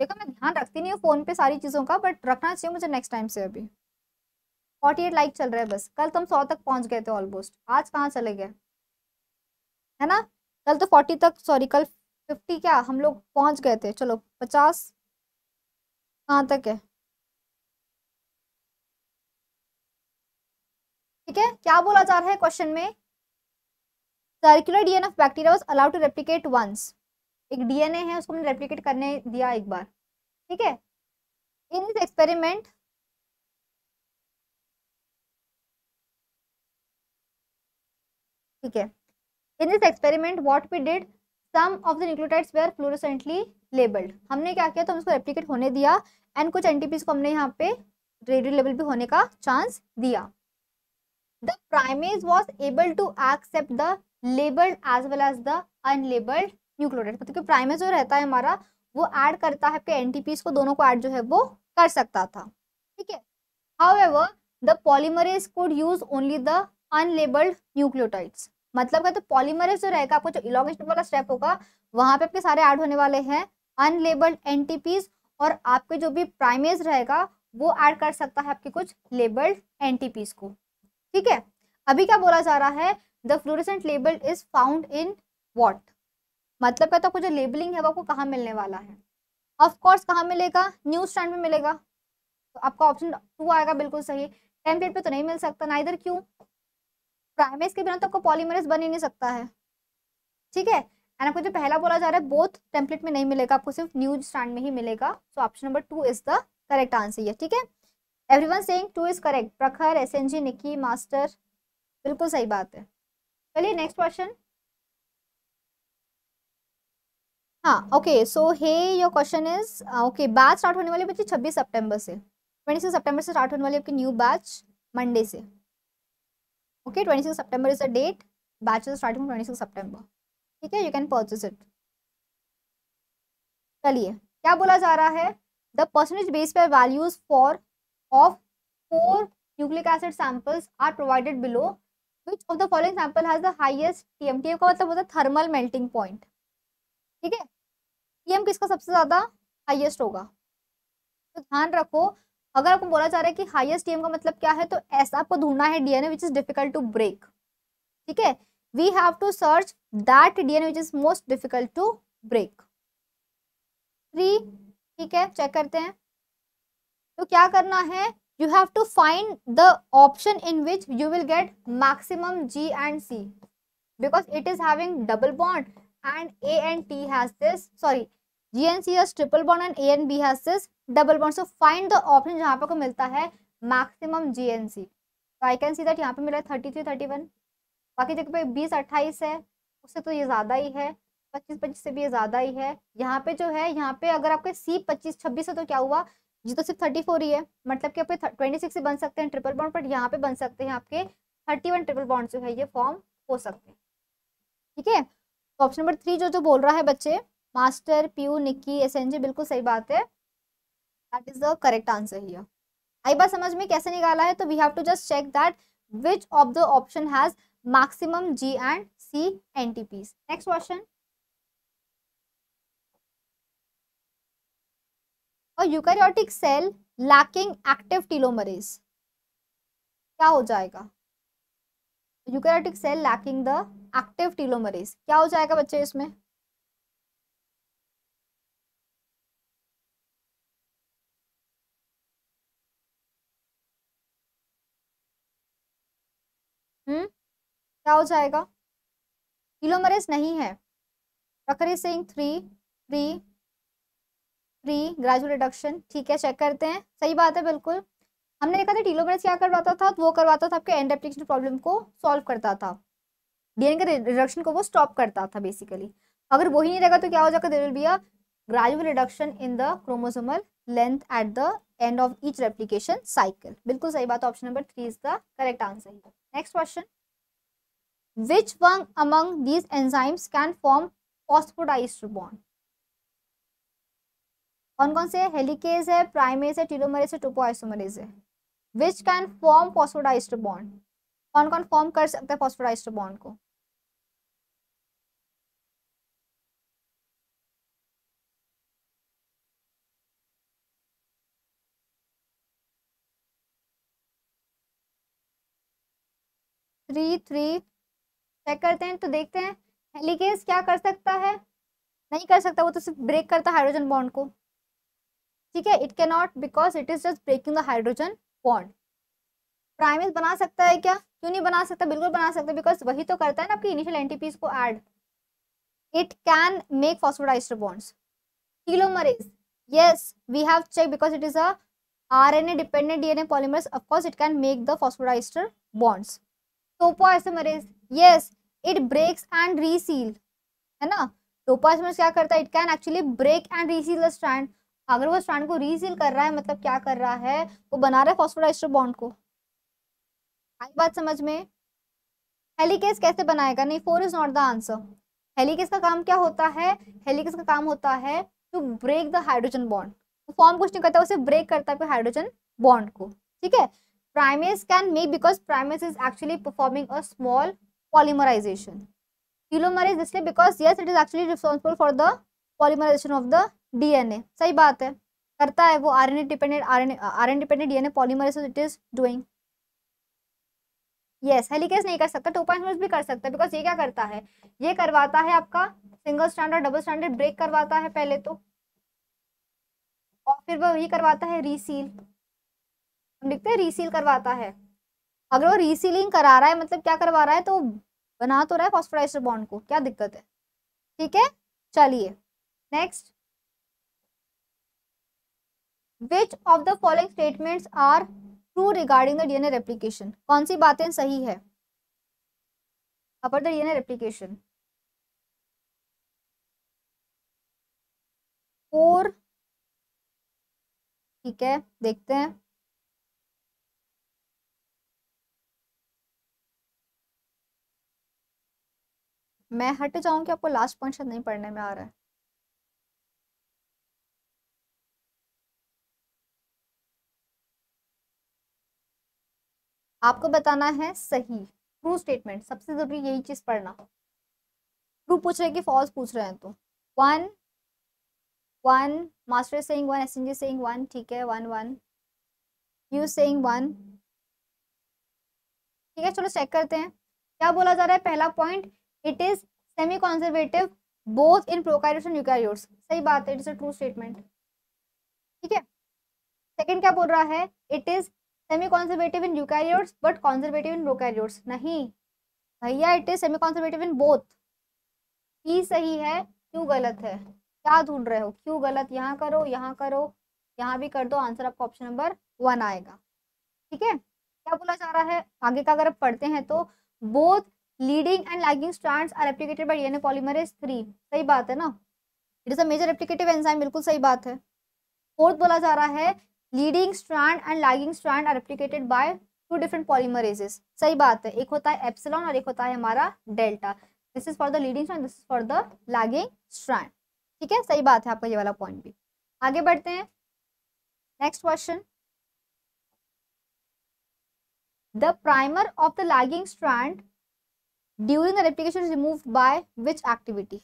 देखो मैं ध्यान रखती नहीं हूँ फ़ोन पे सारी चीज़ों का बट रखना चाहिए मुझे नेक्स्ट टाइम से अभी फोर्टी एट लाइक चल रहा है बस कल तुम तो सौ तक पहुंच गए थे ऑलमोस्ट आज कहाँ चले गए है ना कल तो फोर्टी तक सॉरी कल फिफ्टी क्या हम लोग पहुंच गए थे चलो पचास कहाँ तक है ठीक है क्या बोला जा रहा है क्वेश्चन में circular dna of bacteria was allowed to replicate once एक डीएनए है उसको हमने रेप्लिकेट करने दिया एक बार ठीक है इन दिस एक्सपेरिमेंट ठीक है in this experiment what we did some of the nucleotides were fluorescently labelled हमने क्या किया तो हम उसको रेप्लिकेट होने दिया एंड कुछ एनटीपीज को हमने यहाँ पे रेडियो लेवल पे होने का चांस दिया the primase was able to accept the labelled as well as the unlabelled nucleotide मतलब क्योंकि प्राइमेज जो रहता है हमारा वो ऐड करता है आपके एनटीपीस को दोनों को ऐड जो है वो कर सकता था ठीक है however the polymerase could use only the unlabelled nucleotides मतलब का तो पॉलीमरेज जो रहेगा आपको जो इलागेशन वाला स्टेप होगा वहां पे आपके सारे ऐड होने वाले हैं अनलेबल्ड एनटीपीज और आपके जो भी प्राइमेज रहेगा वो ऐड कर सकता है आपके कुछ लेबल्ड एनटीपीज को ठीक है अभी क्या बोला जा रहा है the fluorescent labelled is found in what मतलब कहता आपको जो लेबलिंग है वो आपको कहाँ मिलने वाला है ऑफ कोर्स कहाँ मिलेगा न्यूज स्टैंड में मिलेगा तो आपका ऑप्शन टू आएगा बिल्कुल सही टेम्पलेट पे तो नहीं मिल सकता ना इधर क्यों प्राइमेस के बिना तो आपको पॉलीमरेस बन ही नहीं सकता है ठीक है एंड आपको जो पहला बोला जा रहा है बोथ टेम्पलेट में नहीं मिलेगा आपको सिर्फ न्यूज स्टैंड में ही मिलेगा so option number two is the correct answer ये ठीक है everyone saying two is correct Prakhar S N G Nikki master बिल्कुल सही बात है चलिए नेक्स्ट क्वेश्चन हाँ okay so hey your question is okay batch start होने वाली बच्चे छब्बीस सितंबर से ट्वेंटी सिक्स सेप्टेम्बर से स्टार्ट होने वाली आपकी न्यू बैच मंडे से okay twenty six September is the date batch is starting twenty six September ठीक है यू कैन परचेज इट चलिए क्या बोला जा रहा है the percentage base pair values for of four nucleic acid samples are provided below which of the following sample has the highest टीएमटीएफ का मतलब होता है थर्मल मेल्टिंग पॉइंट ठीक है पीएम किसका सबसे ज़्यादा हाईएस्ट होगा तो ध्यान रखो अगर आपको बोला जा रहा है कि हाईएस्ट टीएम का मतलब क्या है तो ऐसा आपको ढूंढना है DNA which is difficult to break ठीक है we have to search that DNA which is most difficult to break three ठीक है चेक करते हैं तो क्या करना है you have to find the option in which you will get maximum G and C because it is having double bond and A and T has this sorry G and C has triple bond and A and B has this double bond. So find the option जहाँ पे को मिलता है maximum G and C. So I can see that यहाँ पे मिला है thirty three thirty one बाकी जगह पे बीस अट्ठाईस है उससे तो ये ज़्यादा ही है पच्चीस पच्चीस से भी ये ज़्यादा ही है यहाँ पे जो है यहाँ पे अगर आपके सी पच्चीस छब्बीस है तो क्या हुआ जी तो सिर्फ थर्टी फोर ही है मतलब कि आपके ट्वेंटी सिक्स से बन सकते हैं ट्रिपल बॉन्ड बट यहाँ पे बन सकते हैं आपके थर्टी वन ट्रिपल बॉन्ड जो है ये फॉर्म हो सकते हैं ठीक है तो ऑप्शन नंबर थ्री जो जो बोल रहा है बच्चे master Piyu Nikki S N G बिल्कुल सही बात है that is the correct answer here I बात समझ में कैसे निकाला है तो we have to just check that which of the option has maximum G and C NTPs. Next question A eukaryotic cell lacking active telomerase. क्या हो जाएगा? Eukaryotic cell lacking the active telomerase क्या हो जाएगा बच्चे इसमें हम्म क्या हो जाएगा टीलोमरेज नहीं है Prakhari Singh three three three gradual reduction ठीक है चेक करते हैं सही बात है बिल्कुल हमने देखा था टीलोमरेज क्या करवाता था तो वो करवाता था आपके एंड एप्लीकेशन प्रॉब्लम को सॉल्व करता था डीएनए के रिडक्शन को वो स्टॉप करता था बेसिकली अगर वही नहीं रहेगा तो क्या हो जाएगा there will be a gradual reduction in the chromosomal length at the end of each replication cycle बिल्कुल सही बात option number three is the correct answer next question which one among these enzymes can form phosphodiester bond कौन कौन से helicase है primase है telomerase है topoisomerase है which can form phosphodiester bond कौन कौन फॉर्म कर सकता है फॉस्फोराइज बॉन्ड को थ्री थ्री चेक करते हैं तो देखते हैं हेलीकेस क्या कर सकता है नहीं कर सकता वो तो सिर्फ ब्रेक करता है हाइड्रोजन बॉन्ड को ठीक है it can not because it is just breaking the hydrogen bond primase बना सकता है क्या क्यों नहीं बना सकता बिल्कुल बना सकता बिकॉज वही तो करता है ना आपकी इनिशियल एंटीपीज को add it can make phosphodiester bonds telomerase yes we have check because it is a R N A dependent D N A polymerase of course it can make the phosphodiester bonds topoisomerase yes it breaks and reseal है ना topoisomerase क्या करता है it can actually break and reseal the strand अगर वो strand को रीसील कर रहा है मतलब क्या कर रहा है वो बना रहा है फॉस्फोडाइस्टर बॉन्ड को आई बात समझ में हेलीकेस कैसे बनाएगा नहीं four is not the answer helicase का काम क्या होता है हेलीकेस का काम होता है to break the hydrogen bond form कुछ नहीं करता उसे ब्रेक करता है हाइड्रोजन बॉन्ड को ठीक है primase can make because primase is actually performing a small polymerization telomerase इसलिए because yes it is actually responsible for the polymerization of the DNA सही बात है करता है वो R N A dependent R N R N dependent D N A polymerase it is doing yes helicase नहीं कर सकता टू पॉइंट भी कर सकता है बिकॉज ये क्या करता है ये करवाता है आपका single stranded double stranded break करवाता है पहले तो और फिर वो ये करवाता है रीसील हम लिखते हैं रीसील करवाता है अगर वो रीसीलिंग करा रहा है मतलब क्या करवा रहा है तो बना तो रहा है फॉस्फोराइस्टर बॉन्ड को क्या दिक्कत है ठीक है चलिए next which of the following statements are true regarding the DNA replication कौन सी बातें सही है अपर द तो डीएनए रेप्लीकेशन फोर ठीक है देखते हैं मैं हट जाऊं कि आपको लास्ट पॉइंट शायद नहीं पढ़ने में आ रहा है आपको बताना है सही ट्रू स्टेटमेंट सबसे जरूरी यही चीज पढ़ना ट्रू पूछ रहे हैं कि फॉल्स पूछ रहे हैं तो one one master saying one S N saying one ठीक है one one you saying one ठीक है चलो चेक करते हैं क्या बोला जा रहा है पहला point it is semi conservative both in prokaryotes and eukaryotes सही बात है it is a true statement ठीक है सेकंड क्या बोल रहा है it is semi conservative in eukaryotes but conservative in prokaryotes नहीं भैया it is semi conservative in both ई सही है क्यों गलत है क्या ढूंढ रहे हो क्यों गलत यहाँ करो यहाँ करो यहाँ भी कर दो आंसर आपका ऑप्शन नंबर वन आएगा ठीक है क्या बोला जा रहा है आगे का अगर आप पढ़ते हैं तो both leading and lagging strands are replicated by DNA polymerase three सही बात है ना it is a major replicative enzyme बिल्कुल सही बात है फोर्थ बोला जा रहा है leading strand and lagging strand are replicated by two different polymerases सही बात है एक होता है एप्सिलॉन और एक होता है हमारा delta this is for the leading strand this is for the lagging strand ठीक है सही बात है आपका ये वाला पॉइंट भी आगे बढ़ते हैं next question the primer of the lagging strand during the replication is removed by which activity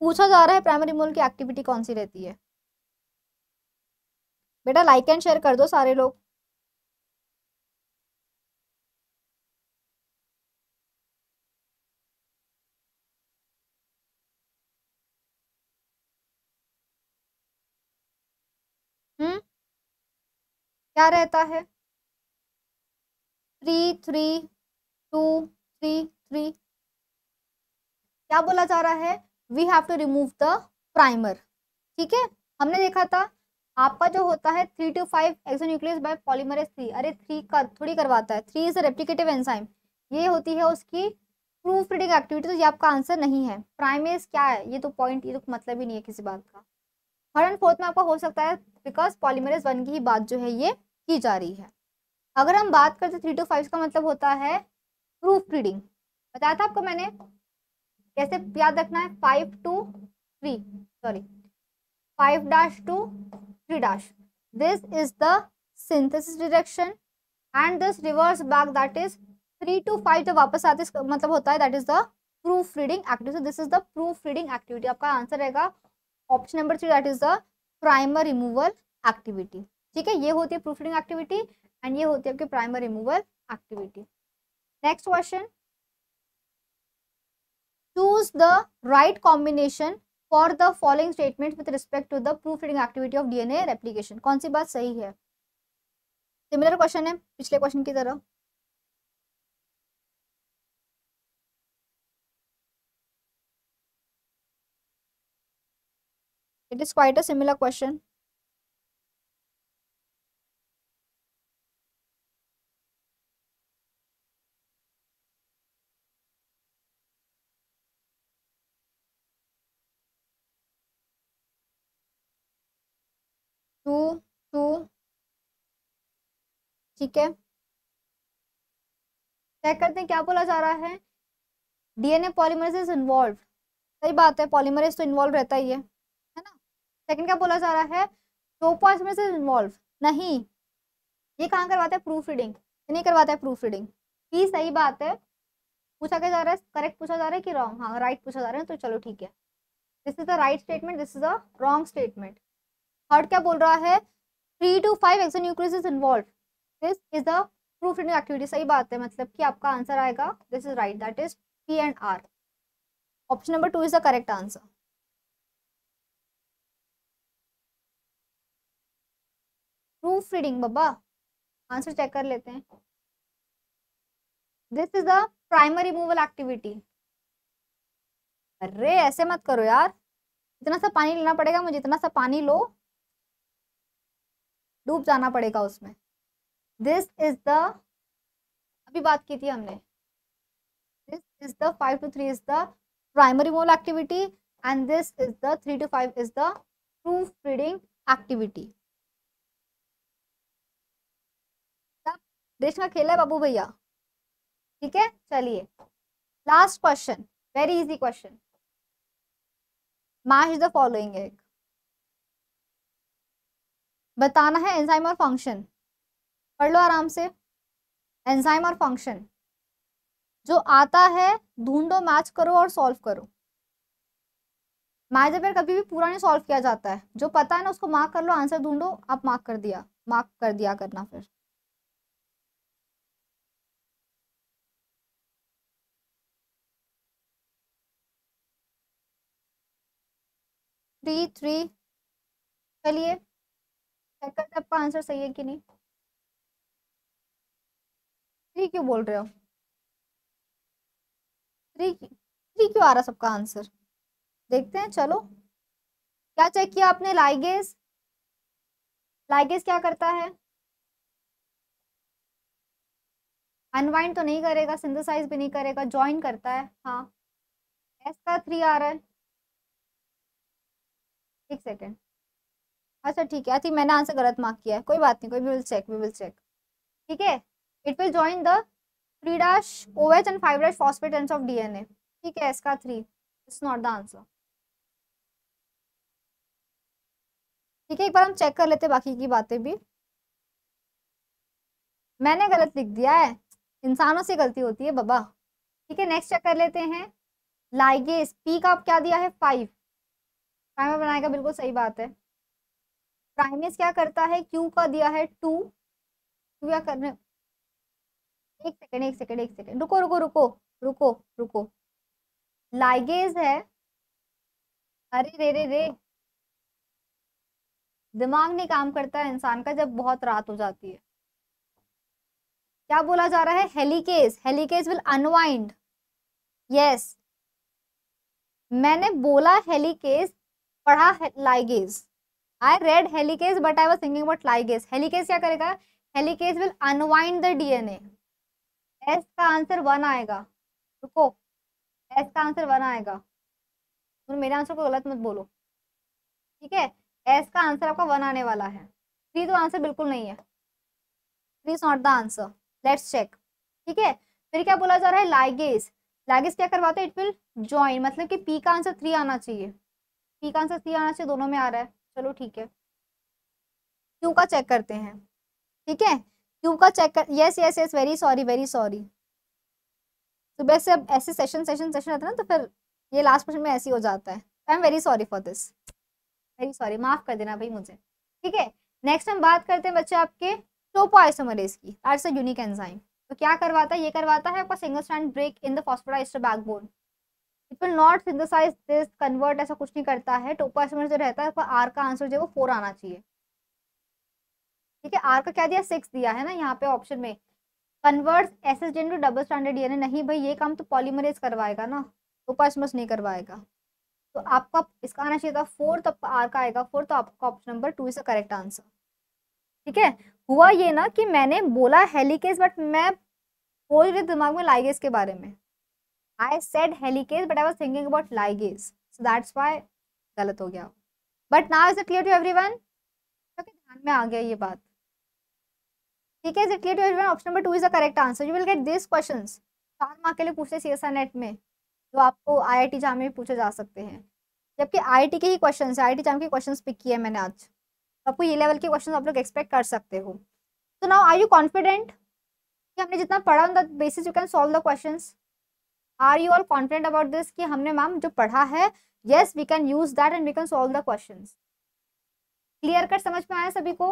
पूछा जा रहा है प्राइमरी मोल की एक्टिविटी कौन सी रहती है बेटा लाइक एंड शेयर कर दो सारे लोग हम्म क्या रहता है three three two three three क्या बोला जा रहा है we have to remove the primer ठीक है हमने देखा था आपका जो होता है three two five exonuclease by polymerase three अरे थ्री कर थोड़ी करवाता है three is a replicative enzyme ये होती है उसकी प्रूफ रीडिंग एक्टिविटी तो ये आपका आंसर नहीं है प्राइमेज क्या है ये तो पॉइंट ये तो मतलब ही नहीं है किसी बात का थर्ड एंड फोर्थ में आपका हो सकता है बिकॉज पॉलीमरेज वन की ही बात जो है ये की जा रही है अगर हम बात करते हैं थ्री टू फाइव का मतलब होता है प्रूफ रीडिंग बताया था आपको मैंने कैसे याद रखना है five two three sorry five dash two 3 dash. This is the synthesis direction and this reverse back that is 3 to 5 जब वापस आते मतलब होता है that is the proof reading activity. So this is the proof reading activity. आपका answer रहेगा option number three that is the primer removal activity ठीक है ये होती है प्रूफ रीडिंग एक्टिविटी एंड ये होती है आपकी primer removal activity next question choose the right combination for the following statement with respect to the proof reading activity of DNA replication कौन सी बात सही है सिमिलर क्वेश्चन है पिछले क्वेश्चन की तरह it is quite a similar question to to ठीक है चेक करते हैं क्या बोला जा रहा है डीएनए पॉलीमरेज इज इन्वॉल्व सही बात है पॉलीमरेज तो इन्वॉल्व रहता ही है है ना सेकंड क्या बोला जा रहा है टोपोस्मरेज इज इन्वॉल्व नहीं ये कहाँ करवाता है प्रूफ रीडिंग नहीं करवाता है प्रूफ रीडिंग ही सही बात है पूछा क्या जा रहा है करेक्ट पूछा जा रहा है कि रॉन्ग हाँ राइट पूछा जा रहा है तो चलो ठीक है this is the right statement this is a wrong statement हार्ट क्या बोल रहा है three two five exonuclease is involve this is the proof in activity सही बात है मतलब कि आपका आंसर आएगा this is right that is P and R option number two is the correct answer proof reading बाबा आंसर चेक कर लेते हैं this is the primary removal activity अरे ऐसे मत करो यार इतना सा पानी लेना पड़ेगा मुझे इतना सा पानी लो डूब जाना पड़ेगा उसमें दिस इज द अभी बात की थी हमने this is the five two three is the primary mole activity and this is the three two five is the proof reading activity देश का खेल है बाबू भैया ठीक है चलिए last question very easy question match the following एक बताना है एंजाइम और फंक्शन पढ़ लो आराम से एंजाइम और फंक्शन जो आता है ढूंढो मैच करो और सॉल्व करो मैच अपेयर कभी भी पूरा नहीं सॉल्व किया जाता है जो पता है ना उसको मार्क कर लो आंसर ढूंढो आप मार्क कर दिया मार्क कर दिया करना फिर थ्री थ्री चलिए चेक करते हैं आपका आंसर सही है कि नहीं थ्री क्यों बोल रहे हो थ्री थ्री क्यों आ रहा सबका आंसर देखते हैं चलो क्या चेक किया आपने लाइगेज लाइगेज क्या करता है अनवाइंड तो नहीं करेगा सिंथेसाइज भी नहीं करेगा ज्वाइन करता है हाँ एस का थ्री आ रहा है एक सेकेंड अच्छा ठीक है आई थिंक मैंने आंसर गलत मार्क किया है कोई बात नहीं कोई will check we will check ठीक है it will join the three dash O H and five dash phosphate end of DNA ठीक है इसका three it's not the answer ठीक है एक बार हम चेक कर लेते बाकी की बातें भी मैंने गलत लिख दिया है इंसानों से गलती होती है बाबा ठीक है नेक्स्ट चेक कर लेते हैं लाइगेस पी का आप क्या दिया है फाइव फाइव बनाएगा बिल्कुल सही बात है प्राइमेस क्या करता है क्यू का दिया है टू क्या कर रहे एक सेकेंड एक सेकेंड एक सेकेंड रुको रुको रुको रुको रुको लाइगेज है अरे रे रे रे दिमाग नहीं काम करता है इंसान का जब बहुत रात हो जाती है क्या बोला जा रहा है helicase helicase will unwind yes मैंने बोला हेलीकेज पढ़ा ligase I read helicase but I was thinking about ligase helicase क्या करेगा helicase will unwind the DNA S का आंसर वन आएगा रुको एस का आंसर वन आएगा तो मेरे आंसर को गलत मत बोलो ठीक है एस का आंसर आपका वन आने वाला है थ्री तो आंसर बिल्कुल नहीं है three is not the answer let's check ठीक है फिर क्या बोला जा रहा है लाइगेस लाइगेस क्या करवाते हैं इट विल ज्वाइन मतलब कि पी का आंसर थ्री आना चाहिए पी का आंसर थ्री आना चाहिए दोनों में आ रहा है चलो ठीक है क्यों का चेक करते हैं ठीक है क्यों का चेक कर yes yes yes very sorry very sorry सुबह से अब ऐसे सेशन सेशन सेशन रहता है ना तो फिर ये लास्ट क्वेश्चन में ऐसे हो जाता है I am very sorry for this very sorry माफ़ कर देना भाई मुझे ठीक है नेक्स्ट हम बात करते हैं बच्चे आपके टोपो आइसोमरेज की आर्ट्स यूनिक एंजाइम तो क्या करवाता है ये करवाता है आपका single strand break in the phosphodiester backbone it will not synthesize this convert ऐसा कुछ नहीं करता है टोपोइसोमर्स जो तो रहता है उसका आर का आंसर जो है वो फोर आना चाहिए ठीक है आर का क्या दिया सिक्स दिया है ना यहाँ पे ऑप्शन में convert S S to double stranded ये नहीं भाई ये काम तो पॉलीमरेज करवाएगा ना टोपोइसोमर्स तो नहीं करवाएगा तो आपका इसका आना चाहिए था फोर तो आपका आर का आएगा फोर तो आपका ऑप्शन नंबर टू इसका करेक्ट आंसर ठीक है हुआ ये ना कि मैंने बोला हेलीकेस बट मैं बोल रही दिमाग में लाइगेस के बारे में I said helicase but I was thinking about ligase so that's why गलत हो गया but now is it clear to every one ध्यान में आ गया ये बात ठीक है is it clear to every one option number two is the correct answer you will get this question चार मार्क के लिए पूछते सी एस नेट में जो आपको आई आई टी जाम में पूछे जा सकते हैं जबकि आई आई टी के ही क्वेश्चन है आई टी जाम के क्वेश्चन पिक किए हैं मैंने आज तो आपको ये लेवल के क्वेश्चन आप लोग एक्सपेक्ट कर सकते हो तो नाउ आर यू कॉन्फिडेंट कि हमने जितना पढ़ा on the basis you can solve the questions are you all confident about this कि हमने मैम जो पढ़ा है yes we can use that and we can solve the question clear cut समझ में आया सभी को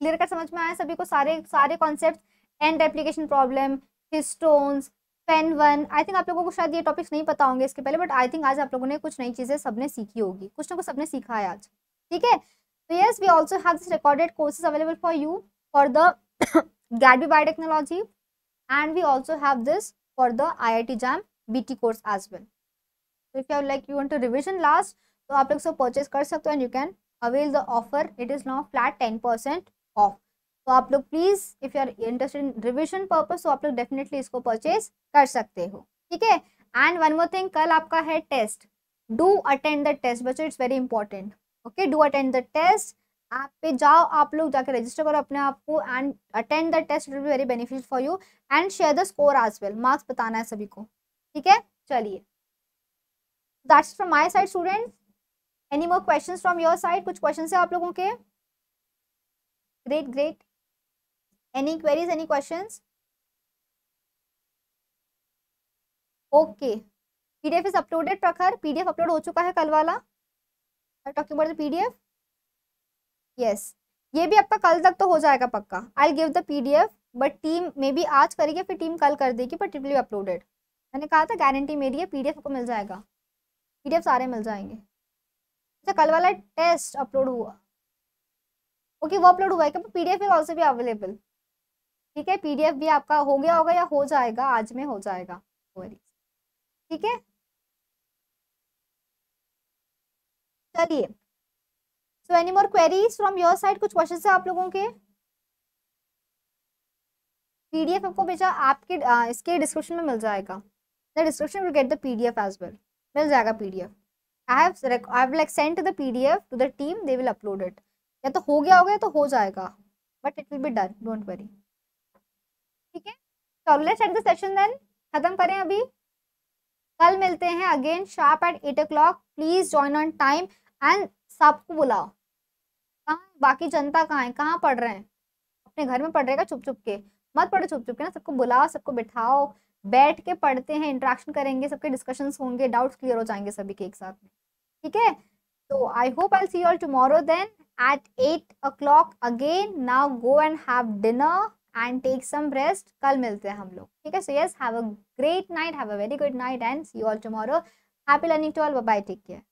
क्लियर कट समझ में आया सभी को सारे सारे concept and application problem histones pen one I think आप लोगों को शायद ये टॉपिक्स नहीं पता होंगे इसके पहले बट आई थिंक आज आप लोगों ने कुछ नई चीज़ें सबने सीखी होगी कुछ ना कुछ सबने सीखा है आज ठीक है तो yes we also have this recorded courses available for you for the GATE biotechnology and we also have this for the IIT JAM BT course as well. So if you have like you want to revision last, so तो आप लोग सब purchase कर सकते हो and you can avail the offer. It is now flat ten percent off तो आप लोग please if you are interested in revision purpose तो आप लोग डेफिनेटली इसको परचेज कर सकते हो ठीक है एंड वन मोर थिंग कल आपका है test do attend the test बच्चों it's very important okay do attend the test app पे जाओ आप लोग जाके रजिस्टर करो अपने आप को and attend the test will be very beneficial for you and share the score as well marks बताना है सभी को ठीक है चलिए that's from my side student any more question from your side कुछ क्वेश्चन है आप लोगों के great great any queries any question okay PDF is uploaded Prakhar PDF upload हो चुका है कल वाला टॉकिंग पीडीएफ यस ये भी आपका कल तक तो हो जाएगा पक्का I give the P D F but team may be आज करेगी फिर टीम कल कर देगी बट इट अपलोडेड मैंने कहा था गारंटी मेरी है पी डी एफ को मिल जाएगा पी डी एफ सारे मिल जाएंगे अच्छा कल वाला टेस्ट अपलोड हुआ ओके वो अपलोड हुआ है क्या पी डी एफ ऑल्सो भी अवेलेबल ठीक है पी भी आपका हो गया होगा या हो जाएगा आज में हो जाएगा ठीक है चलिए तो any more queries from your side कुछ क्वेश्चन है आप लोगों के पीडीएफ आपको भेजा आपके आ, इसके डिस्क्रिप्शन में मिल जाएगा the description will get the PDF as well मिल जाएगा PDF I have I have like send the PDF to the team they will upload it या तो हो गया हो गया तो हो जाएगा but it will be done don't worry ठीक है चलो let's end the session then खत्म करें अभी कल मिलते हैं again sharp at eight o'clock please join on time and सबको बुलाओ कहा बाकी जनता कहाँ है कहाँ पढ़ रहे हैं अपने घर में पढ़ रहेगा चुप चुप के मत पढ़ो चुप चुप के ना सबको बुलाओ सबको बिठाओ बैठ के पढ़ते हैं इंट्रैक्शन करेंगे सबके डिस्कशंस होंगे डाउट्स क्लियर हो जाएंगे सभी के एक साथ में ठीक है तो I hope I see all tomorrow then at 8 o'clock again now go and have dinner and take some rest कल मिलते हैं हम लोग ठीक है so yes have a great night have a very good night and see all tomorrow happy learning to all bye take care